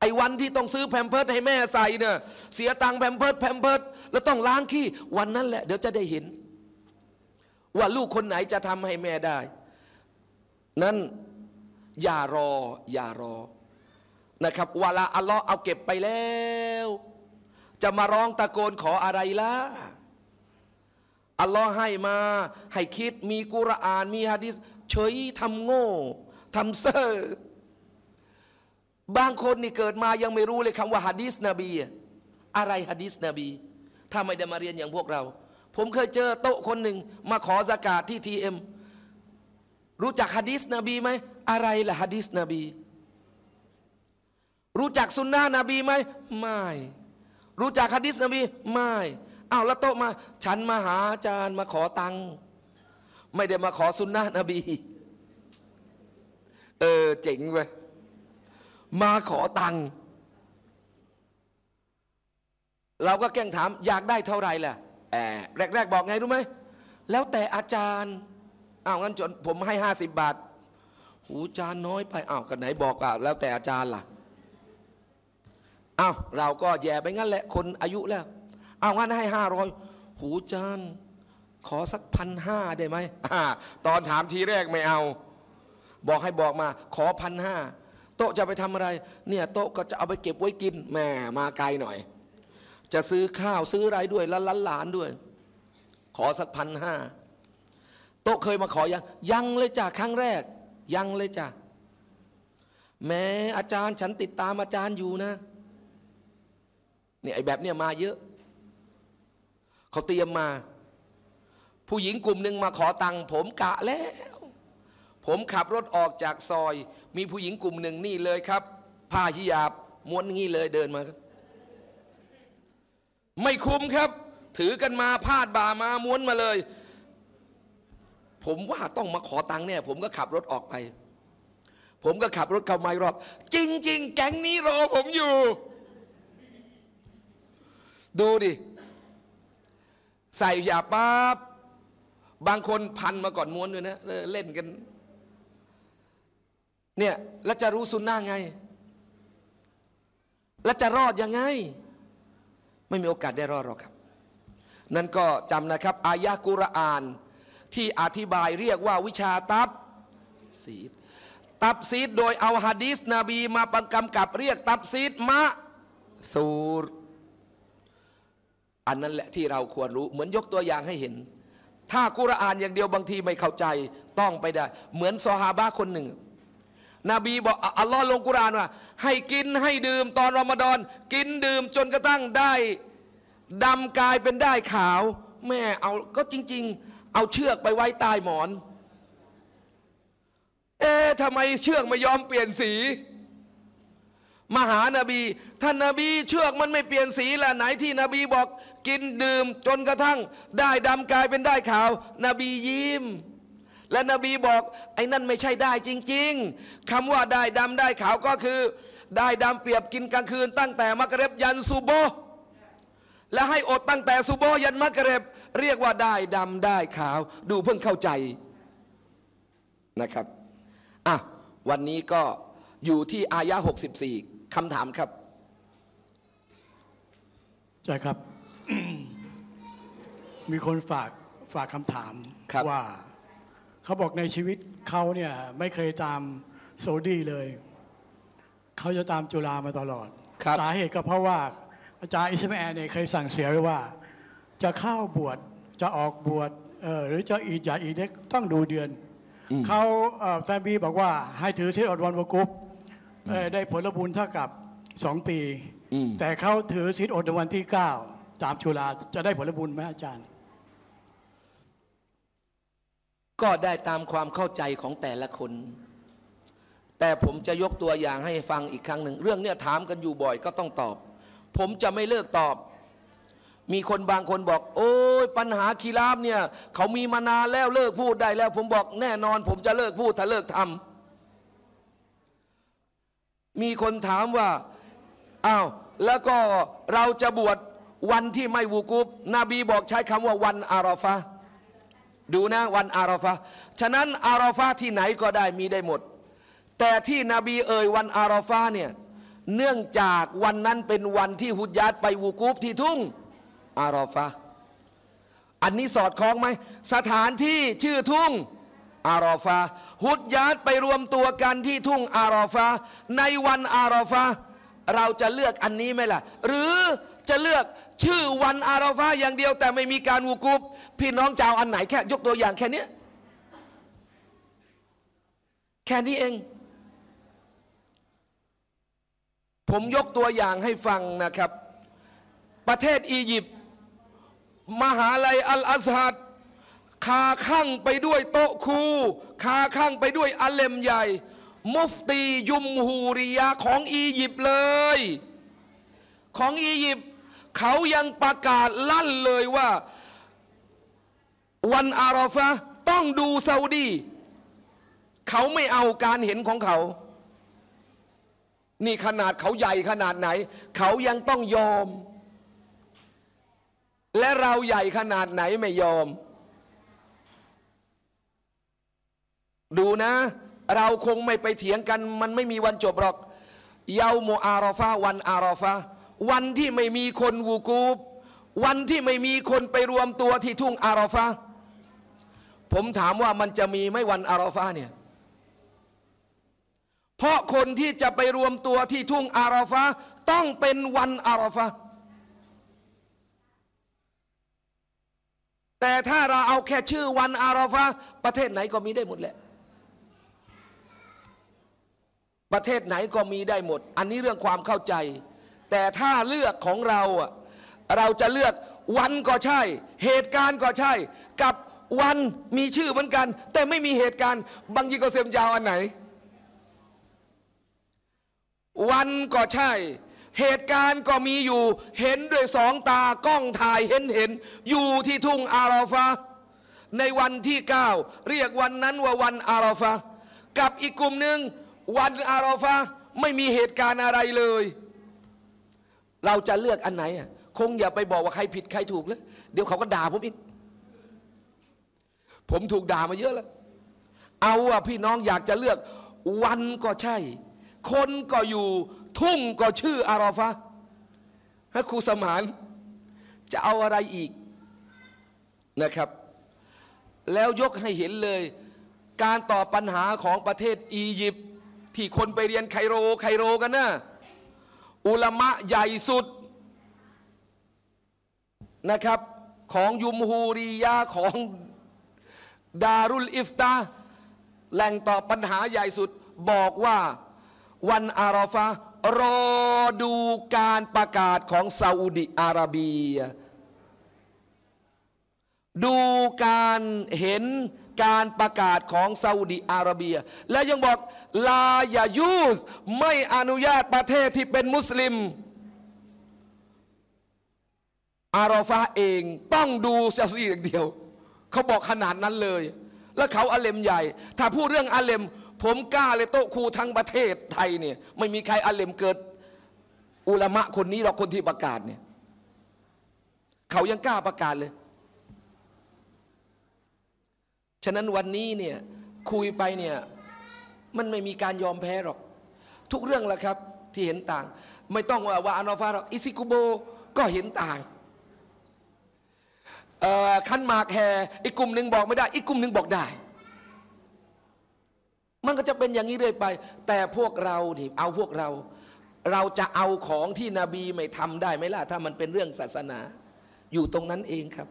ไอ้วันที่ต้องซื้อแพมเพิร์ดให้แม่ใส่เนี่ยเสียตังแพมเพิร์ดแพมเพิร์ดแล้วต้องล้างขี้วันนั้นแหละเดี๋ยวจะได้เห็น ว่าลูกคนไหนจะทำให้แม่ได้ นั้นอย่ารออย่ารอ นะครับเวลาอัลลอฮ์เอาเก็บไปแล้ว จะมาร้องตะโกนขออะไรล่ะอัลลอฮ์ให้มา ให้คิดมีกุรอาน มีฮะดิษเฉยทำโง่ทำเซ่อบางคนนี่เกิดมายังไม่รู้เลยคำว่าฮะดีสนบี อะไรฮะดีสนบีถ้าไม่ได้มาเรียนอย่างพวกเรา ผมเคยเจอโต๊ะคนหนึ่งมาขอสากาศที่ทีเอ็มรู้จักฮะดีสนบีไหมอะไรล่ะฮะดีสนบีรู้จักสุนนะนบีไหมไม่ รู้จักฮะดีสนบี ไม่อ้าวแล้วโต๊ะมา ฉันมาหาอาจารย์มาขอตังค์ไม่ได้มาขอสุนนะนบีเออเจ๋งเว้ยมาขอตังค์เราก็แกล้งถามอยากได้เท่าไรแหละแอบแรกๆ บอกไงรู้ไหม แล้วแต่อาจารย์อ้าว งั้นจน ผมให้50 บาท หูจานน้อยไปอ้าวกันไหนบอกอ่ะแล้วแต่อาจารย์ล่ะอ้าวเราก็แย่ไปงั้นแหละคนอายุแล้วอ้าวงั้นให้500หูจาน ขอสักพันห้าได้ไหมตอนถามทีแรกไม่เอา บอกให้บอกมา ขอพันห้าโต๊ะจะไปทำอะไร เนี่ยโต๊ะก็จะเอาไปเก็บไว้กิน แม่มาไกลหน่อย จะซื้อข้าวซื้ออะไรด้วยแล้วล้านหลานด้วย ขอสักพันห้าโต๊ะเคยมาขอยัง ยังเลยจ้ะ ครั้งแรก ยังเลยจ้ะแม้อาจารย์ฉันติดตามอาจารย์อยู่นะ เนี่ยไอแบบเนี่ยมาเยอะ เขาเตรียมมา ผู้หญิงกลุ่มหนึ่งมาขอตังค์ผมกะแล้วผมขับรถออกจากซอย มีผู้หญิงกลุ่มหนึ่งนี่เลยครับผ้าหิยาบม้วนงี้เลยเดินมาไม่คุ้มครับ ถือกันมาพาดบ่ามาม้วนมาเลย ผมว่าต้องมาขอตังค์เนี่ย ผมก็ขับรถออกไป ผมก็ขับรถเข้าไมรอบ จริงๆ แก๊งนี้รอ ผมอยู่ ดูดิใส่หยาบปั๊บบางคนพันมาก่อนม้วนด้วยนะเล่นกันเนี่ยแล้วจะรู้สุนนะไง แล้วจะรอดยังไง ไม่มีโอกาสได้รอดหรอกครับนั่นก็จำนะครับอายะกุรอานที่อธิบายเรียกว่าวิชาตับซีดตับซีดโดยเอาฮะดีสนบี มาประกำกับเรียกตับซีดมะสูรอันนั้นแหละที่เราควรรู้เหมือนยกตัวอย่างให้เห็น ถ้ากุรอานอย่างเดียวบางทีไม่เข้าใจต้องไปได้ เหมือนซอฮาบะคนหนึ่งนบีบอกอัลลอฮ์ลงกุรานว่าให้กินให้ดื่มตอนรอมฎอนกินดื่มจนกระทั่งได้ ดำกลายเป็นได้ขาว แม่เอาก็จริงๆ เอาเชือกไปไว้ใต้หมอน เอ๊ะทำไมเชือกไม่ยอมเปลี่ยนสี มหานาบีท่านนาบีเชือกมันไม่เปลี่ยนสีละไหนที่นบีบอก กินดื่มจนกระทั่ง ได้ดำกลายเป็นได้ขาว นบียิ้มและนบีบอก ไอ้นั่น ไม่ใช่ได้จริงๆ คำว่าได้ดำได้ขาวก็คือ ได้ดำเปรียบกินกลางคืน ตั้งแต่มักเร็บยันซูโบและให้อดตั้งแต่ซูโบยันมักเร็บเรียกว่าได้ดำได้ขาว ดูเพิ่งเข้าใจนะครับอ่ะวันนี้ก็อยู่ที่อายะ64คำถามครับใช่ครับ มีคนฝากฝากคำถามว่าเขาบอกในชีวิตเขาเนี่ยไม่เคยตามโซดีเลย เขาจะตามจุฬามาตลอดสาเหตุก็เพราะว่า อาจารย์อิสมาเอลเนี่ยเคยสั่งเสียไว้ว่า จะเข้าบวชจะออกบวชออหรือจะอีดอ่าอีเล็กต้องดูเดือน เขาแซมบีบอกว่า ให้ถือเทศอดวันวกุปได้ผลบุญเท่ากับสองปีแต่เขาถือศีลอดวันที่เก้าตามจุฬาจะได้ผลบุญไหมอาจารย์ก็ได้ตามความเข้าใจของแต่ละคน แต่ผมจะยกตัวอย่างให้ฟังอีกครั้งหนึ่งเรื่องเนี้ยถามกันอยู่บ่อยก็ต้องตอบ ผมจะไม่เลิกตอบ มีคนบางคนบอก โอ้ยปัญหาคีราบเนี่ย เขามีมานานแล้วเลิกพูดได้แล้ว ผมบอกแน่นอน ผมจะเลิกพูดถ้าเลิกทำมีคนถามว่าอ้าวแล้วก็เราจะบวชวันที่ไม่วูกุบนบีบอกใช้คำว่าวันอาราฟะดูนะวันอาราฟะฉะนั้นอาราฟะที่ไหนก็ได้มีได้หมด แต่ที่นบีเอ่ยวันอาราฟะเนี่ย เนื่องจากวันนั้นเป็นวันที่ฮุดยัดไปวูกูฟที่ทุ่ง อาราฟะอันนี้สอดคล้องไหมสถานที่ชื่อทุ่ง อารอฟาฮุดยัดไปรวมตัวกันที่ทุ่งอารอฟาในวันอารอฟาเราจะเลือกอันนี้ไหมล่ะ หรือจะเลือก ชื่อวันอาราฟาอย่างเดียว แต่ไม่มีการวูกุบพี่น้องจะเอาอันไหนแค่ยกตัวอย่างแค่นี้แค่นี้เอง ผมยกตัวอย่างให้ฟังนะครับ ประเทศ อียิปต์มหาลัยอัลอาซัดคาข้างไปด้วยโต๊ะคูคาข้างไปด้วยอัลเลมใหญ่ มุฟตียุมฮูริยาของอียิปต์เลยของอียิปตเขายังประกาศลั่นเลยว่า วันอาราฟะต้องดูซาอุดีเขาไม่เอาการเห็นของเขา นี่ขนาดเขาใหญ่ขนาดไหน เขายังต้องยอม และเราใหญ่ขนาดไหนไม่ยอม ดูนะ เราคงไม่ไปเถียงกัน มันไม่มีวันจบหรอกเยาโมอาราฟาวันอาราฟาวันที่ไม่มีคนวูกูบวันที่ไม่มีคนไปรวมตัวที่ทุ่งอาราฟาผมถามว่ามันจะมีไหมวันอาราฟาเนี่ย เพราะคนที่จะไปรวมตัวที่ทุ่งอาราฟาต้องเป็นวันอาราฟาแต่ถ้าเราเอาแค่ชื่อวันอาราฟาประเทศไหนก็มีได้หมดแหละประเทศไหนก็มีได้หมด อันนี้เรื่องความเข้าใจแต่ถ้าเลือกของเราอะเราจะเลือกวันก็ใช่ เหตุการณ์ก็ใช่ กับวันมีชื่อเหมือนกัน แต่ไม่มีเหตุการณ์ บางทีก็เซมยาวอันไหน วันก็ใช่ เหตุการณ์ก็มีอยู่เห็นด้วยสองตากล้องถ่ายเห็นเห็นอยู่ที่ทุ่งอาราฟาในวันที่ 9 เรียกวันนั้นว่าวันอาราฟากับอีกกลุ่มหนึ่งวันอาราฟาไม่มีเหตุการณ์อะไรเลยเราจะเลือกอันไหนอ่ะคงอย่าไปบอกว่าใครผิดใครถูกเลยเดี๋ยวเขาก็ด่าผมอีกผมถูกด่ามาเยอะแล้ว เอาว่าพี่น้องอยากจะเลือกวันก็ใช่ คนก็อยู่ ทุ่งก็ชื่ออารอฟะฮะครูสมานจะเอาอะไรอีกนะครับ แล้วยกให้เห็นเลย การตอบปัญหาของประเทศอียิปต์ที่คนไปเรียนไคโร ไคโรกันนะ่ะอุลมะใหญ่สุดนะครับ ของยุมฮูรียาของดารุลอิฟตาแหล่งตอบปัญหาใหญ่สุดบอกว่าวันอาราฟะรอดูการประกาศของซาอุดิอาระเบีย ดูการเห็นการประกาศของซาอุดีอาระเบีย และยังบอกลายายูสไม่อนุญาตประเทศที่เป็นมุสลิม อาราฟาเองต้องดูซาอุดีอย่างเดียว เขาบอกขนาดนั้นเลย แล้วเขาอาเลมใหญ่ ถ้าพูดเรื่องอาเลมผมกล้าเลยโต๊ะครูทั้งประเทศไทยเนี่ยไม่มีใครอาเลมเกิด อุลามะคนนี้หรอกคนที่ประกาศเนี่ยเขายังกล้าประกาศเลยฉะนั้นวันนี้เนี่ยคุยไปเนี่ยมันไม่มีการยอมแพ้หรอกทุกเรื่องแหละครับที่เห็นต่าง ไม่ต้องว่าว่าอนอฟาหรอกอิซิกุโบก็เห็นต่างขั้นมากแฮอีกกลุ่มหนึ่งบอกไม่ได้อีกกลุ่มหนึ่งบอกได้ มันก็จะเป็นอย่างนี้เรื่อยไป แต่พวกเรานี่เอาพวกเรา เราจะเอาของที่นบีไม่ทำได้ไหมล่ะ ถ้ามันเป็นเรื่องศาสนาอยู่ตรงนั้นเองครับ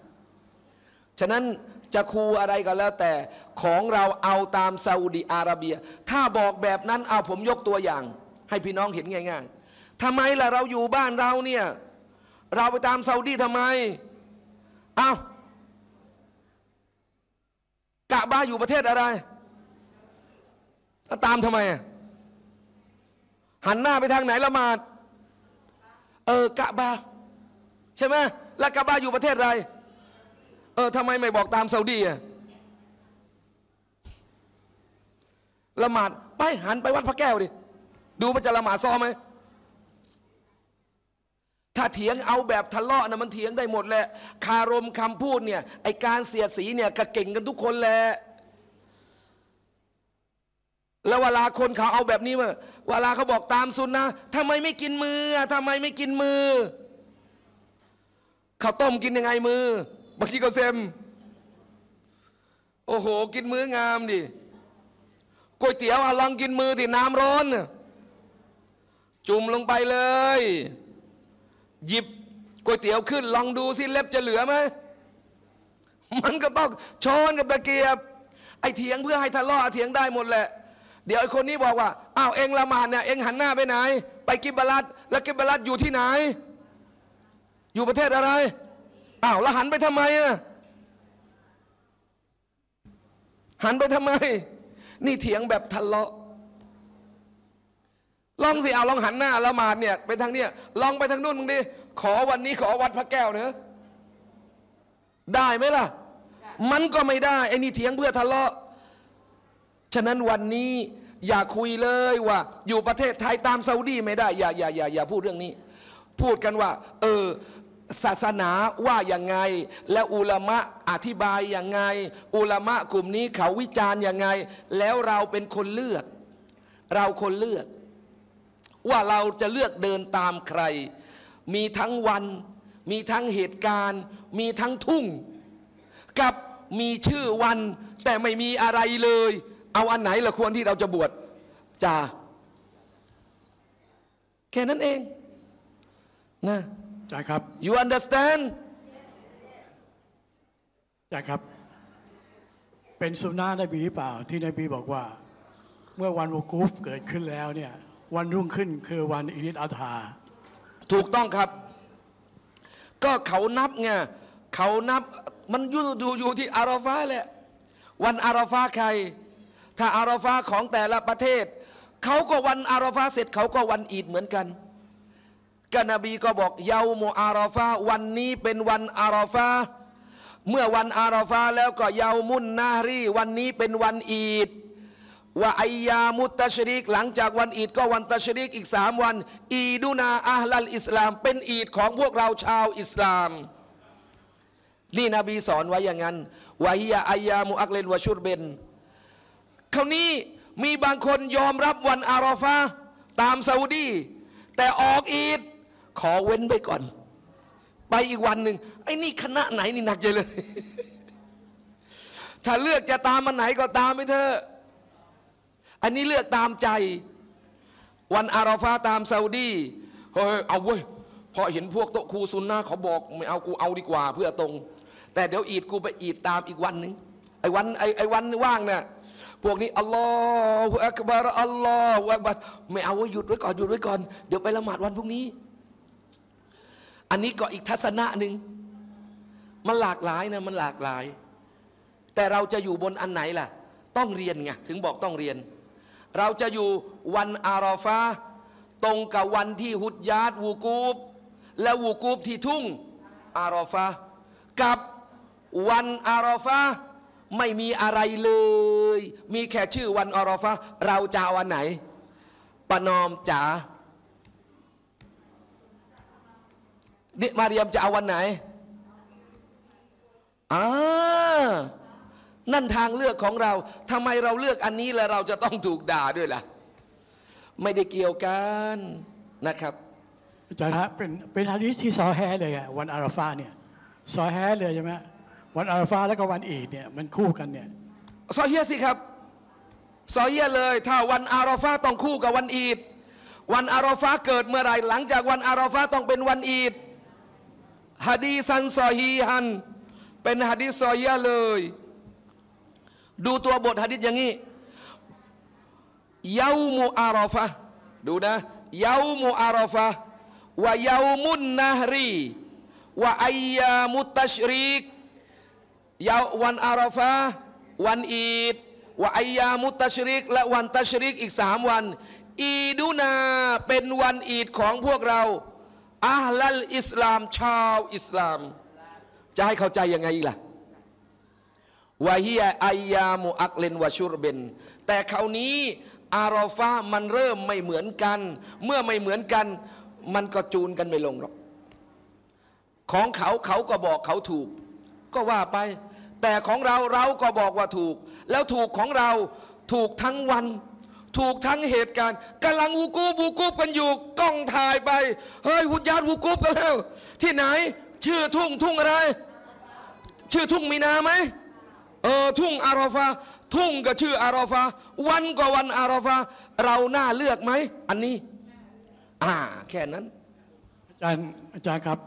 ฉะนั้นจะคูอะไรก็แล้วแต่ของเราเอาตามซาอุดีอาระเบีย ถ้าบอกแบบนั้นเอาผมยกตัวอย่าง ให้พี่น้องเห็นง่ายๆทำไมล่ะเราอยู่บ้านเราเนี่ยเราไปตามซาอุดีทำไมเอากะบ้าอยู่ประเทศอะไร ตามทำไม หันหน้าไปทางไหนละหมาดเออ กะบาใช่ไหมแล้วกะบาอยู่ประเทศอะไรเออทำไมไม่บอกตามซาอุดีอะละหมาดไปหันไปวัดพระแก้วดิ ดูมันจะละหมาดซ้อมไหม ถ้าเถียงเอาแบบทะเลาะนะมันเถียงได้หมดแหละ คารมคำพูดเนี่ยไอการเสียสีเนี่ย ก็เก่งกันทุกคนแหละ แล้วเวลาคนเขาเอาแบบนี้มาเวลาเขาบอกตามซุนนะทำไมไม่กินมือทำไมไม่กินมือข้าวต้มกินยังไงมือบางทีก็เซม โอ้โห กินมื้องามดิ ก๋วยเตี๋ยวอลองกินมือที่น้ำร้อน จุ่มลงไปเลย หยิบก๋วยเตี๋ยวขึ้น ลองดูสิเล็บจะเหลือไหม มันก็ต้องช้อนกับตะเกียบไอเถียงเพื่อให้ทะเลาะเถียงได้หมดแหละ เดี๋ยวไอคนนี้บอกว่าอ้าวเองละหมาดเนี่ย เองหันหน้าไปไหน ไปกิบบาลัดแล้วกิบบาลัดอยู่ที่ไหน อยู่ประเทศอะไรอ้าวแล้วหันไปทำไมอ่ะหันไปทำไม นี่เถียงแบบทะเลาะ ลองสิเอาลองหันหน้าละหมาดเนี่ยไปทางเนี่ยลองไปทางนู้นมึงดิขอวันนี้ขอวัดพระแก้วเนอะได้ไหมล่ะมันก็ไม่ได้ไอ้นี่เถียงเพื่อทะเลาะฉะนั้นวันนี้ อย่าคุยเลยว่า อยู่ประเทศไทยตามซาอุดีไม่ได้ อย่าอย่าอย่าอย่าพูดเรื่องนี้ พูดกันว่า เออศาสนาว่าอย่างไง และอุลามะอธิบายอย่างไงอุลามะกลุ่มนี้เขาวิจารณ์อย่างไง แล้วเราเป็นคนเลือก เราคนเลือกว่าเราจะเลือกเดินตามใคร มีทั้งวัน มีทั้งเหตุการณ์ มีทั้งทุ่ง กับมีชื่อวันแต่ไม่มีอะไรเลย เอาอันไหนละควรที่เราจะบวชจ่าแค่นั้นเองนะใช่ครับ you understand ใช่ครับ เป็นสุนานะนบีเปล่า ที่นบีบอกว่า เมื่อวันวูกูฟเกิดขึ้นแล้วเนี่ยวันรุ่งขึ้นคือวันอินิดอาธาถูกต้องครับ ก็เขานับไงเขานับมันยุ่งูอยู่ที่อาราฟาแหละวันอาราฟาใคร ถ้าอาราฟาของแต่ละประเทศเขาก็วันอาราฟาเสร็จเขาก็วันอีดเหมือนกันกนบีก็บอกเยาโมอารอฟาวันนี้เป็นวันอารอฟาเมื่อวันอารอฟาแล้วก็เยามุนนารีวันนี้เป็นวันอีดว่าไอยามุตชริกหลังจากวันอีดก็วันตชริกอีกสามวันอีดุนาอัลลอิสลามเป็นอีดของพวกเราชาวอิสลาม นี่นบีสอนไว้อย่างนั้นวาฮิยาไอยามุอักเลนวาชุรเบนคราวนี้มีบางคนยอมรับวันอารอฟาตามซาอุดี แต่ออกอีดขอเว้นไปก่อน ไปอีกวันหนึ่งไอ้นี่คณะไหนนี่หนักใจเลย ถ้าเลือกจะตามมันไหนก็ตามไปเถอะ อันนี้เลือกตามใจ วันอาราฟาตามซาอุดีเฮ้ยเอาเว้ยพอเห็นพวกโตครูซุนนะเขาบอก ไม่เอากูเอาดีกว่าเพื่อตรง แต่เดี๋ยวอีดกูไปอีดตามอีกวันหนึ่งไอ้วันไอ้ไอ้วันว่างเนี่ยพวกนี้อัลลอฮฺอักบารอัลลอฮฺอักบารไม่เอาวว้หยุดไว้ก่อนหยุดไว้ก่อน เดี๋ยวไปละหมาดวันพรุ่งนี้อันนี้ก็อีกทัศนะหนึ่ง มันหลากหลายนะมันหลากหลาย แต่เราจะอยู่บนอันไหนล่ะ ต้องเรียนไงถึงบอกต้องเรียน เราจะอยู่วันอาราฟาตรงกับวันที่ฮุดยาดวูกูบและวูกูบที่ทุ่งอาราฟากับวันอาราฟาไม่มีอะไรเลย มีแค่ชื่อวันอาราฟาเราจะวันไหนปนอมจ๋านี่มาเรียมจะเอาวันไหนอ่านั่นทางเลือกของเราทำไมเราเลือกอันนี้แล้วเราจะต้องถูกด่าด้วยล่ะ ไม่ได้เกี่ยวกันนะครับ อาจารย์ฮะเป็นเป็นฮาริสที่ซอแฮเลยอะวันอาราฟาเนี่ยซอแฮเลยใช่ไหมวันอาราฟาแล้วก็วันอีดเนี่ยมันคู่กันเนี่ยซอเฮียสิครับซอเฮียเลย ถ้าวันอาราฟาต้องคู่กับวันอีดวันอาราฟาเกิดเมื่อไรหลังจากวันอาราฟาต้องเป็นวันอีดฮะดีซันซอฮีฮันอาลัลอิสลาม ชาวอิสลาม จะให้เข้าใจยังไงอีกล่ะวาฮียอายามุอักเลนวาชุรเบนแต่คราวนี้อาราฟามันเริ่มไม่เหมือนกัน เมื่อไม่เหมือนกัน มันก็จูนกันไม่ลงหรอกของเขาเขาก็บอกเขาถูก ก็ว่าไป แต่ของเราเราก็บอกว่าถูก แล้วถูกของเราถูกทั้งวันถูกทั้งเหตุการณ์กำลังวูกูบวูกูบกันอยู่กล้องถ่ายไปเฮ้ยหุ่นยต์วูกูบกันแล้ว ที่ไหน ชื่อทุ่งทุ่งอะไร ชื่อทุ่งมีนาไหมเออทุ่งอารอฟาทุ่งก็ชื่ออารอฟาวันก็วันอารอฟาเราหน้าเลือกไหมอันนี้ อ่าแค่นั้นอาจารย์อาจารย์ครับ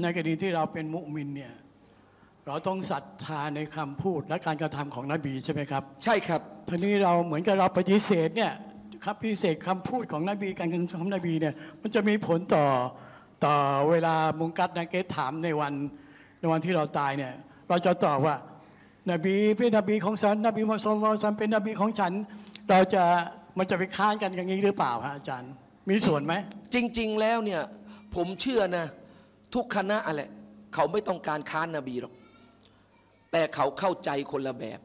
ในกรณีที่เราเป็นมุมินเนี่ยเราต้องศรัทธาในคำพูดและการกระทำของนบีใช่ไหมครับใช่ครับทีนี้เราเหมือนกับเราปฏิเสธเนี่ยครับปฏิเสธคำพูดของนบีการกระทำของนบีเนี่ยมันจะมีผลต่อต่อเวลามุงกัดนาเกตถามในวันในวันที่เราตายเนี่ยเราจะตอบว่านบีเป็นนบีของฉันนบีมุสลิมฉันเป็นนบีของฉัน เราจะมันจะไปค้านกันอย่างนี้หรือเปล่าฮะอาจารย์มีส่วนไหมจริง ๆ แล้วเนี่ยผมเชื่อนะทุกคณะอะไรเขาไม่ต้องการค้านนบีหรอกแต่เขาเข้าใจคนละแบบ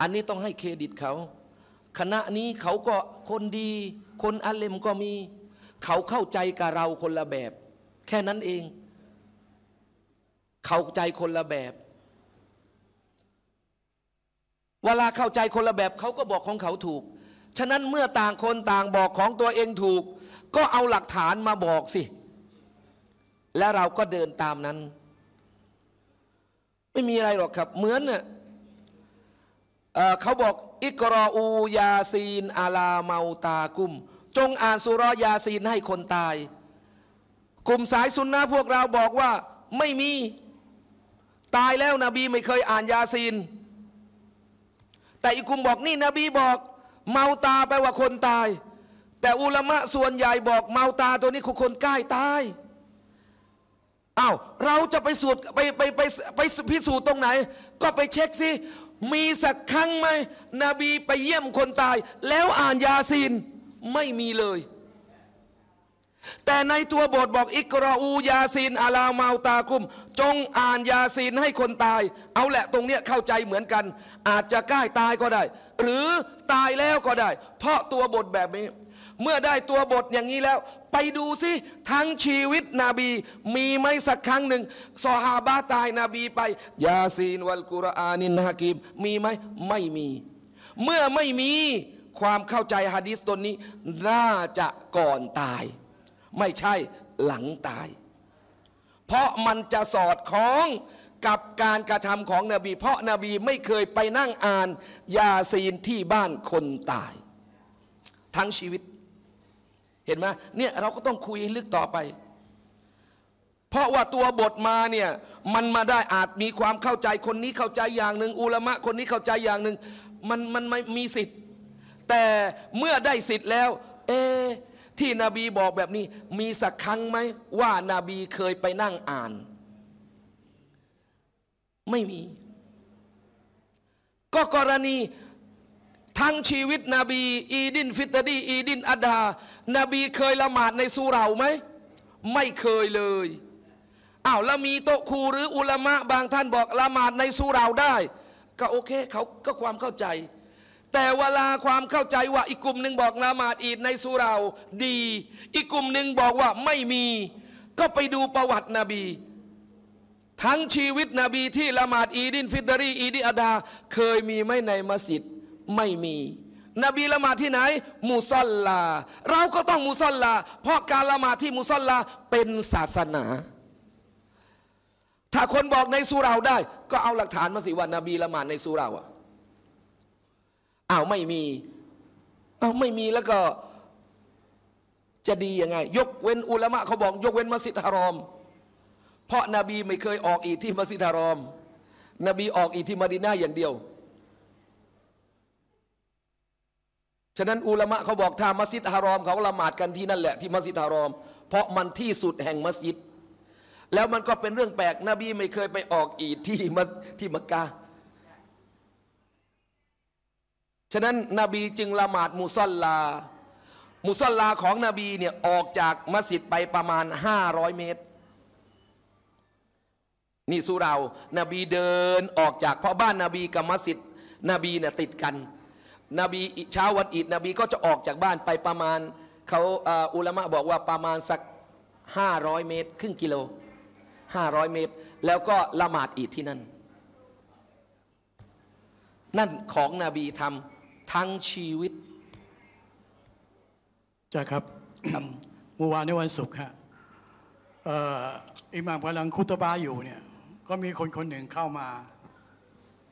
อันนี้ต้องให้เครดิตเขา คณะนี้เขาก็คนดี คนอาเลมก็มี เขาเข้าใจกับเราคนละแบบ แค่นั้นเอง เข้าใจคนละแบบ เวลาเข้าใจคนละแบบเขาก็บอกของเขาถูก ฉะนั้นเมื่อต่างคนต่างบอกของตัวเองถูก ก็เอาหลักฐานมาบอกสิ และเราก็เดินตามนั้นไม่มีอะไรหรอกครับเหมือนเน่ยเขาบอกอิกรออูยาซีนอาลาเมาตากุม จงอ่านสุรยาซีนให้คนตายกลุ่มสายสุนนะพวกเราบอกว่าไม่มีตายแล้วนบีไม่เคยอ่านยาซีน แต่อีกกลุ่มบอกนี่นบีบอก เมาตาแปลว่าคนตาย แต่อุลามะส่วนใหญ่บอก เมาตาตัวนี้คือคนใกล้ตายอ้าวเราจะไปสูตรไปไปไปไปพิสูจน์ตรงไหน ก็ไปเช็คสิมีสักครั้งไหมนบีไปเยี่ยมคนตาย แล้วอ่านยาซีนไม่มีเลย แต่ในตัวบทบอก อิกราอูยาซีนอาลามาตาคุม จงอ่านยาซีนให้คนตาย เอาแหละตรงเนี้ยเข้าใจเหมือนกัน อาจจะใกล้ตายก็ได้ หรือตายแล้วก็ได้ เพราะตัวบทแบบนี้ เมื่อได้ตัวบทอย่างนี้แล้วไปดูสิ ทั้งชีวิตนบีมีไหมสักครั้งหนึ่งสฮาบะตายนบีไปยาซีน วัลกุรอานินฮากิมมีไหมไม่มี เมื่อไม่มีความเข้าใจฮะดิษตนนี้น่าจะก่อนตาย ไม่ใช่หลังตาย เพราะมันจะสอดคล้องกับการกระทำของนบี เพราะนบีไม่เคยไปนั่งอ่านยาซีนที่บ้านคนตาย ทั้งชีวิตเห็นไหมเนี่ยเราก็ต้องคุยลึกต่อไป เพราะว่าตัวบทมาเนี่ย มันมาได้อาจมีความเข้าใจคนนี้เข้าใจอย่างหนึ่งอุลมะคนนี้เข้าใจอย่างหนึ่งมันมันไม่มีสิทธิ์ แต่เมื่อได้สิทธิ์แล้ว เอที่นบีบอกแบบนี้ มีสักครั้งไหมว่านาบีเคยไปนั่งอ่าน ไม่มีก็กรณีทั้งชีวิตนบี อีดินฟิตดีอีดินอัดฮานบีเคยละหมาดในสุเราไหม ไม่เคยเลยอ้าวแล้วมีโตครูหรืออุลามะบางท่านบอกละหมาดในสุเราได้ ก็โอเค เขาก็ความเข้าใจ แต่เวลาความเข้าใจว่า อีกกลุ่มหนึ่งบอกละหมาดอีดในสุเราดี อีกกลุ่มหนึ่งบอกว่าไม่มี ก็ไปดูประวัตินบี ทั้งชีวิตนบี ที่ละหมาดอีดินฟิตรีอีดิอาดาเคยมีไหมในมัสยิดไม่มี นบีละหมาดที่ไหน มุซลลา เราก็ต้องมุซลลา เพราะการละหมาดที่มุซลลาเป็นศาสนา ถ้าคนบอกในสุราได้ ก็เอาหลักฐานมาสิว่านาบีละหมาดในสุราอ่ะอ้าวไม่มีอ้าวไม่มีแล้วก็จะดียังไง ยกเว้นอุลามะเขาบอก ยกเว้นมัสยิดฮารอม เพราะนาบีไม่เคยออกอีกที่มัสยิดฮารอม นบีออกอีกที่มาดินาอย่างเดียวฉะนั้นอุลามะเขาบอกถ้ามัสยิดฮารอม เขาละหมาดกันที่นั่นแหละ ที่มัสยิดฮารอมเพราะมันที่สุดแห่งมัสยิด แล้วมันก็เป็นเรื่องแปลกนบีไม่เคยไปออกอีดที่มัสที่มักกะฉะนั้นนบีจึงละหมาดมุซัลลา มุซัลลาของนบีเนี่ยออกจากมัสยิดไปประมาณ500เมตร นี่สุเรานบีเดินออกจากเพราะบ้านนบีกับมัสยิดนบีเนี่ยติดกันนบีเช้าวันอีดนบีก็จะออกจากบ้านไปประมาณเขาอุลามะบอกว่าประมาณสัก 500 เมตรครึ่งกิโล 500 เมตร แล้วก็ละหมาดอีดที่นั่น นั่นของนบีทำทั้งชีวิตจ้ะครับเมื่อวานในวันศุกร์ฮะอิหม่ามกำลังคุตบาอยู่เนี่ยก็มีคนคนหนึ่งเข้ามา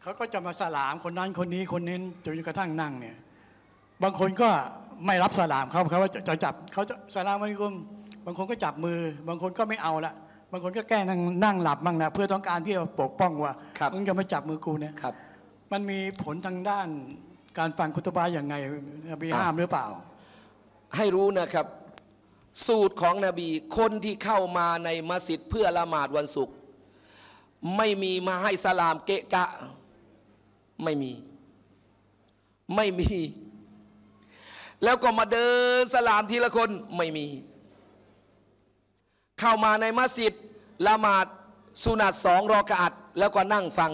เขาก็จะมาสลามคนนั้นคนนี้คนนี้จนกระทั่งนั่งเนี่ยบางคนก็ไม่รับสลามเขาเขาว่าจะจับเขาจะสลามมัลกุม บางคนก็จับมือ บางคนก็ไม่เอาละบางคนก็แกล้งนั่งนั่งหลับบ้างนะเพื่อต้องการที่จะปกป้องว่ามึงจะมาจับมือกูเนี่ยมันมีผลทางด้านการฟังคุตบาอย่างไงนบีห้ามหรือเปล่า ให้รู้นะครับ สูตรของนบีคนที่เข้ามาในมัสยิดเพื่อละหมาดวันศุกร์ไม่มีมาให้สลามเกะกะไม่มี ไม่มี แล้วก็มาเดินสลามทีละคนไม่มี เข้ามาในมัสยิดละหมาดสุนัตสองรอกะอัดแล้วก็นั่งฟัง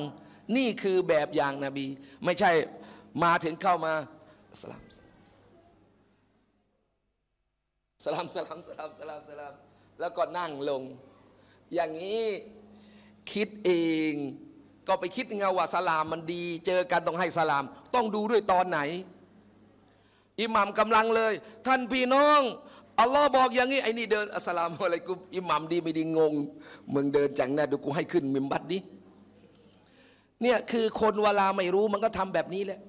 นี่คือแบบอย่างนาบี ไม่ใช่มาถึงเข้ามาสลามสลาม สลาม สลาม สลามสลาม แล้วก็นั่งลง อย่างนี้คิดเองก็ไปคิดเงาว่าสลามมันดี เจอกันต้องให้สลาม ต้องดูด้วยตอนไหน อิหมัมกำลังเลย ท่านพี่น้อง อัลลอฮ์บอกอย่างนี้ ไอ้นี่เดินอัสลามอะไรกูอิหมัมดีไม่ดีงงมึงเดินจังนะดูกูให้ขึ้นมิมบัดดิเนี่ย คือคนเวลาไม่รู้มันก็ทำแบบนี้แหละ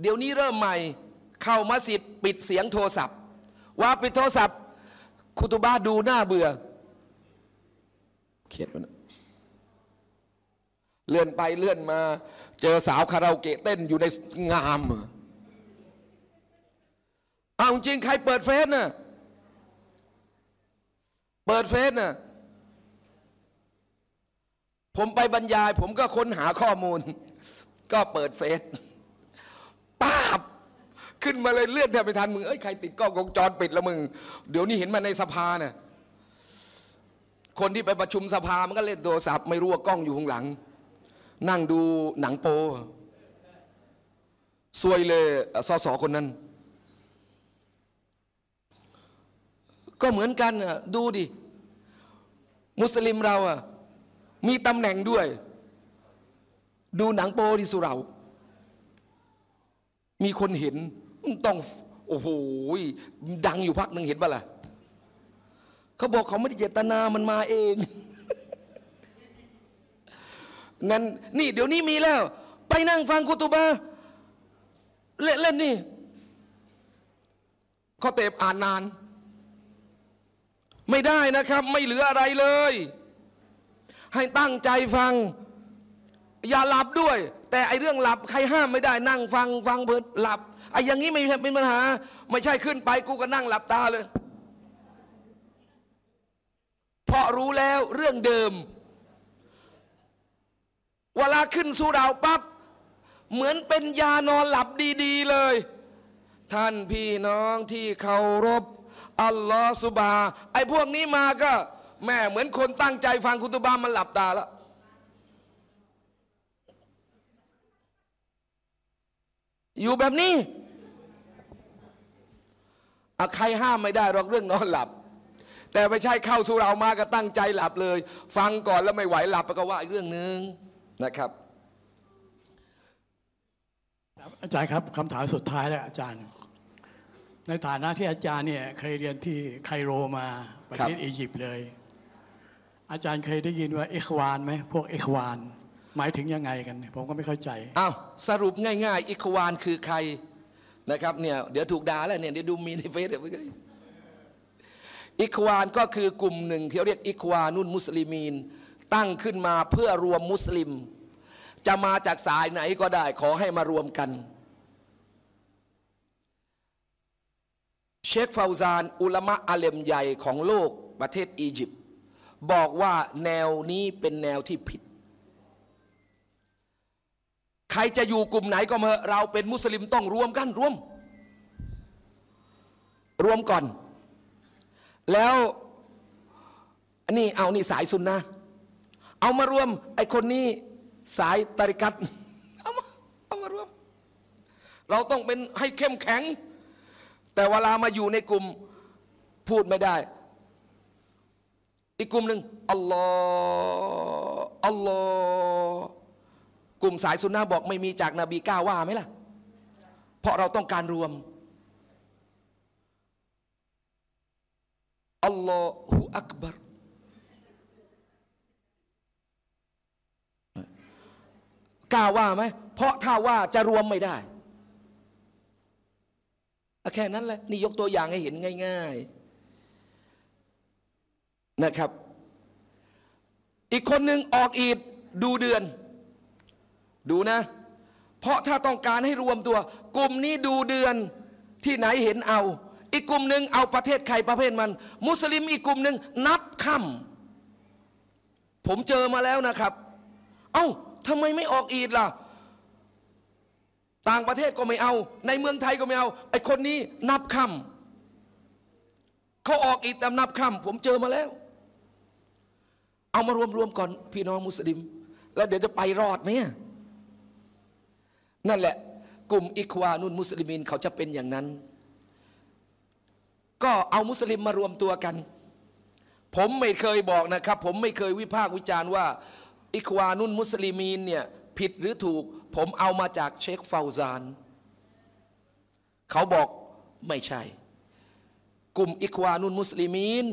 เดี๋ยวนี้เริ่มใหม่ เข้ามัสยิดปิดเสียงโทรศัพท์ ว่าปิดโทรศัพท์คุตุบ้าดูหน้าเบื่อ เขียนมันเลื่อนไปเลื่อนมาเจอสาวคาราโอเกะเต้นอยู่ในงามเอาจริงใครเปิดเฟซน่ะเปิดเฟซน่ะผมไปบรรยาย ผมก็ค้นหาข้อมูล ก็เปิดเฟซป้าบขึ้นมาเลยเลื่อนแทบไม่ทันมึงเอ้ย ใครติดกล้องวงจรปิดละมึง เดี๋ยวนี้เห็นมาในสภาเนี่ยคนที่ไปประชุมสภามันก็เล่นโทรศัพท์ไม่รู้ว่ากล้องอยู่ข้างหลังนั่งดูหนังโปซวยเลยสอสอคนนั้น ก็เหมือนกันดูดิ มุสลิมเราอ่ะมีตำแหน่งด้วย ดูหนังโปดิสุเรา มีคนเห็น ต้อง โอ้โห ดังอยู่พักหนึ่งเห็นปะล่ะ เขาบอกเขาไม่ได้เจตนามันมาเองนั้นนี่เดี๋ยวนี้มีแล้ว ไปนั่งฟังกุตุบาเล่นเล่นนี่เขาเตบอ่านนาน ไม่ได้นะครับ ไม่เหลืออะไรเลย ให้ตั้งใจฟังอย่าหลับด้วย แต่ไอเรื่องหลับใครห้ามไม่ได้นั่งฟังฟังเพลินหลับไออย่างนี้ไม่เป็นปัญหา ไม่ใช่ขึ้นไปกูก็นั่งหลับตาเลย เพราะรู้แล้วเรื่องเดิมเวลาขึ้นสู่ดาวปับ๊บเหมือนเป็นยานอนหลับดีๆเลย ท่านพี่น้องที่เคารพอัลลอฮฺสุบาไอ้พวกนี้มาก็แม่เหมือนคนตั้งใจฟังคุตุบามันหลับตาละอยู่แบบนี้ใครห้ามไม่ได้หรอกเรื่องนอนหลับ แต่ไม่ใช่เข้าสู่เรามาก็ตั้งใจหลับเลย ฟังก่อนแล้วไม่ไหวหลับก็ว่าอีกเรื่องหนึง่งนะครับอาจารย์ครับคำถามสุดท้ายแล้วอาจารย์ ในฐานะที่อาจารย์เนี่ยเคยเรียนที่ไคโรมาประเทศอียิปต์เลยอาจารย์เคยได้ยินว่าเอกวานไหมพวกเอกวานหมายถึงยังไงกันผมก็ไม่เข้าใจอ้าวสรุปง่ายๆเอกวานคือใครนะครับเนี่ยเดี๋ยวถูกด่าแล้วเนี่ยเดี๋ยวดูมีในเฟซเดี๋ยวอิควานก็คือกลุ่มหนึ่งที่เรียกอิควานุนมุสลิมีนตั้งขึ้นมาเพื่อรวมมุสลิม จะมาจากสายไหนก็ได้ ขอให้มารวมกัน เชคฟาวซานอุลมะอาเลมใหญ่ของโลกประเทศอียิปต์บอกว่าแนวนี้เป็นแนวที่ผิด ใครจะอยู่กลุ่มไหนก็เาอเราเป็นมุสลิมต้องรวมกัน รวม รวมก่อน แล้ว นี่เอานี่สายสุนนะเอามารวม ไอคนนี้สายตริกัดเอามา เอามารวม เราต้องเป็นให้เข้มแข็ง แต่เวลามาอยู่ในกลุ่มพูดไม่ได้ อีกกลุ่มหนึ่งอัลลอฮ์อัลลอฮ์กลุ่มสายสุนนะบอก ไม่มีจากนาบีก้าว่าไหมล่ะ เพราะเราต้องการรวมอัลลอฮฺอักบารกล้าว่าไหมเพราะถ้าว่าจะรวมไม่ได้แค่นั้นแหละนี่ยกตัวอย่างให้เห็นง่าย ๆนะครับ อีกคนหนึ่งออกอีดดูเดือน ดูนะ เพราะถ้าต้องการให้รวมตัว กลุ่มนี้ดูเดือนที่ไหนเห็นเอา อีกกลุ่มหนึ่งเอาประเทศใครประเภทมัน มุสลิมอีกกลุ่มหนึ่งนับค่ำผมเจอมาแล้วนะครับ เอา้าทำไมไม่ออกอีดล่ะ ต่างประเทศก็ไม่เอา ในเมืองไทยก็ไม่เอา ไอคนนี้นับคำเขาออกอีดแต่นับคำผมเจอมาแล้ว เอามารวมรวมก่อนพี่น้องมุสลิม แล้วเดี๋ยวจะไปรอดไหม นั่นแหละ กลุ่มอิควานุนมุสลิมินเขาจะเป็นอย่างนั้น ก็เอามุสลิมมารวมตัวกัน ผมไม่เคยบอกนะครับ ผมไม่เคยวิพากษ์วิจารณ์ว่าอิควานุนมุสลิมีนเนี่ยผิดหรือถูก ผมเอามาจากเชคเฟาซาน เขาบอกไม่ใช่ กลุ่มอิควานุนมุสลิมีน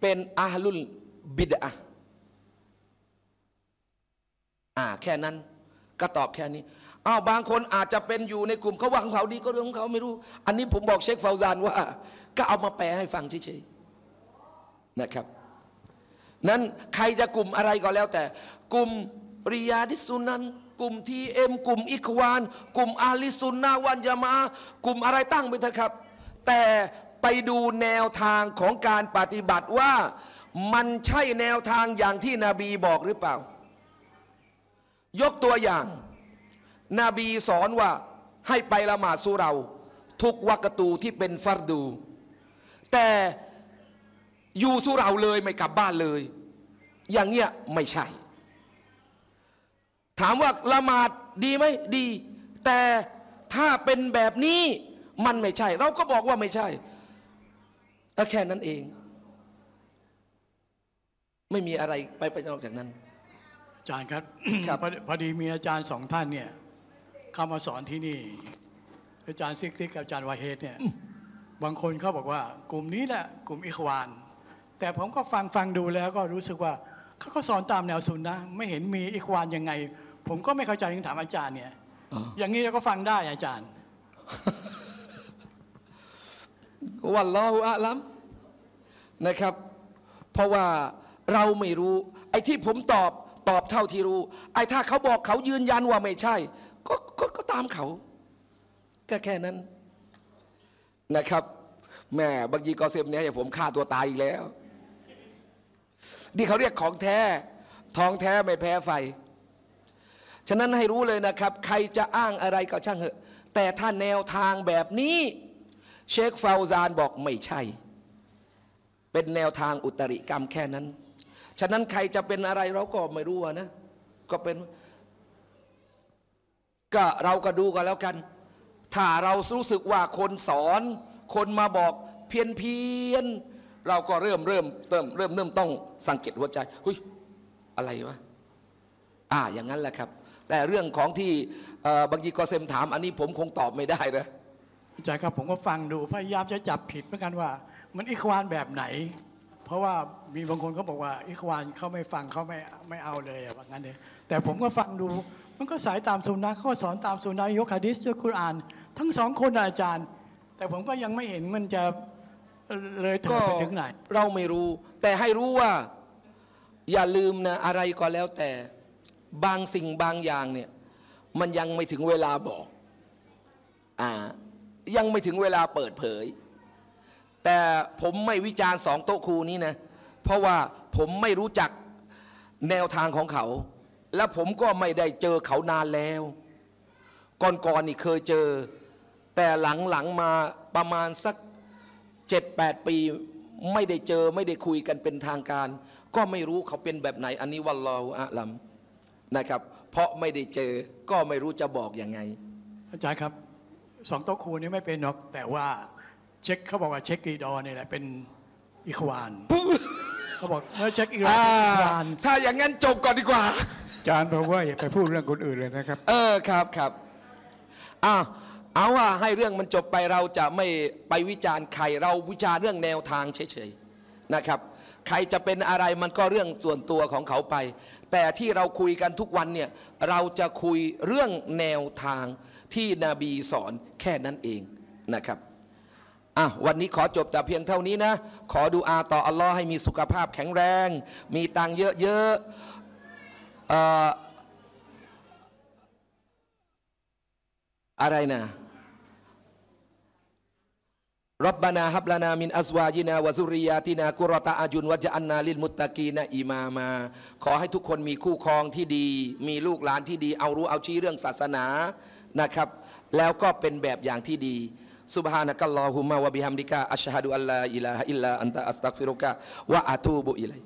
เป็นอาลุลบิดะอ่าแค่นั้นก็ตอบแค่นี้อ้าวบางคนอาจจะเป็นอยู่ในกลุ่มเขาว่าของเขาดีก็เรื่องของเขาไม่รู้ อันนี้ผมบอกเชคเฟาซานว่าก็เอามาแปลให้ฟังเฉยๆนะครับนั้นใครจะกลุ่มอะไรก็แล้วแต่ กลุ่มริยาดิสุนันกลุ่มทีเอ็มกลุ่มอิควานกลุ่มอาลิสุนนาวันยามากลุ่มอะไรตั้งไปเถอะครับ แต่ไปดูแนวทางของการปฏิบัติว่า มันใช่แนวทางอย่างที่นบีบอกหรือเปล่า ยกตัวอย่างนบีสอนว่า ให้ไปละหมาดสุเราทุกวักตูที่เป็นฟัรดู แต่อยู่สุราเลยไม่กลับบ้านเลย อย่างเงี้ยไม่ใช่ ถามว่าละหมาดดีไหมดี แต่ถ้าเป็นแบบนี้มันไม่ใช่ เราก็บอกว่าไม่ใช่แค่นั้นเอง ไม่มีอะไรไปไปนอกจากนั้น อาจารย์ครับครับพอดีมีอาจารย์สองท่านเนี่ยเข้ามาสอนที่นี่อาจารย์ซิกลิกกับอาจารย์วาเฮตเนี่ยบางคนเขาบอกว่า กลุ่มนี้แหละกลุ่มอิควานแต่ผมก็ฟังฟังดูแล้ว ก็รู้สึกว่าเขาก็สอนตามแนวสุนนะไม่เห็นมีอีควานยังไง ผมก็ไม่เข้าใจถึงถามอาจารย์เนี่ยอย่างนี้เราก็ฟังได้อาจารย์ วันลอหอะลัมนะครับ เพราะว่าเราไม่รู้ ไอ้ที่ผมตอบตอบเท่าที่รู้ ไอ้ถ้าเขาบอกเขายืนยันว่าไม่ใช่ ก็ก็ก็ตามเขาก็แค่นั้น นะครับแม่บางทีกอเซมเนี่ยผมฆ่าตัวตายอีกแล้วนี่เขาเรียกของแท้ทองแท้ไม่แพ้ไฟ ฉะนั้นให้รู้เลยนะครับ ใครจะอ้างอะไรก็ช่างเถอะ แต่ถ้าแนวทางแบบนี้ เชคฟาวซานบอกไม่ใช่ เป็นแนวทางอุตริกรรมแค่นั้น ฉะนั้นใครจะเป็นอะไรเราก็ไม่รู้นะ ก็เป็น ก็เราก็ดูกันแล้วกัน ถ้าเรารู้สึกว่าคนสอน คนมาบอกเพียนเพี้ยนเราก็เริ่มเริ่มเริ่มเริ่มเริ่มต้อง สังเกตหัวใจเฮ้ยอะไรวะอ่าอย่างนั้นแหละครับ แต่เรื่องของที่บางทีกอเซมถาม อันนี้ผมคงตอบไม่ได้นะใาจายครับ ผมก็ฟังดูพยายามจะจับผิดเหมือนกันว่า มันอิควานแบบไหน เพราะว่ามีบางคนเขาบอกว่าอิควานเขาไม่ฟังเขาไม่ไม่เอาเลยแ่างั้นเลยแต่ผมก็ฟังดู มันก็สายตามสุนัขเขาสอนตามสุนัขยกฮะดิษยกคุรานทั้งสองคนอาจารย์ แต่ผมก็ยังไม่เห็นมันจะเลยก็ถึงไหน เราไม่รู้ แต่ให้รู้ว่าอย่าลืมนะอะไรก็แล้ว แต่บางสิ่งบางอย่างเนี่ยมันยังไม่ถึงเวลาบอกอ่ายังไม่ถึงเวลาเปิดเผย แต่ผมไม่วิจารณ์สองโต๊ะครูนี้นะเพราะว่าผมไม่รู้จักแนวทางของเขา และผมก็ไม่ได้เจอเขานานแล้ว ก่อนๆนี่เคยเจอ แต่หลังๆมาประมาณสัก7 8ปีไม่ได้เจอ ไม่ได้คุยกันเป็นทางการ ก็ไม่รู้เขาเป็นแบบไหนอันนี้วันลออะลัมนะครับ เพราะไม่ได้เจอก็ไม่รู้จะบอกอยังไงอาจารย์ครับสองโต๊ะครูนี้ไม่เป็นหรอก แต่ว่า เช็คเขาบอกว่าเช็ครีดอเนี่ยแหละเป็นอิควาน เขาบอกเมื่อเช็คอิควานถ้าอย่างนั้นจบก่อนดีกว่าอาจารย์บอกว่าอย่าไปพูดเรื่องคนอื่นเลยนะครับ เออครับครับอ่าเอาว่าให้เรื่องมันจบไปเราจะไม่ไปวิจารณ์ใครเราวิจารณ์เรื่องแนวทางเฉยๆนะครับ ใครจะเป็นอะไรมันก็เรื่องส่วนตัวของเขาไป แต่ที่เราคุยกันทุกวันเนี่ยเราจะคุยเรื่องแนวทางที่นบีสอนแค่นั้นเองนะครับอ่ะวันนี้ขอจบแต่เพียงเท่านี้นะขอดูอาต่ออัลลอฮ์ให้มีสุขภาพแข็งแรง มีตังเยอะๆอะไรนะรับบานาฮับลานามินอัสวายินาวาซุริยาตินากุรตาอาจุนวะจันนาลินมุตตะกีนาอิมามา ขอให้ทุกคนมีคู่ครองที่ดี มีลูกหลานที่ดี เอารู้เอาชี้เรื่องศาสนานะครับ แล้วก็เป็นแบบอย่างที่ดีสุุบบฮฮฮานะะะะกกลออมมวิิัดฮะดุอัลล ل ه ิล ب ح م อิลลาอันตะอัสตักฟิรุกะวะอ ك ตูบุอิลัย